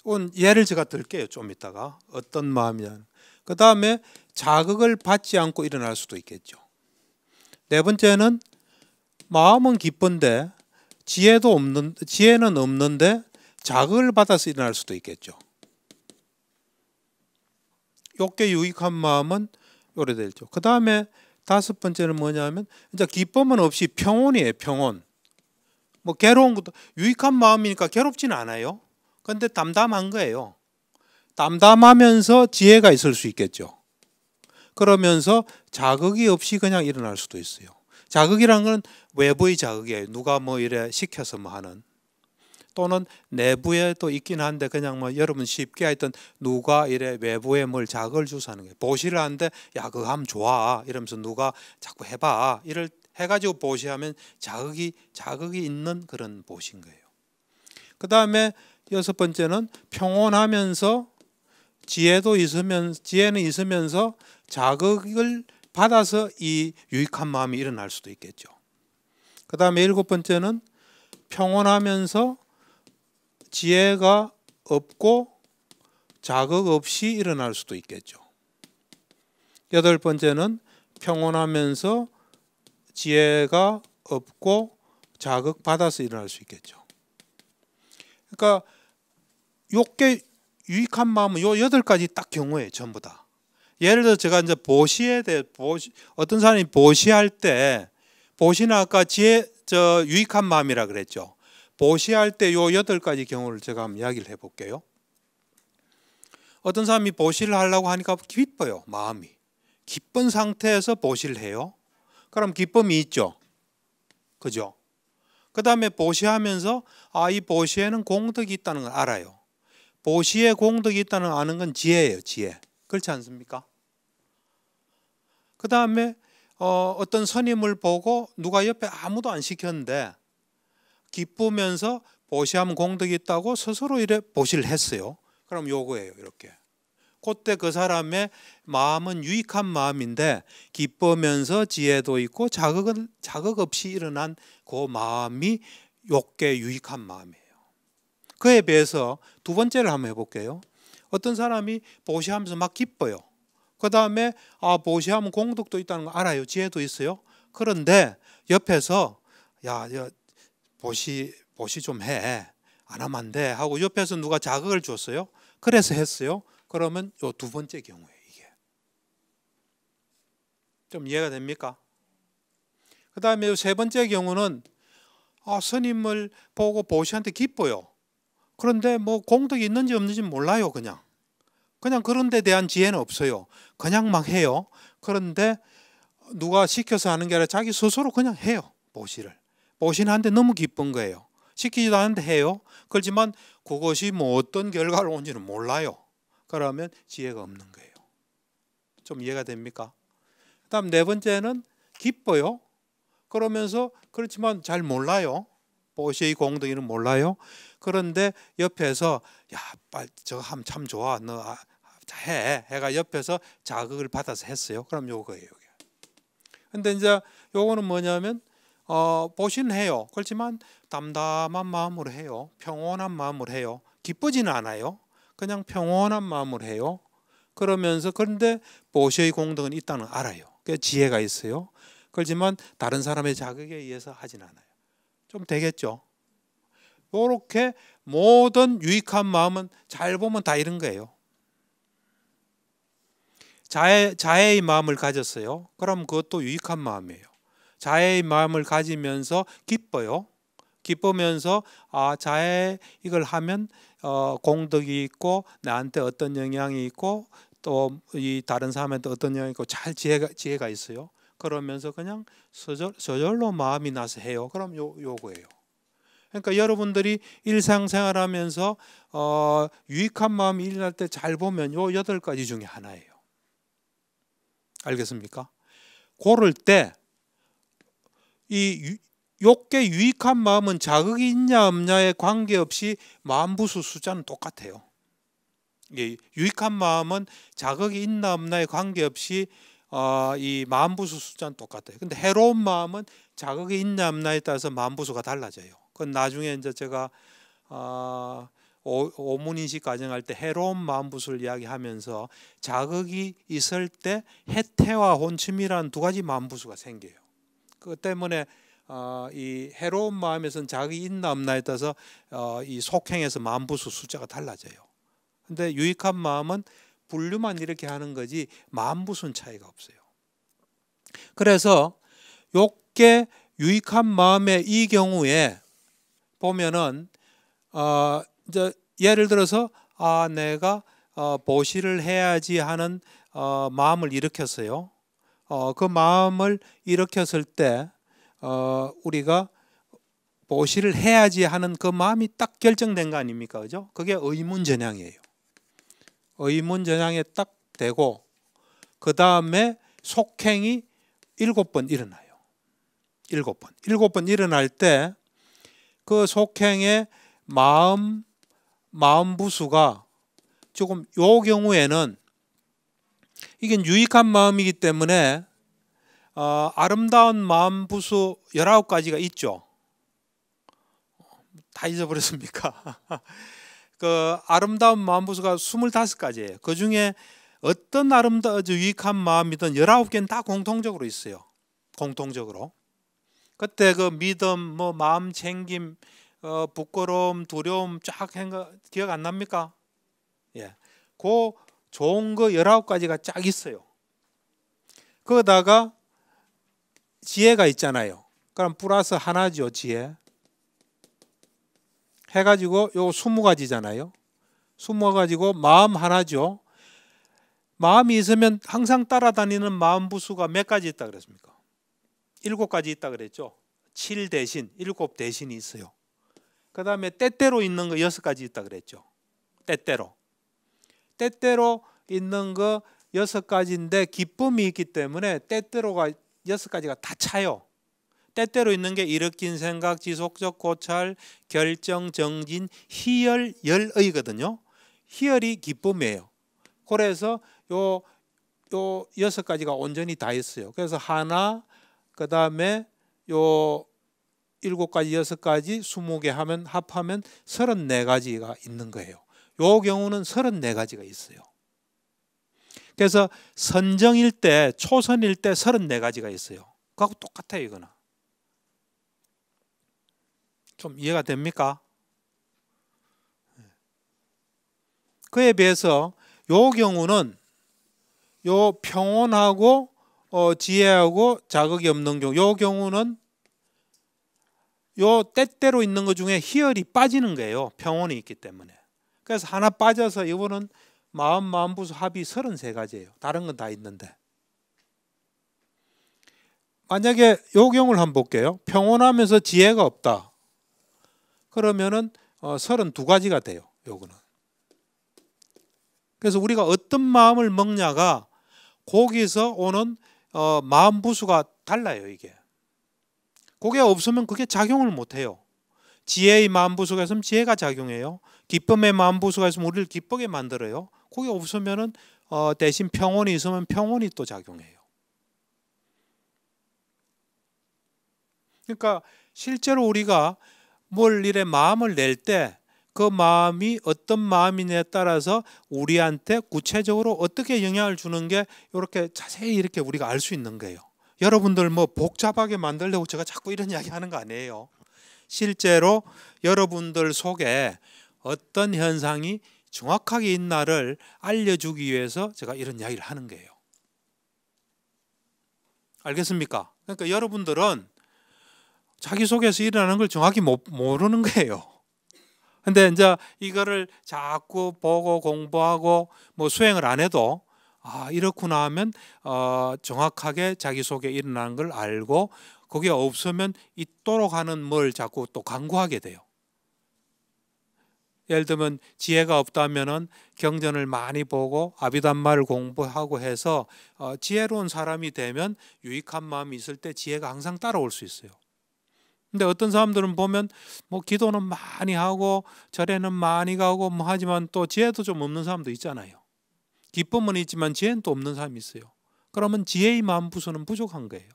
온 예를 제가 들게요. 좀 이따가 어떤 마음이냐. 그 다음에 자극을 받지 않고 일어날 수도 있겠죠. 네 번째는 마음은 기쁜데 지혜도 없는 지혜는 없는데 자극을 받아서 일어날 수도 있겠죠. 욕게 유익한 마음은 요래 되죠. 그 다음에 다섯 번째는 뭐냐면 이제 기쁨은 없이 평온이에요. 평온. 뭐 괴로운 것도 유익한 마음이니까 괴롭지는 않아요. 근데 담담한 거예요. 담담하면서 지혜가 있을 수 있겠죠. 그러면서 자극이 없이 그냥 일어날 수도 있어요. 자극이란 건 외부의 자극이에요. 누가 뭐 이래 시켜서 뭐 하는 또는 내부에 또 있긴 한데 그냥 뭐 여러분 쉽게 하여튼 누가 이래 외부에 뭘 자극을 주사는 거예요. 보시를 하는데 야 그거 하면 좋아 이러면서 누가 자꾸 해봐 이럴 때 해가지고 보시하면 자극이 자극이 있는 그런 보신 거예요. 그 다음에 여섯 번째는 평온하면서 지혜도 있으면 지혜는 있으면서 자극을 받아서 이 유익한 마음이 일어날 수도 있겠죠. 그 다음에 일곱 번째는 평온하면서 지혜가 없고 자극 없이 일어날 수도 있겠죠. 여덟 번째는 평온하면서 지혜가 없고 자극받아서 일어날 수 있겠죠. 그러니까 요게 유익한 마음은 요 여덟 가지 딱 경우에 전부 다. 예를 들어 제가 이제 보시에 대해 보시 어떤 사람이 보시할 때 보시는 아까 지혜 저 유익한 마음이라 그랬죠. 보시할 때 요 여덟 가지 경우를 제가 한번 이야기를 해볼게요. 어떤 사람이 보시를 하려고 하니까 기뻐요 마음이 기쁜 상태에서 보시를 해요. 그럼 기쁨이 있죠. 그죠? 그 다음에 보시하면서 아, 이 보시에는 공덕이 있다는 걸 알아요. 보시에 공덕이 있다는 걸 아는 건 지혜예요, 지혜. 그렇지 않습니까? 그 다음에 어, 어떤 선임을 보고 누가 옆에 아무도 안 시켰는데 기쁘면서 보시하면 공덕이 있다고 스스로 이래 보시를 했어요. 그럼 요거예요, 이렇게. 그때 그 사람의 마음은 유익한 마음인데 기쁘면서 지혜도 있고 자극은 자극 없이 일어난 그 마음이 욕게 유익한 마음이에요. 그에 비해서 두 번째를 한번 해볼게요. 어떤 사람이 보시하면서 막 기뻐요. 그 다음에 아 보시하면 공덕도 있다는 거 알아요. 지혜도 있어요. 그런데 옆에서 야, 야 보시 보시 좀 해. 안 하면 안 돼. 하고 옆에서 누가 자극을 줬어요. 그래서 했어요. 그러면 요두 번째 경우에 이게 좀 이해가 됩니까? 그 다음에 세 번째 경우는 아, 스님을 보고 보시한테 기뻐요. 그런데 뭐 공덕이 있는지 없는지 몰라요, 그냥. 그냥 그런 데 대한 지혜는 없어요. 그냥 막 해요. 그런데 누가 시켜서 하는 게 아니라 자기 스스로 그냥 해요, 보시를. 보시는 한데 너무 기쁜 거예요. 시키지도 않은데 해요. 그렇지만 그것이 뭐 어떤 결과를 온지는 몰라요. 그러면 지혜가 없는 거예요. 좀 이해가 됩니까? 다음네 번째는 기뻐요. 그러면서 그렇지만 잘 몰라요. 보시의 공덕이는 몰라요. 그런데 옆에서 야, 빨 저거 참 좋아. 너 아, 해. 가 옆에서 자극을 받아서 했어요. 그럼 요거예요. 근데 이제 요거는 뭐냐면 어, 보신 해요. 그렇지만 담담한 마음으로 해요. 평온한 마음으로 해요. 기쁘지는 않아요. 그냥 평온한 마음을 해요. 그러면서 그런데 보시의 공덕은 있다는 알아요. 그 지혜가 있어요. 그렇지만 다른 사람의 자극에 의해서 하진 않아요. 좀 되겠죠. 요렇게 모든 유익한 마음은 잘 보면 다 이런 거예요. 자애, 자애의 마음을 가졌어요. 그럼 그것도 유익한 마음이에요. 자애의 마음을 가지면서 기뻐요. 기쁘면서 아 자해 이걸 하면 어, 공덕이 있고 나한테 어떤 영향이 있고 또 이 다른 사람한테 어떤 영향이 있고 잘 지혜가 지혜가 있어요. 그러면서 그냥 서절 저절로 마음이 나서 해요. 그럼 요 요거예요. 그러니까 여러분들이 일상생활하면서 어, 유익한 마음이 일어날 때 잘 보면 요 여덟 가지 중에 하나예요. 알겠습니까? 고를 때이 욕계 유익한 마음은 자극이 있냐 없냐에 관계없이 마음부수 숫자는 똑같아요. 예, 유익한 마음은 자극이 있나 없나에 관계없이 어, 이 마음부수 숫자는 똑같아요. 근데 해로운 마음은 자극이 있나 없나에 따라서 마음부수가 달라져요. 그건 나중에 이제 제가 어, 오, 문인식 가정할 때 해로운 마음부수를 이야기하면서 자극이 있을 때 해태와 혼침이라는 두 가지 마음부수가 생겨요. 그 때문에 어, 이 해로운 마음에선 자기 있나 없나에 따라서 어, 이 속행에서 만부수 숫자가 달라져요. 근데 유익한 마음은 분류만 이렇게 하는 거지 만부수는 차이가 없어요. 그래서 욕계 유익한 마음의 이 경우에 보면은 어, 이제 예를 들어서 아 내가 어, 보시를 해야지 하는 어, 마음을 일으켰어요. 어, 그 마음을 일으켰을 때 어, 우리가 보시를 해야지 하는 그 마음이 딱 결정된 거 아닙니까? 그죠? 그게 의문전향이에요. 의문전향에 딱 되고 그 다음에 속행이 일곱 번 일어나요. 일곱 번. 일곱 번 일어날 때 그 속행의 마음 마음 부수가 조금 요 경우에는 이게 유익한 마음이기 때문에 어, 아름다운 마음 부수 19가지가 있죠. 다 잊어버렸습니까? [LAUGHS] 그 아름다운 마음 부수가 25가지예요. 그 중에 어떤 아름다운 유익한 마음이든 19개는 다 공통적으로 있어요. 공통적으로. 그때 그 믿음, 뭐 마음 챙김, 어, 부끄러움, 두려움 쫙 생각, 기억 안 납니까? 예. 그 좋은 거 19가지가 쫙 있어요. 그 거다가 지혜가 있잖아요. 그럼 플러스 하나죠, 지혜. 해가지고 요2 0 가지잖아요. 스무 가지고 마음 하나죠. 마음이 있으면 항상 따라다니는 마음 부수가 몇 가지 있다 그랬습니까? 일곱 가지 있다 그랬죠. 7 대신 일곱 대신이 있어요. 그 다음에 때때로 있는 거 여섯 가지 있다 그랬죠. 때때로. 때때로 있는 거 여섯 가지인데 기쁨이 있기 때문에 때때로가 여섯 가지가 다 차요. 때때로 있는 게 일으킨 생각, 지속적 고찰, 결정, 정진, 희열, 열의거든요. 희열이 기쁨이에요. 그래서 요, 요 여섯 가지가 온전히 다 있어요. 그래서 하나, 그 다음에 요 일곱 가지, 여섯 가지, 스무 개 하면 합하면 서른네 가지가 있는 거예요. 요 경우는 서른네 가지가 있어요. 그래서 선정일 때 초선일 때 34가지가 있어요. 그하고 똑같아요, 이거는. 좀 이해가 됩니까? 예. 그에 비해서 요 경우는 요 평온하고 어, 지혜하고 자극이 없는 경우 요 경우는 요 때때로 있는 것 중에 희열이 빠지는 거예요. 평온이 있기 때문에. 그래서 하나 빠져서 이거는 마음 마음부수 합이 33가지예요. 다른 건 다 있는데. 만약에 요 경우를 한번 볼게요. 평온하면서 지혜가 없다. 그러면은 어 32가지가 돼요. 요거는. 그래서 우리가 어떤 마음을 먹냐가 거기서 오는 어 마음 부수가 달라요, 이게. 그게 없으면 그게 작용을 못 해요. 지혜의 마음 부수가 있으면 지혜가 작용해요. 기쁨의 마음 부수가 있으면 우리를 기쁘게 만들어요. 거기 없으면은 어, 대신 평온이 있으면 평온이 또 작용해요. 그러니까 실제로 우리가 뭘 일에 마음을 낼 때 그 마음이 어떤 마음이냐에 따라서 우리한테 구체적으로 어떻게 영향을 주는 게 이렇게 자세히 이렇게 우리가 알 수 있는 거예요. 여러분들 뭐 복잡하게 만들려고 제가 자꾸 이런 이야기 하는 거 아니에요. 실제로 여러분들 속에 어떤 현상이 정확하게 있나를 알려주기 위해서 제가 이런 이야기를 하는 거예요. 알겠습니까? 그러니까 여러분들은 자기소개에서 일어나는 걸 정확히 모, 르는 거예요. 근데 이제 이거를 자꾸 보고 공부하고 뭐 수행을 안 해도 아 이렇구나 하면 어, 정확하게 자기소개 일어나는 걸 알고 그게 없으면 있도록 하는 뭘 자꾸 또 강구하게 돼요. 예를 들면 지혜가 없다면은 경전을 많이 보고 아비단마를 공부하고 해서 어, 지혜로운 사람이 되면 유익한 마음이 있을 때 지혜가 항상 따라올 수 있어요. 근데 어떤 사람들은 보면 뭐 기도는 많이 하고 절에는 많이 가고 뭐 하지만 또 지혜도 좀 없는 사람도 있잖아요. 기쁨은 있지만 지혜는 또 없는 사람이 있어요. 그러면 지혜의 마음 부수는 부족한 거예요.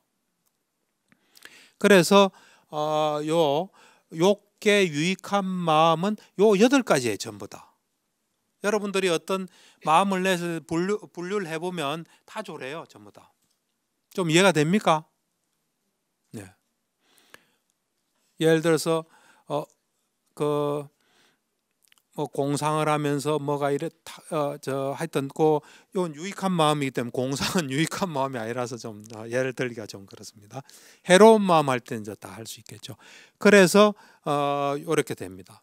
그래서 어요욕 하나님께 유익한 마음은 요 여덟 가지에 전부다. 여러분들이 어떤 마음을 내서 분류, 분류를 해보면 다 조래요, 전부 다. 좀 이해가 됩니까? 네. 예를 들어서 어, 그뭐 공상을 하면서 뭐가 이래 어, 저 하여튼 고요건 유익한 마음이기 때문에 공상은 [LAUGHS] 유익한 마음이 아니라서 좀 어, 예를 들기가 좀 그렇습니다. 해로운 마음 할 때는 이제 다 할 수 있겠죠. 그래서 어 이렇게 됩니다.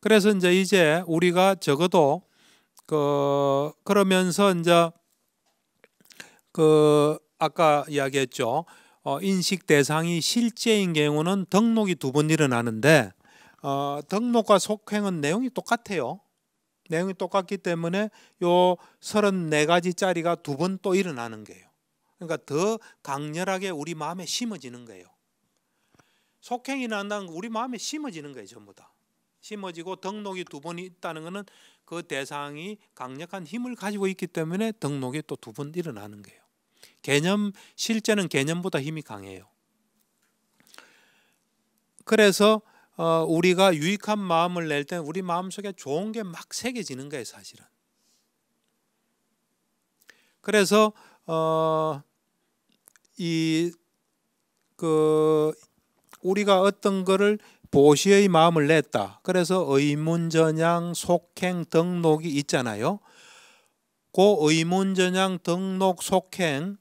그래서 이제 이제 우리가 적어도 그 그러면서 이제 그 아까 이야기했죠. 어 인식 대상이 실제인 경우는 등록이 두 번 일어나는데 어, 등록과 속행은 내용이 똑같아요. 내용이 똑같기 때문에 요 34가지짜리가 두 번 또 일어나는 거예요. 그러니까 더 강렬하게 우리 마음에 심어지는 거예요. 속행이 난다는 우리 마음에 심어지는 거예요, 전부 다. 심어지고 등록이 두 번 있다는 것은 그 대상이 강력한 힘을 가지고 있기 때문에 등록이 또 두 번 일어나는 거예요. 개념 실제는 개념보다 힘이 강해요. 그래서 어, 우리가 유익한 마음을 낼 때는 우리 마음속에 좋은 게 막 새겨지는 거예요 사실은 그래서 어, 이그 우리가 어떤 거를 보시의 마음을 냈다. 그래서 의문전향 속행 등록이 있잖아요. 그 의문전향 등록 속행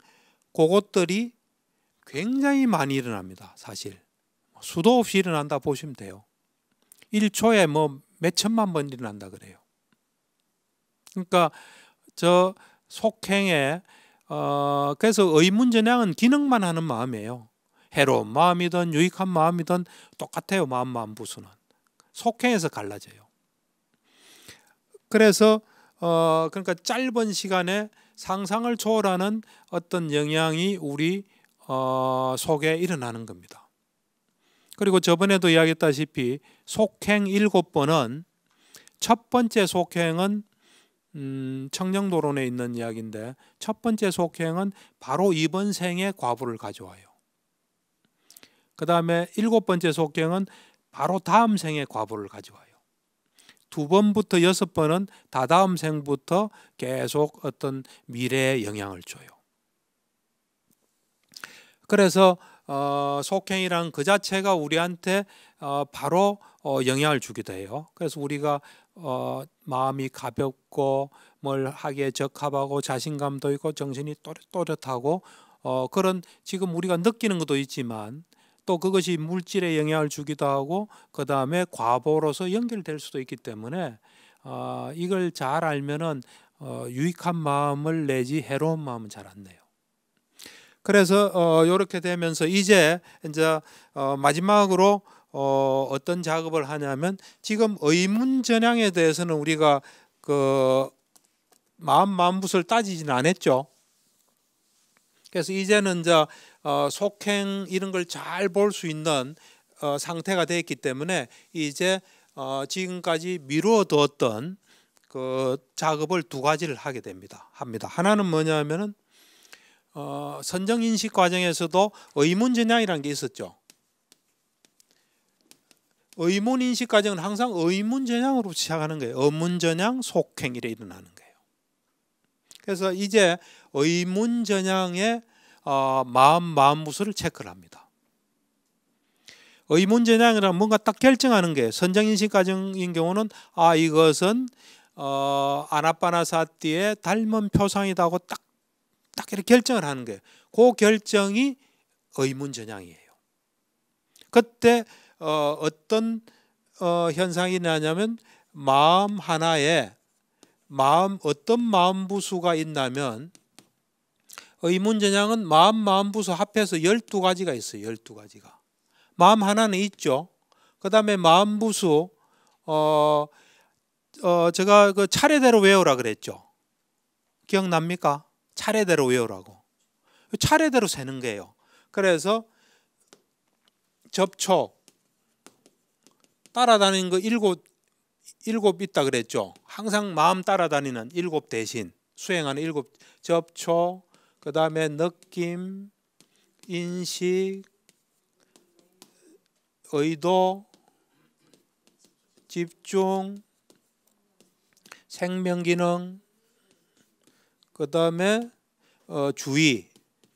그것들이 굉장히 많이 일어납니다. 사실 수도 없이 일어난다 보시면 돼요. 1초에 뭐 몇천만 번 일어난다 그래요. 그러니까 저 속행에 어 그래서 의문전향은 기능만 하는 마음이에요. 해로운 마음이든 유익한 마음이든 똑같아요. 마음만 부수는 속행에서 갈라져요. 그래서 어 그러니까 짧은 시간에 상상을 초월하는 어떤 영향이 우리 어 속에 일어나는 겁니다. 그리고 저번에도 이야기했다시피 속행 일곱 번은 첫 번째 속행은 음, 청량도론에 있는 이야기인데 첫 번째 속행은 바로 이번 생에 과부를 가져와요. 그 다음에 일곱 번째 속행은 바로 다음 생에 과부를 가져와요. 두 번부터 여섯 번은 다다음 생부터 계속 어떤 미래에 영향을 줘요. 그래서 어, 속행이란그 자체가 우리한테 어, 바로 어, 영향을 주기도 해요. 그래서 우리가 어, 마음이 가볍고 뭘 하기에 적합하고 자신감도 있고 정신이 또렷또렷하고 어, 그런 지금 우리가 느끼는 것도 있지만 또 그것이 물질에 영향을 주기도 하고 그 다음에 과보로서 연결될 수도 있기 때문에 어, 이걸 잘 알면은 어, 유익한 마음을 내지 해로운 마음은 잘안 내요. 그래서 어 이렇게 되면서 이제 이제 어 마지막으로 어 어떤 작업을 하냐면 지금 의문 전향에 대해서는 우리가 그 마음 만붓을 따지지는 않았죠. 그래서 이제는 이제 어 속행 이런 걸 잘 볼 수 있는 어 상태가 되었기 때문에 이제 어 지금까지 미루어 두었던 그 작업을 두 가지를 하게 됩니다. 합니다. 하나는 뭐냐면은 어, 선정 인식 과정에서도 의문 전향이라는 게 있었죠. 의문 인식 과정은 항상 의문 전향으로 시작하는 거예요. 의문 전향 속행 이래 일어나는 거예요. 그래서 이제 의문 전향의 어, 마음 마음 무술을 체크를 합니다. 의문 전향이란 뭔가 딱 결정하는 게 선정 인식 과정인 경우는 아 이것은 어, 아나파나사띠의 닮은 표상이다고 딱딱 이렇게 결정을 하는 거예요. 그 결정이 의문전향이에요. 그때 어, 떤 어, 현상이 나냐면 마음 하나에 마음 어떤 마음 부수가 있냐면 의문전향은 마음 마음 부수 합해서 열두 가지가 있어요. 열두 가지가 마음 하나는 있죠. 그다음에 마음 부수 어, 어 제가 그 차례대로 외우라 그랬죠. 기억납니까? 차례대로 외우라고. 차례대로 세는 거예요. 그래서 접촉 따라다니는 거 일곱 일곱 있다 그랬죠. 항상 마음 따라다니는 일곱 대신 수행하는 일곱 접촉 그다음에 느낌 인식 의도 집중 생명기능 그 다음에 어, 주의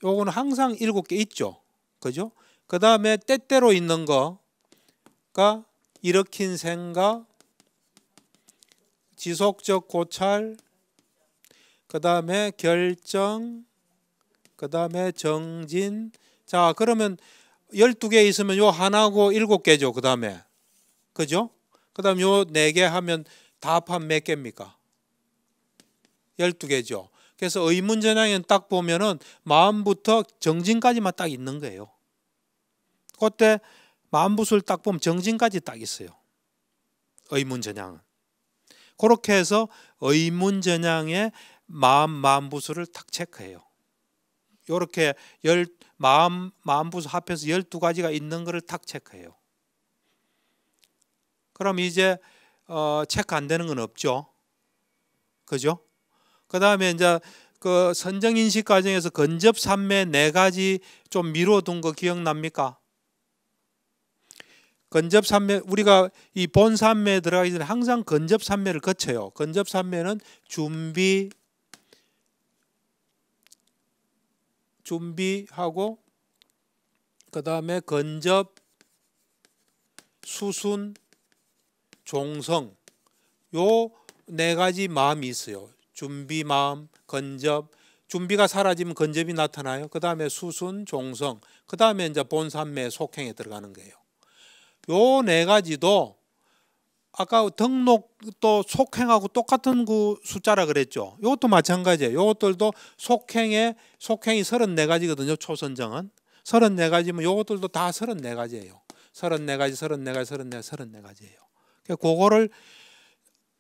요거는 항상 일곱 개 있죠. 그죠? 그 다음에 때때로 있는 거가 일으킨 생각, 지속적 고찰, 그 다음에 결정, 그 다음에 정진. 자, 그러면 12개 있으면 요 하나고 7개죠. 그 다음에. 그죠? 그 다음 요 4개 하면 다 합하면 몇 개입니까? 12개죠. 그래서 의문전향에는 딱 보면은 마음부터 정진까지만 딱 있는 거예요. 그때 마음붓을 딱 보면 정진까지 딱 있어요. 의문전향은. 그렇게 해서 의문전향의 마음 마음부수를 탁 체크해요. 이렇게 열 마음 마음부수 합해서 12가지가 있는 것을 탁 체크해요. 그럼 이제 어, 체크 안 되는 건 없죠. 그죠? 그 다음에 이제 그 선정 인식 과정에서 건접 삼매 네 가지 좀 미뤄둔 거 기억납니까? 건접 삼매 우리가 이본 삼매에 들어가기 전에 항상 건접 삼매를 거쳐요. 건접 삼매는 준비 준비하고 그 다음에 건접 수순 종성 요 네 가지 마음이 있어요. 준비 마음, 건접, 준비가 사라지면 건접이 나타나요. 그 다음에 수순, 종성, 그 다음에 이제 본산매, 속행에 들어가는 거예요. 요 네 가지도 아까 등록 또 속행하고 똑같은 그 숫자라 그랬죠. 이것도 마찬가지예요. 이것들도 속행에 속행이 34가지거든요. 초선정은 34가지면 이것들도 다 34가지예요. 34가지, 34가지, 34가지, 34가지예요. 그니까 그거를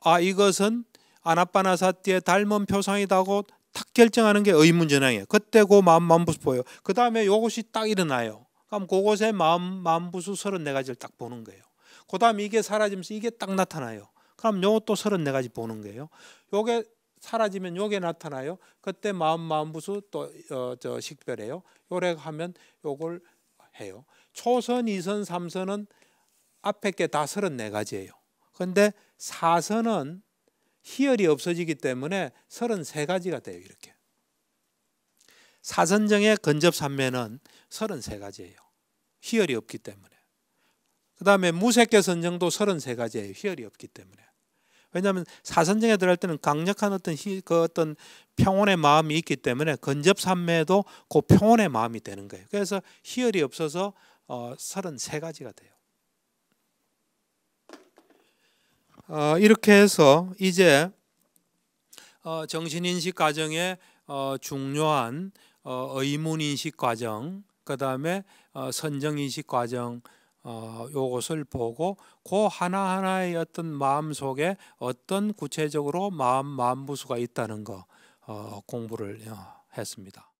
아 이것은 아나빠나사띠의 닮은 표상이다고 탁 결정하는 게 의문전항이에요. 그때 고 마음 만부수보여. 요그 다음에 요것이 딱 일어나요. 그럼 그곳에 마음 만부수 34가지를 딱 보는 거예요. 그 다음에 이게 사라지면서 이게 딱 나타나요. 그럼 요것도 34가지 보는 거예요. 요게 사라지면 요게 나타나요. 그때 마음 만부수 또저 어, 식별해요. 요래 하면 요걸 해요. 초선, 이선, 삼선은 앞에 게 다 34가지예요. 근데 사선은 희열이 없어지기 때문에 33가지가 돼요. 이렇게. 사선정의 근접산매는 33가지예요. 희열이 없기 때문에. 그 다음에 무색계 선정도 33가지예요. 희열이 없기 때문에. 왜냐하면 사선정에 들어갈 때는 강력한 어떤 희, 그 어떤 평온의 마음이 있기 때문에 근접산매도 그 평온의 마음이 되는 거예요. 그래서 희열이 없어서 어, 33가지가 돼요. 어, 이렇게 해서 이제 어, 정신인식 과정의 어, 중요한 어, 의문인식 과정, 그 다음에 어, 선정인식 과정 어, 요것을 보고 그 하나하나의 어떤 마음 속에 어떤 구체적으로 마음 만부수가 있다는 거 어, 공부를 어, 했습니다.